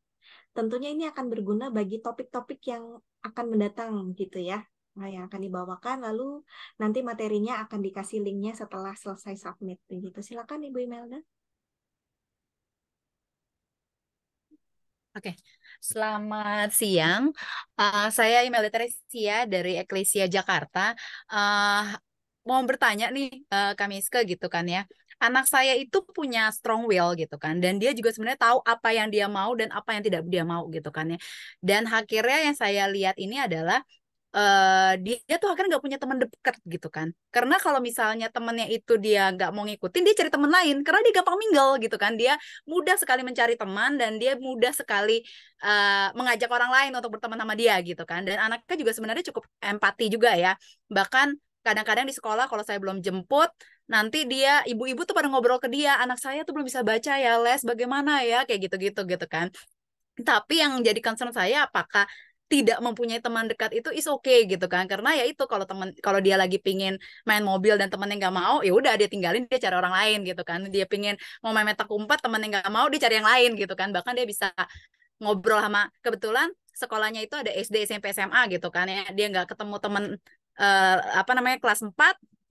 [SPEAKER 7] Tentunya ini akan berguna bagi topik-topik yang akan mendatang gitu ya. Nah, yang akan dibawakan lalu nanti materinya akan dikasih linknya setelah
[SPEAKER 12] selesai submit begitu. Silakan Ibu Imelda. Oke, selamat siang. Uh, saya Imelda Teresia dari Eklesia Jakarta. Uh, mau bertanya nih, uh, eh, ke gitu kan ya. Anak saya itu punya strong will gitu kan, dan dia juga sebenarnya tahu apa yang dia mau dan apa yang tidak dia mau gitu kan ya. Dan akhirnya yang saya lihat ini adalah dia, eh, dia tuh akhirnya nggak punya teman dekat gitu kan karena kalau misalnya temennya itu dia nggak mau ngikutin dia cari teman lain karena dia gampang minggal gitu kan dia mudah sekali mencari teman dan dia mudah sekali uh, mengajak orang lain untuk berteman sama dia gitu kan dan anaknya juga sebenarnya cukup empati juga ya bahkan kadang-kadang di sekolah kalau saya belum jemput nanti dia ibu-ibu tuh pada ngobrol ke dia anak saya tuh belum bisa baca ya les bagaimana ya kayak gitu-gitu gitu kan tapi yang jadi concern saya apakah tidak mempunyai teman dekat itu is oke okay, gitu kan karena ya itu kalau teman kalau dia lagi pingin main mobil dan temennya nggak mau ya udah dia tinggalin dia cari orang lain gitu kan dia pingin mau main meta kumpat temennya nggak mau dia cari yang lain gitu kan bahkan dia bisa ngobrol sama kebetulan sekolahnya itu ada SD SMP SMA gitu kan ya dia nggak ketemu temen uh, apa namanya kelas 4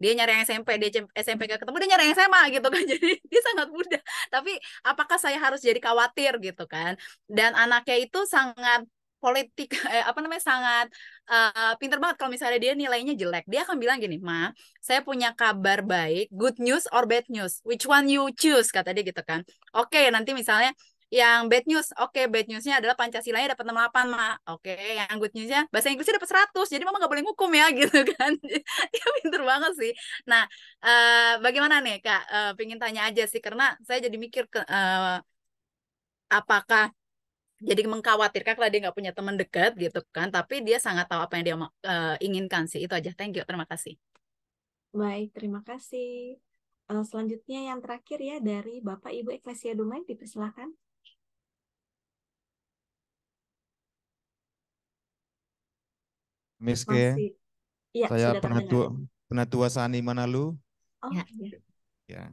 [SPEAKER 12] dia nyari yang SMP dia SMP gak ketemu dia nyari yang SMA gitu kan jadi dia sangat mudah tapi apakah saya harus jadi khawatir gitu kan dan anaknya itu sangat politik eh, apa namanya sangat uh, pinter banget kalau misalnya dia nilainya jelek dia akan bilang gini ma saya punya kabar baik good news or bad news which one you choose kata dia gitu kan oke okay, nanti misalnya yang bad news, oke okay, bad newsnya adalah pancasila nya dapat 68 ma, oke okay, yang good newsnya bahasa Inggrisnya dapat 100, jadi mama nggak boleh ngukum ya gitu kan, dia pinter banget sih. Nah, uh, bagaimana nih kak, uh, pingin tanya aja sih karena saya jadi mikir ke, uh, apakah jadi mengkhawatirkan kalau dia nggak punya teman dekat gitu kan tapi dia sangat tahu apa yang dia uh, inginkan sih itu aja thank you terima kasih
[SPEAKER 7] baik terima kasih uh, selanjutnya yang terakhir ya dari bapak ibu eklesia dumai dipersilahkan
[SPEAKER 3] Miss K, ya, saya penatua penatua Sani Manalu.
[SPEAKER 1] Oh, ya.
[SPEAKER 10] Iya. ya.
[SPEAKER 3] ya.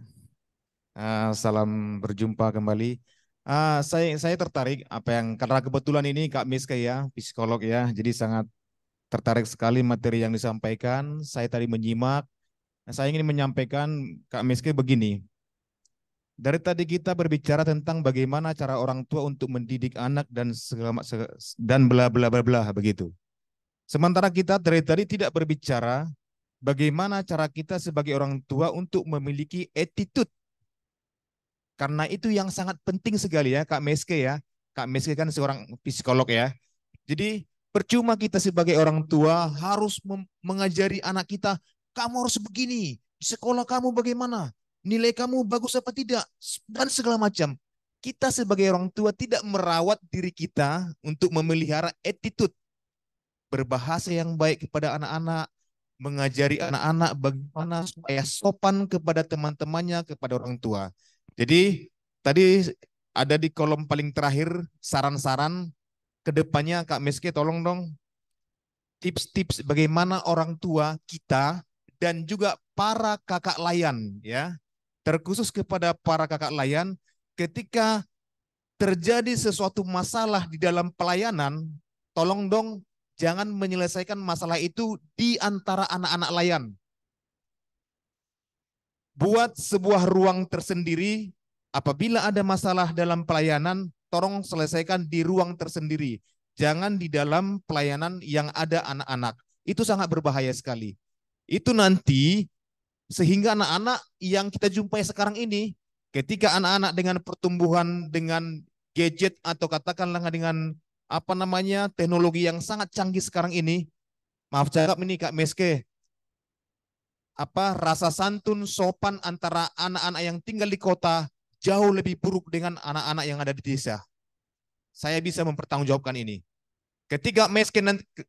[SPEAKER 3] Uh, salam berjumpa kembali. Uh, saya saya tertarik apa yang karena kebetulan ini Kak Miska ya psikolog ya jadi sangat tertarik sekali materi yang disampaikan saya tadi menyimak nah, saya ingin menyampaikan Kak Miska begini dari tadi kita berbicara tentang bagaimana cara orang tua untuk mendidik anak dan segala dan bla bla bla bla begitu sementara kita dari tadi tidak berbicara bagaimana cara kita sebagai orang tua untuk memiliki attitude karena itu yang sangat penting sekali ya Kak Meske ya. Kak Meske kan seorang psikolog ya. Jadi percuma kita sebagai orang tua harus mengajari anak kita, kamu harus begini, di sekolah kamu bagaimana, nilai kamu bagus apa tidak, dan segala macam. Kita sebagai orang tua tidak merawat diri kita untuk memelihara attitude. Berbahasa yang baik kepada anak-anak, mengajari anak-anak bagaimana supaya sopan kepada teman-temannya, kepada orang tua. Jadi tadi ada di kolom paling terakhir saran-saran kedepannya Kak Meski tolong dong tips-tips bagaimana orang tua kita dan juga para kakak layan ya terkhusus kepada para kakak layan ketika terjadi sesuatu masalah di dalam pelayanan tolong dong jangan menyelesaikan masalah itu di antara anak-anak layan buat sebuah ruang tersendiri. Apabila ada masalah dalam pelayanan, tolong selesaikan di ruang tersendiri. Jangan di dalam pelayanan yang ada anak-anak. Itu sangat berbahaya sekali. Itu nanti sehingga anak-anak yang kita jumpai sekarang ini, ketika anak-anak dengan pertumbuhan dengan gadget atau katakanlah dengan apa namanya teknologi yang sangat canggih sekarang ini, maaf cakap ini Kak Meske, apa rasa santun sopan antara anak-anak yang tinggal di kota jauh lebih buruk dengan anak-anak yang ada di desa. Saya bisa mempertanggungjawabkan ini. Ketika meske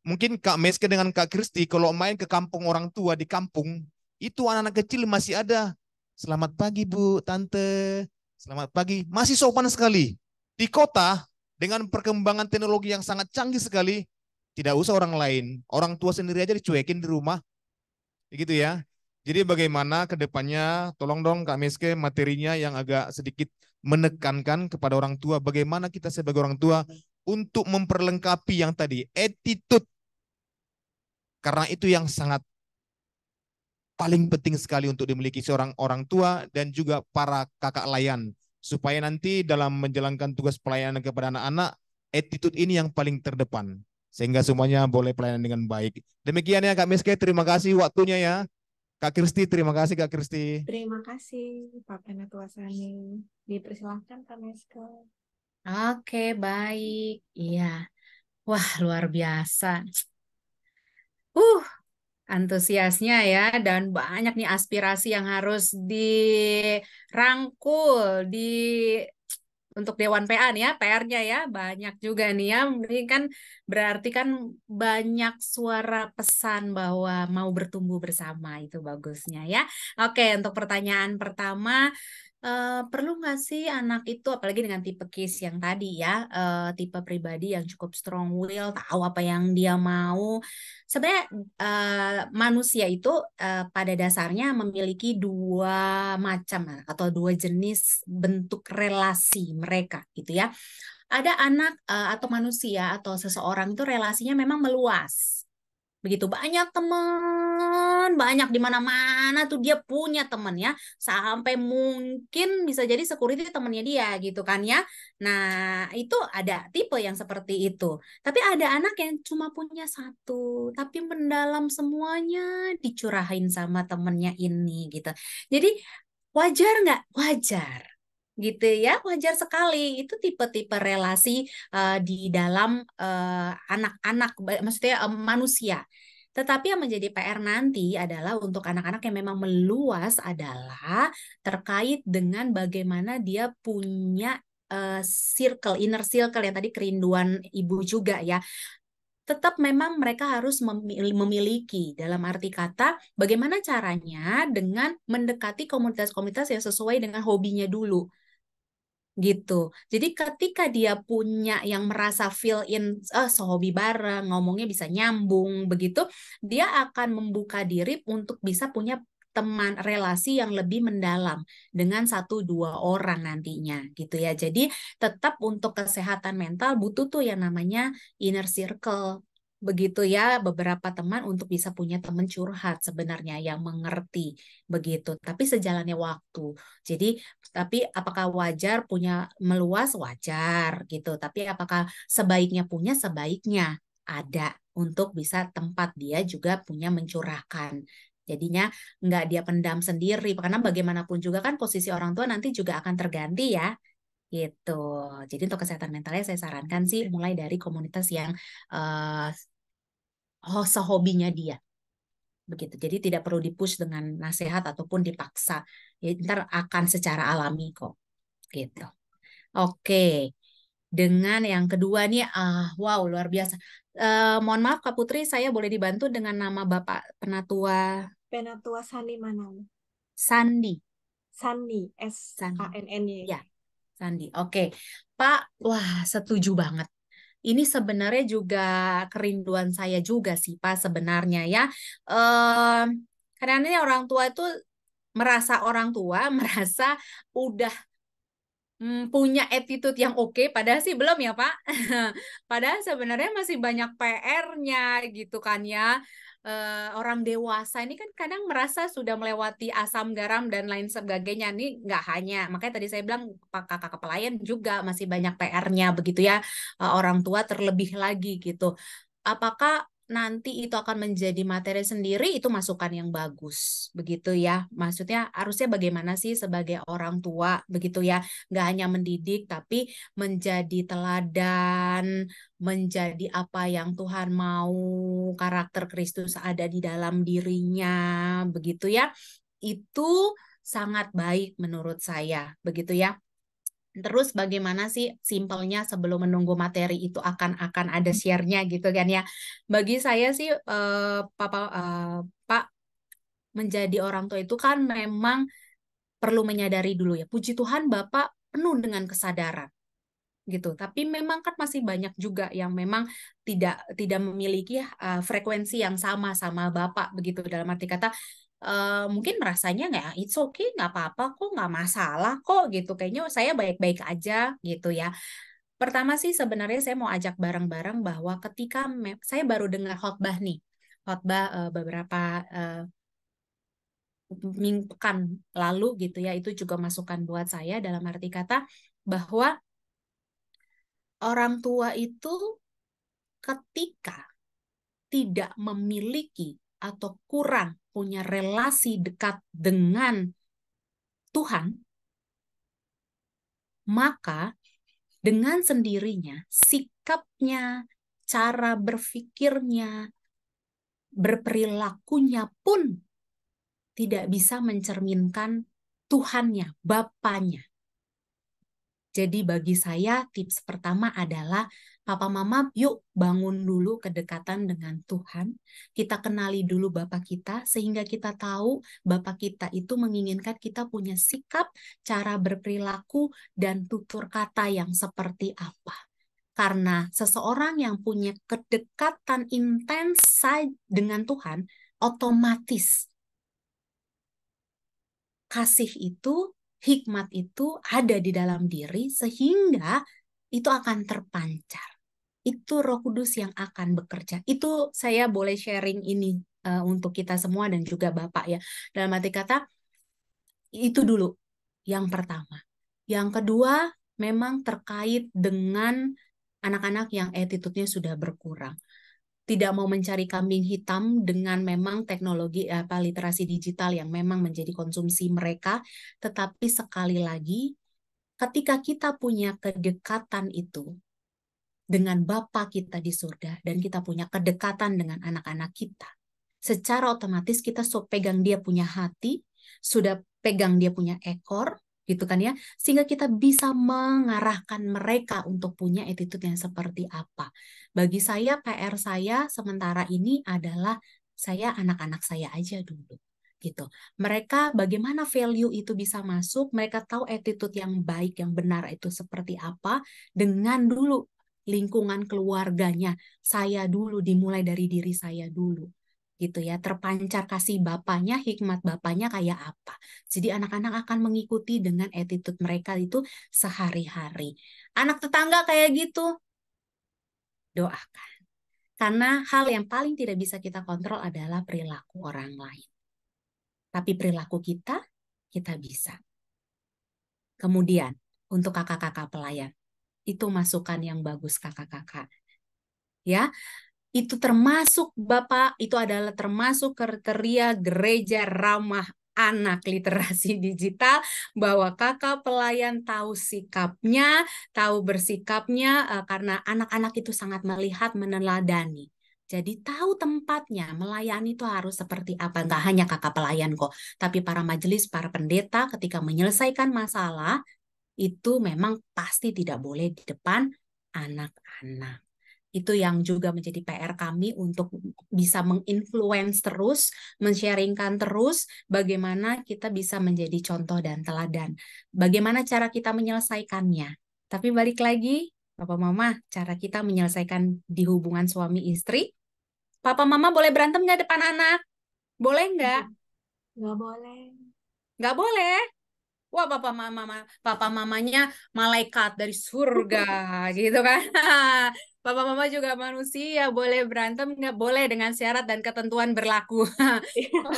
[SPEAKER 3] mungkin Kak meske dengan Kak Kristi kalau main ke kampung orang tua di kampung, itu anak-anak kecil masih ada. Selamat pagi Bu, Tante. Selamat pagi. Masih sopan sekali. Di kota dengan perkembangan teknologi yang sangat canggih sekali, tidak usah orang lain, orang tua sendiri aja dicuekin di rumah. Begitu ya. Jadi bagaimana ke depannya, tolong dong Kak Meske materinya yang agak sedikit menekankan kepada orang tua, bagaimana kita sebagai orang tua untuk memperlengkapi yang tadi, attitude. Karena itu yang sangat paling penting sekali untuk dimiliki seorang orang tua dan juga para kakak layan. Supaya nanti dalam menjalankan tugas pelayanan kepada anak-anak, attitude ini yang paling terdepan sehingga semuanya boleh pelayanan dengan baik. Demikian ya Kak Miske, terima kasih waktunya ya. Kak Kristi, terima kasih Kak Kristi.
[SPEAKER 7] Terima kasih Pak Penatuasani. Dipersilahkan Kak Mesko.
[SPEAKER 4] Oke, baik. Iya. Wah, luar biasa. Uh, antusiasnya ya dan banyak nih aspirasi yang harus dirangkul, di untuk Dewan PA nih ya, PR-nya ya banyak juga nih ya. Ini kan berarti kan banyak suara pesan bahwa mau bertumbuh bersama itu bagusnya ya. Oke, untuk pertanyaan pertama Uh, perlu nggak sih anak itu apalagi dengan tipe case yang tadi ya uh, tipe pribadi yang cukup strong will tahu apa yang dia mau sebenarnya uh, manusia itu uh, pada dasarnya memiliki dua macam atau dua jenis bentuk relasi mereka gitu ya ada anak uh, atau manusia atau seseorang itu relasinya memang meluas begitu banyak teman banyak di mana-mana tuh dia punya temen ya sampai mungkin bisa jadi security temannya dia gitu kan ya nah itu ada tipe yang seperti itu tapi ada anak yang cuma punya satu tapi mendalam semuanya dicurahin sama temennya ini gitu jadi wajar nggak wajar gitu ya wajar sekali itu tipe-tipe relasi uh, di dalam eh, anak-anak uh, maksudnya um, manusia tetapi yang menjadi PR nanti adalah untuk anak-anak yang memang meluas adalah terkait dengan bagaimana dia punya uh, circle, inner circle yang tadi kerinduan ibu juga ya tetap memang mereka harus memiliki dalam arti kata bagaimana caranya dengan mendekati komunitas-komunitas yang sesuai dengan hobinya dulu gitu. Jadi ketika dia punya yang merasa feel in oh, sehobi bareng, ngomongnya bisa nyambung begitu, dia akan membuka diri untuk bisa punya teman relasi yang lebih mendalam dengan satu dua orang nantinya gitu ya. Jadi tetap untuk kesehatan mental butuh tuh yang namanya inner circle begitu ya beberapa teman untuk bisa punya teman curhat sebenarnya yang mengerti begitu tapi sejalannya waktu jadi tapi apakah wajar punya meluas wajar gitu tapi apakah sebaiknya punya sebaiknya ada untuk bisa tempat dia juga punya mencurahkan jadinya nggak dia pendam sendiri karena bagaimanapun juga kan posisi orang tua nanti juga akan terganti ya gitu. Jadi untuk kesehatan mentalnya saya sarankan sih mulai dari komunitas yang uh, sehobinya dia. Begitu. Jadi tidak perlu dipush dengan nasihat ataupun dipaksa. Ya, ntar akan secara alami kok. Gitu. Oke. Dengan yang kedua nih, uh, wow luar biasa. Uh, mohon maaf Kak Putri, saya boleh dibantu dengan nama Bapak Penatua.
[SPEAKER 7] Penatua Sandi Manang. Sandi. Sandi, S A N N Y. Ya,
[SPEAKER 4] Sandi. Oke, Pak, wah setuju banget. Ini sebenarnya juga kerinduan saya juga sih Pak sebenarnya ya. karena karena orang tua itu merasa orang tua merasa udah mm, punya attitude yang oke, okay, padahal sih belum ya Pak. padahal sebenarnya masih banyak PR-nya gitu kan ya uh, orang dewasa ini kan kadang merasa sudah melewati asam garam dan lain sebagainya ini nggak hanya makanya tadi saya bilang kakak kepelayan juga masih banyak PR-nya begitu ya uh, orang tua terlebih lagi gitu apakah nanti itu akan menjadi materi sendiri itu masukan yang bagus begitu ya maksudnya harusnya bagaimana sih sebagai orang tua begitu ya nggak hanya mendidik tapi menjadi teladan menjadi apa yang Tuhan mau karakter Kristus ada di dalam dirinya begitu ya itu sangat baik menurut saya begitu ya Terus bagaimana sih simpelnya sebelum menunggu materi itu akan akan ada hmm. share-nya gitu kan ya. Bagi saya sih eh, Papa eh, Pak menjadi orang tua itu kan memang perlu menyadari dulu ya. Puji Tuhan Bapak penuh dengan kesadaran gitu. Tapi memang kan masih banyak juga yang memang tidak tidak memiliki uh, frekuensi yang sama sama bapak begitu dalam arti kata uh, mungkin merasanya nggak it's okay nggak apa-apa kok nggak masalah kok gitu kayaknya saya baik-baik aja gitu ya pertama sih sebenarnya saya mau ajak bareng-bareng bahwa ketika saya baru dengar khotbah nih khotbah uh, beberapa uh, minggukan lalu gitu ya itu juga masukan buat saya dalam arti kata bahwa orang tua itu ketika tidak memiliki atau kurang punya relasi dekat dengan Tuhan, maka dengan sendirinya sikapnya, cara berpikirnya, berperilakunya pun tidak bisa mencerminkan Tuhannya, Bapaknya. Jadi bagi saya tips pertama adalah Papa Mama, yuk bangun dulu kedekatan dengan Tuhan. Kita kenali dulu Bapak kita sehingga kita tahu Bapak kita itu menginginkan kita punya sikap, cara berperilaku, dan tutur kata yang seperti apa karena seseorang yang punya kedekatan intens dengan Tuhan otomatis kasih itu, hikmat itu ada di dalam diri sehingga itu akan terpancar itu Roh Kudus yang akan bekerja. Itu saya boleh sharing ini uh, untuk kita semua dan juga Bapak ya. Dalam arti kata itu dulu yang pertama. Yang kedua memang terkait dengan anak-anak yang attitude-nya sudah berkurang tidak mau mencari kambing hitam dengan memang teknologi apa literasi digital yang memang menjadi konsumsi mereka tetapi sekali lagi ketika kita punya kedekatan itu dengan bapak kita di surga dan kita punya kedekatan dengan anak-anak kita, secara otomatis kita so pegang dia punya hati, sudah pegang dia punya ekor, gitu kan ya, sehingga kita bisa mengarahkan mereka untuk punya attitude yang seperti apa. Bagi saya PR saya sementara ini adalah saya anak-anak saya aja dulu gitu. Mereka bagaimana value itu bisa masuk, mereka tahu attitude yang baik, yang benar itu seperti apa dengan dulu lingkungan keluarganya. Saya dulu dimulai dari diri saya dulu. Gitu ya, terpancar kasih bapaknya, hikmat bapaknya kayak apa. Jadi anak-anak akan mengikuti dengan attitude mereka itu sehari-hari. Anak tetangga kayak gitu, doakan. Karena hal yang paling tidak bisa kita kontrol adalah perilaku orang lain. Tapi perilaku kita, kita bisa. Kemudian, untuk kakak-kakak pelayan, itu masukan yang bagus kakak-kakak. Ya, itu termasuk Bapak, itu adalah termasuk kriteria gereja ramah anak literasi digital bahwa kakak pelayan tahu sikapnya, tahu bersikapnya e, karena anak-anak itu sangat melihat meneladani. Jadi tahu tempatnya, melayani itu harus seperti apa. Enggak hanya kakak pelayan kok, tapi para majelis, para pendeta ketika menyelesaikan masalah, itu memang pasti tidak boleh di depan anak-anak. Itu yang juga menjadi PR kami untuk bisa menginfluence terus, mensharingkan terus bagaimana kita bisa menjadi contoh dan teladan. Bagaimana cara kita menyelesaikannya. Tapi balik lagi, Papa Mama, cara kita menyelesaikan di hubungan suami istri, Papa Mama boleh berantem nggak depan anak? Boleh nggak? Nggak boleh. Nggak boleh? wah papa mama papa mamanya malaikat dari surga gitu kan papa mama juga manusia boleh berantem nggak boleh dengan syarat dan ketentuan berlaku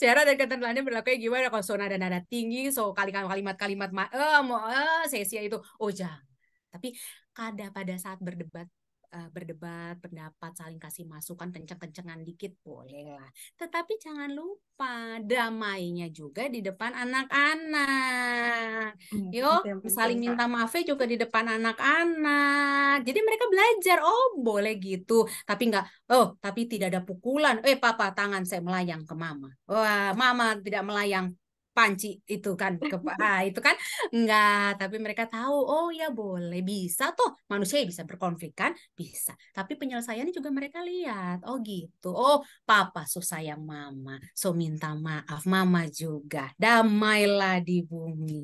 [SPEAKER 4] syarat dan ketentuannya berlaku gimana kalau zona dan nada tinggi so kali kalimat kalimat eh oh, mau eh oh, sesia itu oh jangan tapi kada pada saat berdebat uh, berdebat, pendapat, saling kasih masukan, kenceng-kencengan dikit boleh lah. Tetapi jangan lupa damainya juga di depan anak-anak. Hmm, Yo, saling minta maaf juga di depan anak-anak. Jadi mereka belajar, oh boleh gitu. Tapi enggak, oh tapi tidak ada pukulan. Eh papa tangan saya melayang ke mama. Wah, mama tidak melayang panci itu kan ke ah, itu kan enggak tapi mereka tahu oh ya boleh bisa tuh. manusia ya bisa berkonflik kan bisa tapi penyelesaiannya juga mereka lihat oh gitu oh papa so sayang mama so minta maaf mama juga damailah di bumi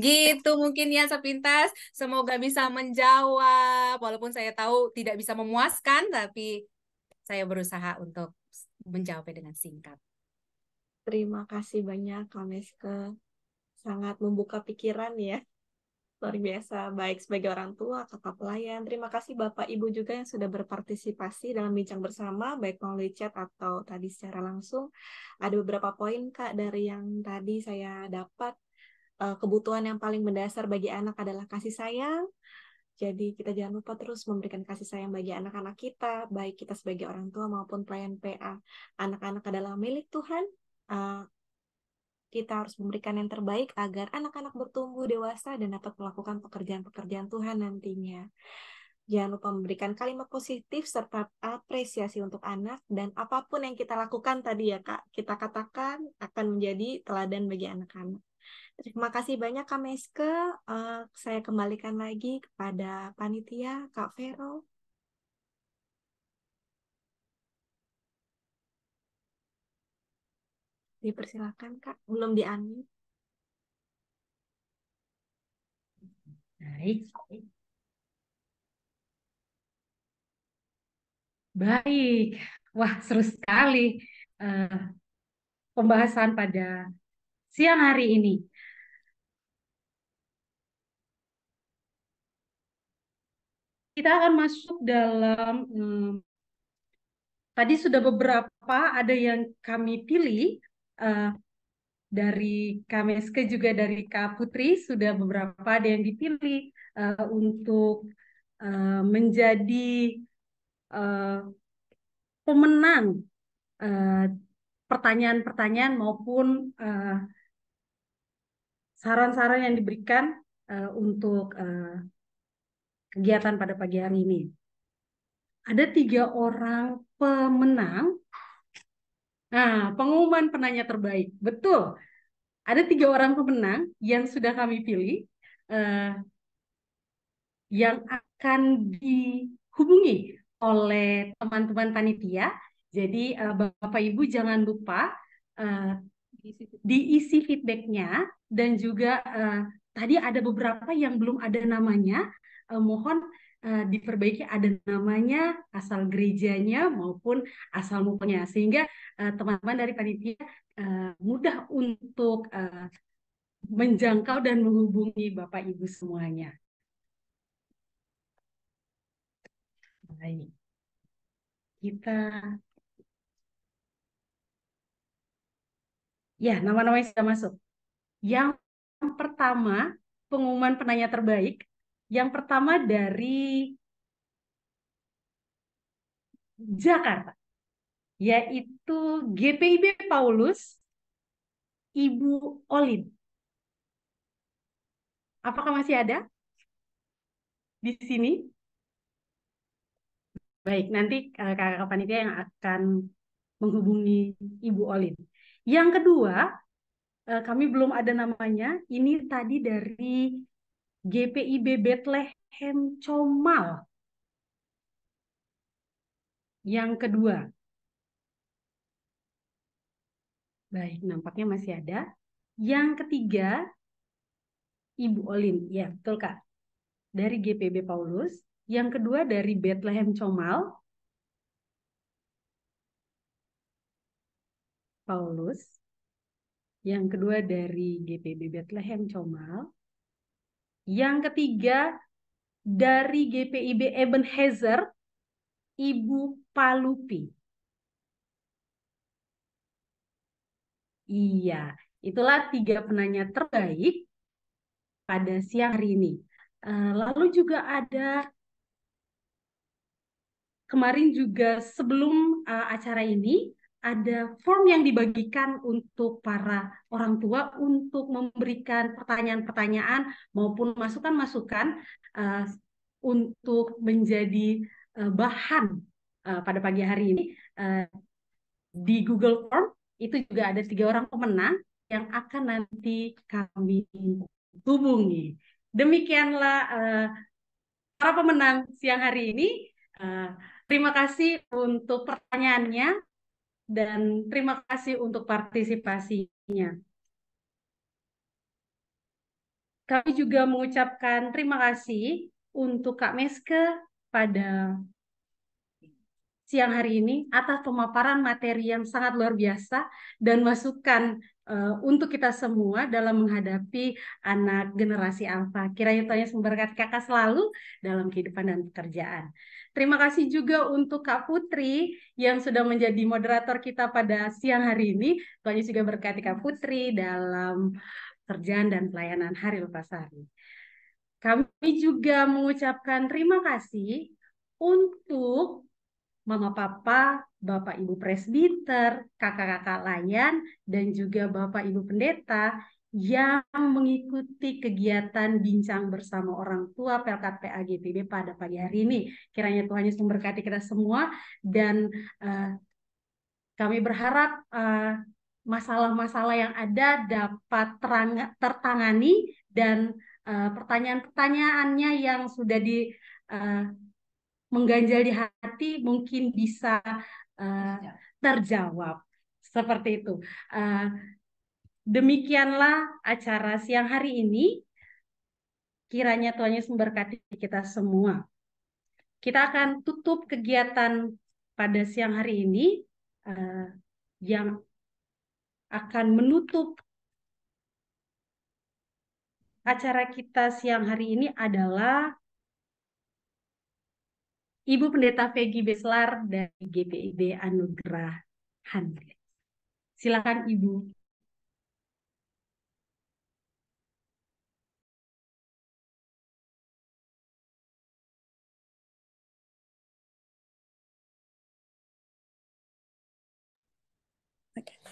[SPEAKER 4] gitu mungkin ya sepintas semoga bisa menjawab walaupun saya tahu tidak bisa memuaskan tapi saya berusaha untuk menjawabnya dengan singkat
[SPEAKER 7] Terima kasih banyak Kak Meske. Sangat membuka pikiran ya. Luar biasa, baik sebagai orang tua, kakak pelayan. Terima kasih Bapak Ibu juga yang sudah berpartisipasi dalam bincang bersama, baik melalui chat atau tadi secara langsung. Ada beberapa poin Kak dari yang tadi saya dapat. Eh, kebutuhan yang paling mendasar bagi anak adalah kasih sayang, jadi kita jangan lupa terus memberikan kasih sayang bagi anak-anak kita, baik kita sebagai orang tua maupun pelayan PA. Anak-anak adalah milik Tuhan, uh, kita harus memberikan yang terbaik agar anak-anak bertumbuh dewasa dan dapat melakukan pekerjaan-pekerjaan Tuhan nantinya. Jangan lupa memberikan kalimat positif serta apresiasi untuk anak dan apapun yang kita lakukan tadi ya Kak, kita katakan akan menjadi teladan bagi anak-anak. Terima kasih banyak Kak Meske. Uh, saya kembalikan lagi kepada panitia Kak Vero. Dipersilakan Kak, belum di
[SPEAKER 10] Baik.
[SPEAKER 2] Baik. Wah, seru sekali uh, pembahasan pada siang hari ini. Kita akan masuk dalam eh, tadi sudah beberapa ada yang kami pilih uh, dari KMSK juga dari Kak Putri sudah beberapa ada yang dipilih uh, untuk uh, menjadi uh, pemenang pertanyaan-pertanyaan uh, maupun saran-saran uh, yang diberikan uh, untuk uh, kegiatan pada pagi hari ini. Ada tiga orang pemenang Nah, pengumuman penanya terbaik. Betul. Ada tiga orang pemenang yang sudah kami pilih uh, yang akan dihubungi oleh teman-teman panitia. Jadi uh, Bapak Ibu jangan lupa uh, diisi feedbacknya dan juga uh, tadi ada beberapa yang belum ada namanya. Uh, mohon Eh, diperbaiki ada namanya asal gerejanya maupun asal mukanya sehingga teman eh, teman-teman dari panitia uh, mudah untuk uh, menjangkau dan menghubungi Bapak Ibu semuanya. Baik. Kita Ya, nama-namanya sudah masuk. Yang pertama, pengumuman penanya terbaik yang pertama dari Jakarta, yaitu GPIB Paulus, Ibu Olin. Apakah masih ada di sini? Baik, nanti eh, kakak panitia yang akan menghubungi Ibu Olin. Yang kedua, eh, kami belum ada namanya. Ini tadi dari GPIB Bethlehem Comal. Yang kedua. Baik, nampaknya masih ada. Yang ketiga, Ibu Olin. Ya, betul Kak. Dari GPB Paulus. Yang kedua dari Bethlehem Comal. Paulus. Yang kedua dari GPB Bethlehem Comal. Yang ketiga, dari GPIB Ebenezer, Ibu Palupi. Iya, itulah tiga penanya terbaik pada siang hari ini. Eh, lalu juga ada kemarin juga sebelum eh, acara ini ada form yang dibagikan untuk para orang tua untuk memberikan pertanyaan-pertanyaan maupun masukan-masukan uh, untuk menjadi uh, bahan uh, pada pagi hari ini uh, di Google Form itu juga ada tiga orang pemenang yang akan nanti kami hubungi. Demikianlah uh, para pemenang siang hari ini. Uh, terima kasih untuk pertanyaannya dan terima kasih untuk partisipasinya. Kami juga mengucapkan terima kasih untuk Kak Meske pada siang hari ini atas pemaparan materi yang sangat luar biasa dan masukan uh, untuk kita semua dalam menghadapi anak generasi alfa. Kiranya Tuhan Yesus memberkati kakak selalu dalam kehidupan dan pekerjaan. Terima kasih juga untuk Kak Putri yang sudah menjadi moderator kita pada siang hari ini. Tuhan Yesus juga berkati Kak Putri dalam kerjaan dan pelayanan hari lepas hari. Kami juga mengucapkan terima kasih untuk mama papa, bapak ibu presbiter, kakak-kakak layan, dan juga bapak ibu pendeta yang mengikuti kegiatan bincang bersama orang tua Pelkat PAGPB pada pagi hari ini. Kiranya Tuhan Yesus memberkati kita semua dan uh, kami berharap masalah eh, masalah-masalah yang ada dapat terang, tertangani dan eh, pertanyaan-pertanyaannya yang sudah di uh, mengganjal di hati mungkin bisa uh, terjawab seperti itu. Uh, demikianlah acara siang hari ini. Kiranya Tuhan Yesus memberkati kita semua. Kita akan tutup kegiatan pada siang hari ini uh, yang akan menutup acara kita siang hari ini adalah Ibu Pendeta Vegi Beslar dari GPIB Anugerah
[SPEAKER 1] Handri. Silakan Ibu.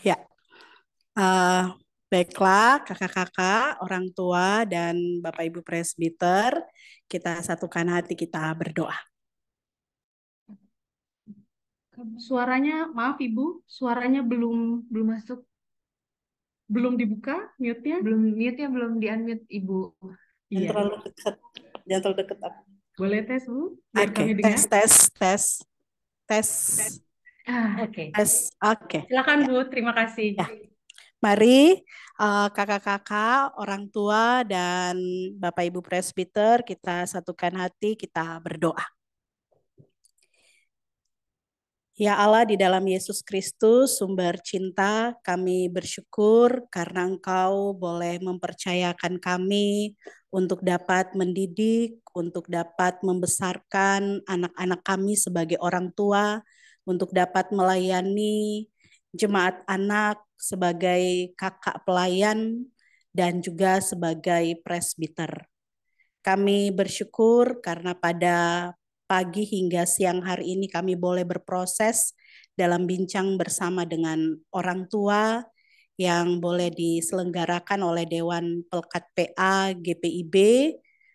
[SPEAKER 10] Ya, uh, baiklah kakak-kakak,
[SPEAKER 5] orang tua, dan Bapak Ibu Presbiter, kita satukan hati kita berdoa.
[SPEAKER 2] Suaranya, maaf Ibu, suaranya belum belum masuk. Belum dibuka mute-nya? Belum mute-nya belum di-unmute Ibu. Jangan iya. terlalu dekat. Jangan terlalu dekat. Boleh tes, Bu? Oke. okay. Tes, tes, tes. Tes. tes. Ah, Oke. Oke. Okay. Silakan, Bu. Terima kasih. Ya.
[SPEAKER 5] Mari eh, kakak-kakak, uh, orang tua dan Bapak Ibu presbiter kita satukan hati, kita berdoa. Ya Allah di dalam Yesus Kristus sumber cinta kami bersyukur karena Engkau boleh mempercayakan kami untuk dapat mendidik, untuk dapat membesarkan anak-anak kami sebagai orang tua, untuk dapat melayani jemaat anak sebagai kakak pelayan dan juga sebagai presbiter. Kami bersyukur karena pada pagi hingga siang hari ini kami boleh berproses dalam bincang bersama dengan orang tua yang boleh diselenggarakan oleh Dewan Pelkat PA GPIB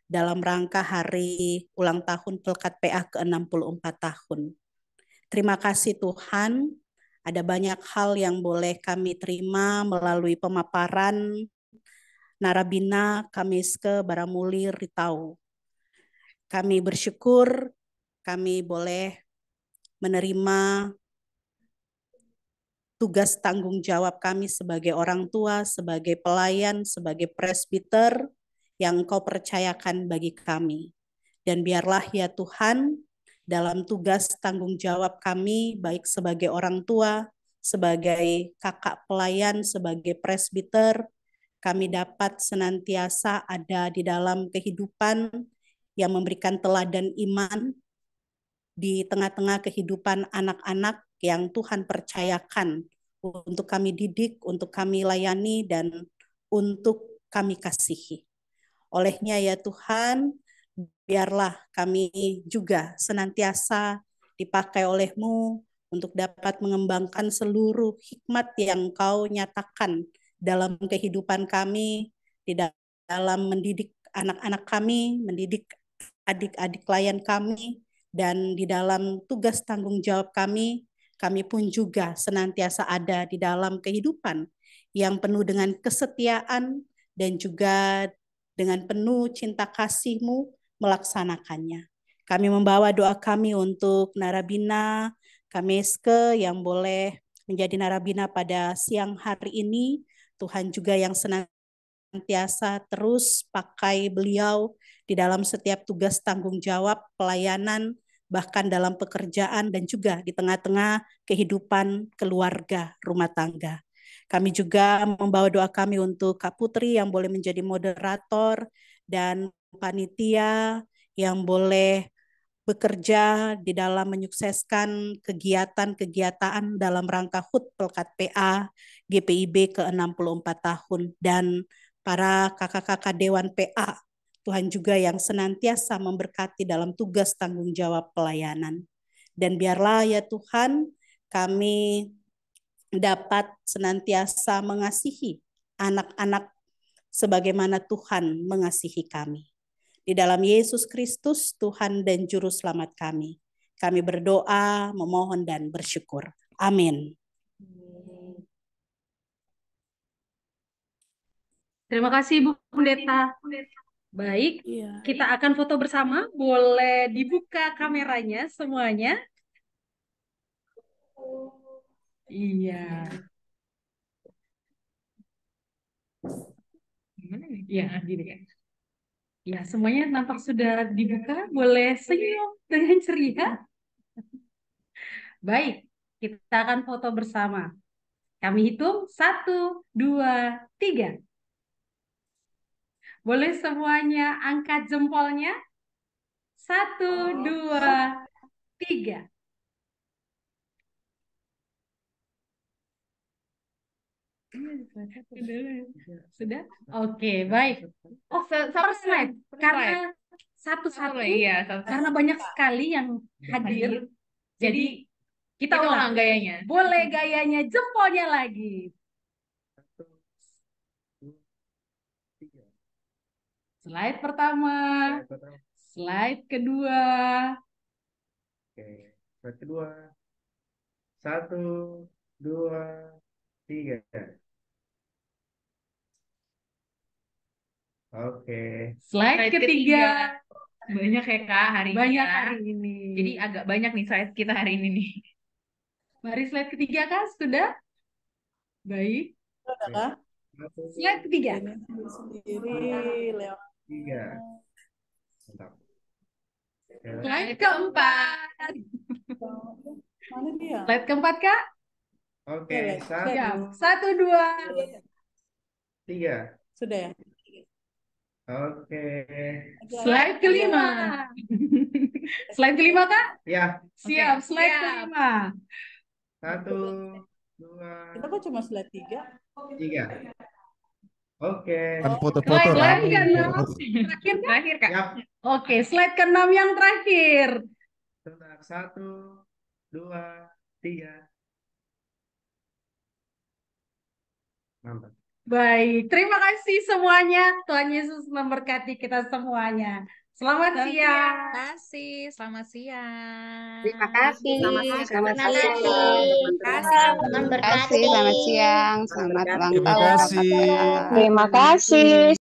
[SPEAKER 5] dalam rangka hari ulang tahun Pelkat PA ke-64 tahun. Terima kasih Tuhan, ada banyak hal yang boleh kami terima melalui pemaparan Narabina Kamiske baramulir Ritau. Kami bersyukur kami boleh menerima tugas tanggung jawab kami sebagai orang tua, sebagai pelayan, sebagai presbiter yang kau percayakan bagi kami. Dan biarlah ya Tuhan, dalam tugas tanggung jawab kami, baik sebagai orang tua, sebagai kakak pelayan, sebagai presbiter, kami dapat senantiasa ada di dalam kehidupan yang memberikan teladan iman di tengah-tengah kehidupan anak-anak yang Tuhan percayakan untuk kami didik, untuk kami layani, dan untuk kami kasihi. Olehnya ya Tuhan, biarlah kami juga senantiasa dipakai olehmu untuk dapat mengembangkan seluruh hikmat yang kau nyatakan dalam kehidupan kami, di dalam mendidik anak-anak kami, mendidik adik-adik klien kami, dan di dalam tugas tanggung jawab kami, kami pun juga senantiasa ada di dalam kehidupan yang penuh dengan kesetiaan dan juga dengan penuh cinta kasihmu melaksanakannya. Kami membawa doa kami untuk narabina Kameske yang boleh menjadi narabina pada siang hari ini. Tuhan juga yang senantiasa terus pakai beliau di dalam setiap tugas tanggung jawab pelayanan bahkan dalam pekerjaan dan juga di tengah-tengah kehidupan keluarga rumah tangga. Kami juga membawa doa kami untuk Kak Putri yang boleh menjadi moderator dan panitia yang boleh bekerja di dalam menyukseskan kegiatan-kegiatan dalam rangka HUT Pelkat PA GPIB ke-64 tahun dan para kakak-kakak Dewan PA Tuhan juga yang senantiasa memberkati dalam tugas tanggung jawab pelayanan. Dan biarlah ya Tuhan kami dapat senantiasa mengasihi anak-anak sebagaimana Tuhan mengasihi kami. Di dalam Yesus Kristus, Tuhan dan Juru Selamat kami. Kami berdoa, memohon, dan bersyukur. Amin.
[SPEAKER 2] Terima kasih, Ibu Pendeta. Baik, iya. kita akan foto bersama. Boleh dibuka kameranya semuanya? Iya. Gimana Iya, gini kan. Ya, iya, semuanya nampak sudah dibuka. Boleh senyum dengan ceria. Baik, kita akan foto bersama. Kami hitung. Satu, dua, tiga. Boleh semuanya angkat jempolnya? Satu, dua, tiga. Iya, Sudah? Oke, okay, baik. Oh, first slide. Karena satu-satu, iya, karena banyak sekali yang hadir. Jadi kita ulang gayanya. Boleh gayanya jempolnya lagi. Slide pertama. Slide, kedua.
[SPEAKER 10] Oke, slide kedua. Satu, dua, tiga. Oke. Slide,
[SPEAKER 2] slide ketiga. ketiga. Banyak ya Kak hari banyak ini. Banyak hari ini. Jadi agak banyak nih slide kita hari ini nih. Mari slide ketiga Kak, sudah? Baik.
[SPEAKER 1] Sudah. kak, Slide
[SPEAKER 2] ketiga. Sendiri
[SPEAKER 10] tiga. Mantap. Slide
[SPEAKER 2] keempat.
[SPEAKER 10] Mana dia? Slide keempat, Kak. Oke, okay, satu. Ya,
[SPEAKER 2] satu, dua, tiga. Sudah ya?
[SPEAKER 10] Oke. Okay.
[SPEAKER 2] Slide kelima. Iya. slide kelima, Kak? Ya. Siap, okay. slide Siap. kelima. Satu, dua. Kita kok cuma slide tiga?
[SPEAKER 10] Tiga. Oke. Okay. foto oh, foto-foto kan. ke Terakhir, terakhir
[SPEAKER 2] Kak. Yep. Oke, slide ke enam yang terakhir.
[SPEAKER 10] satu, dua, tiga.
[SPEAKER 2] Mantap. Baik, terima kasih semuanya. Tuhan Yesus memberkati kita semuanya. Selamat, siang. Terima
[SPEAKER 12] kasih. Selamat siang. Terima kasih. Selamat, selamat, selamat siang. Terima kasih. Selamat siang.
[SPEAKER 1] Selamat ulang tahun. Terima kasih. Terima kasih.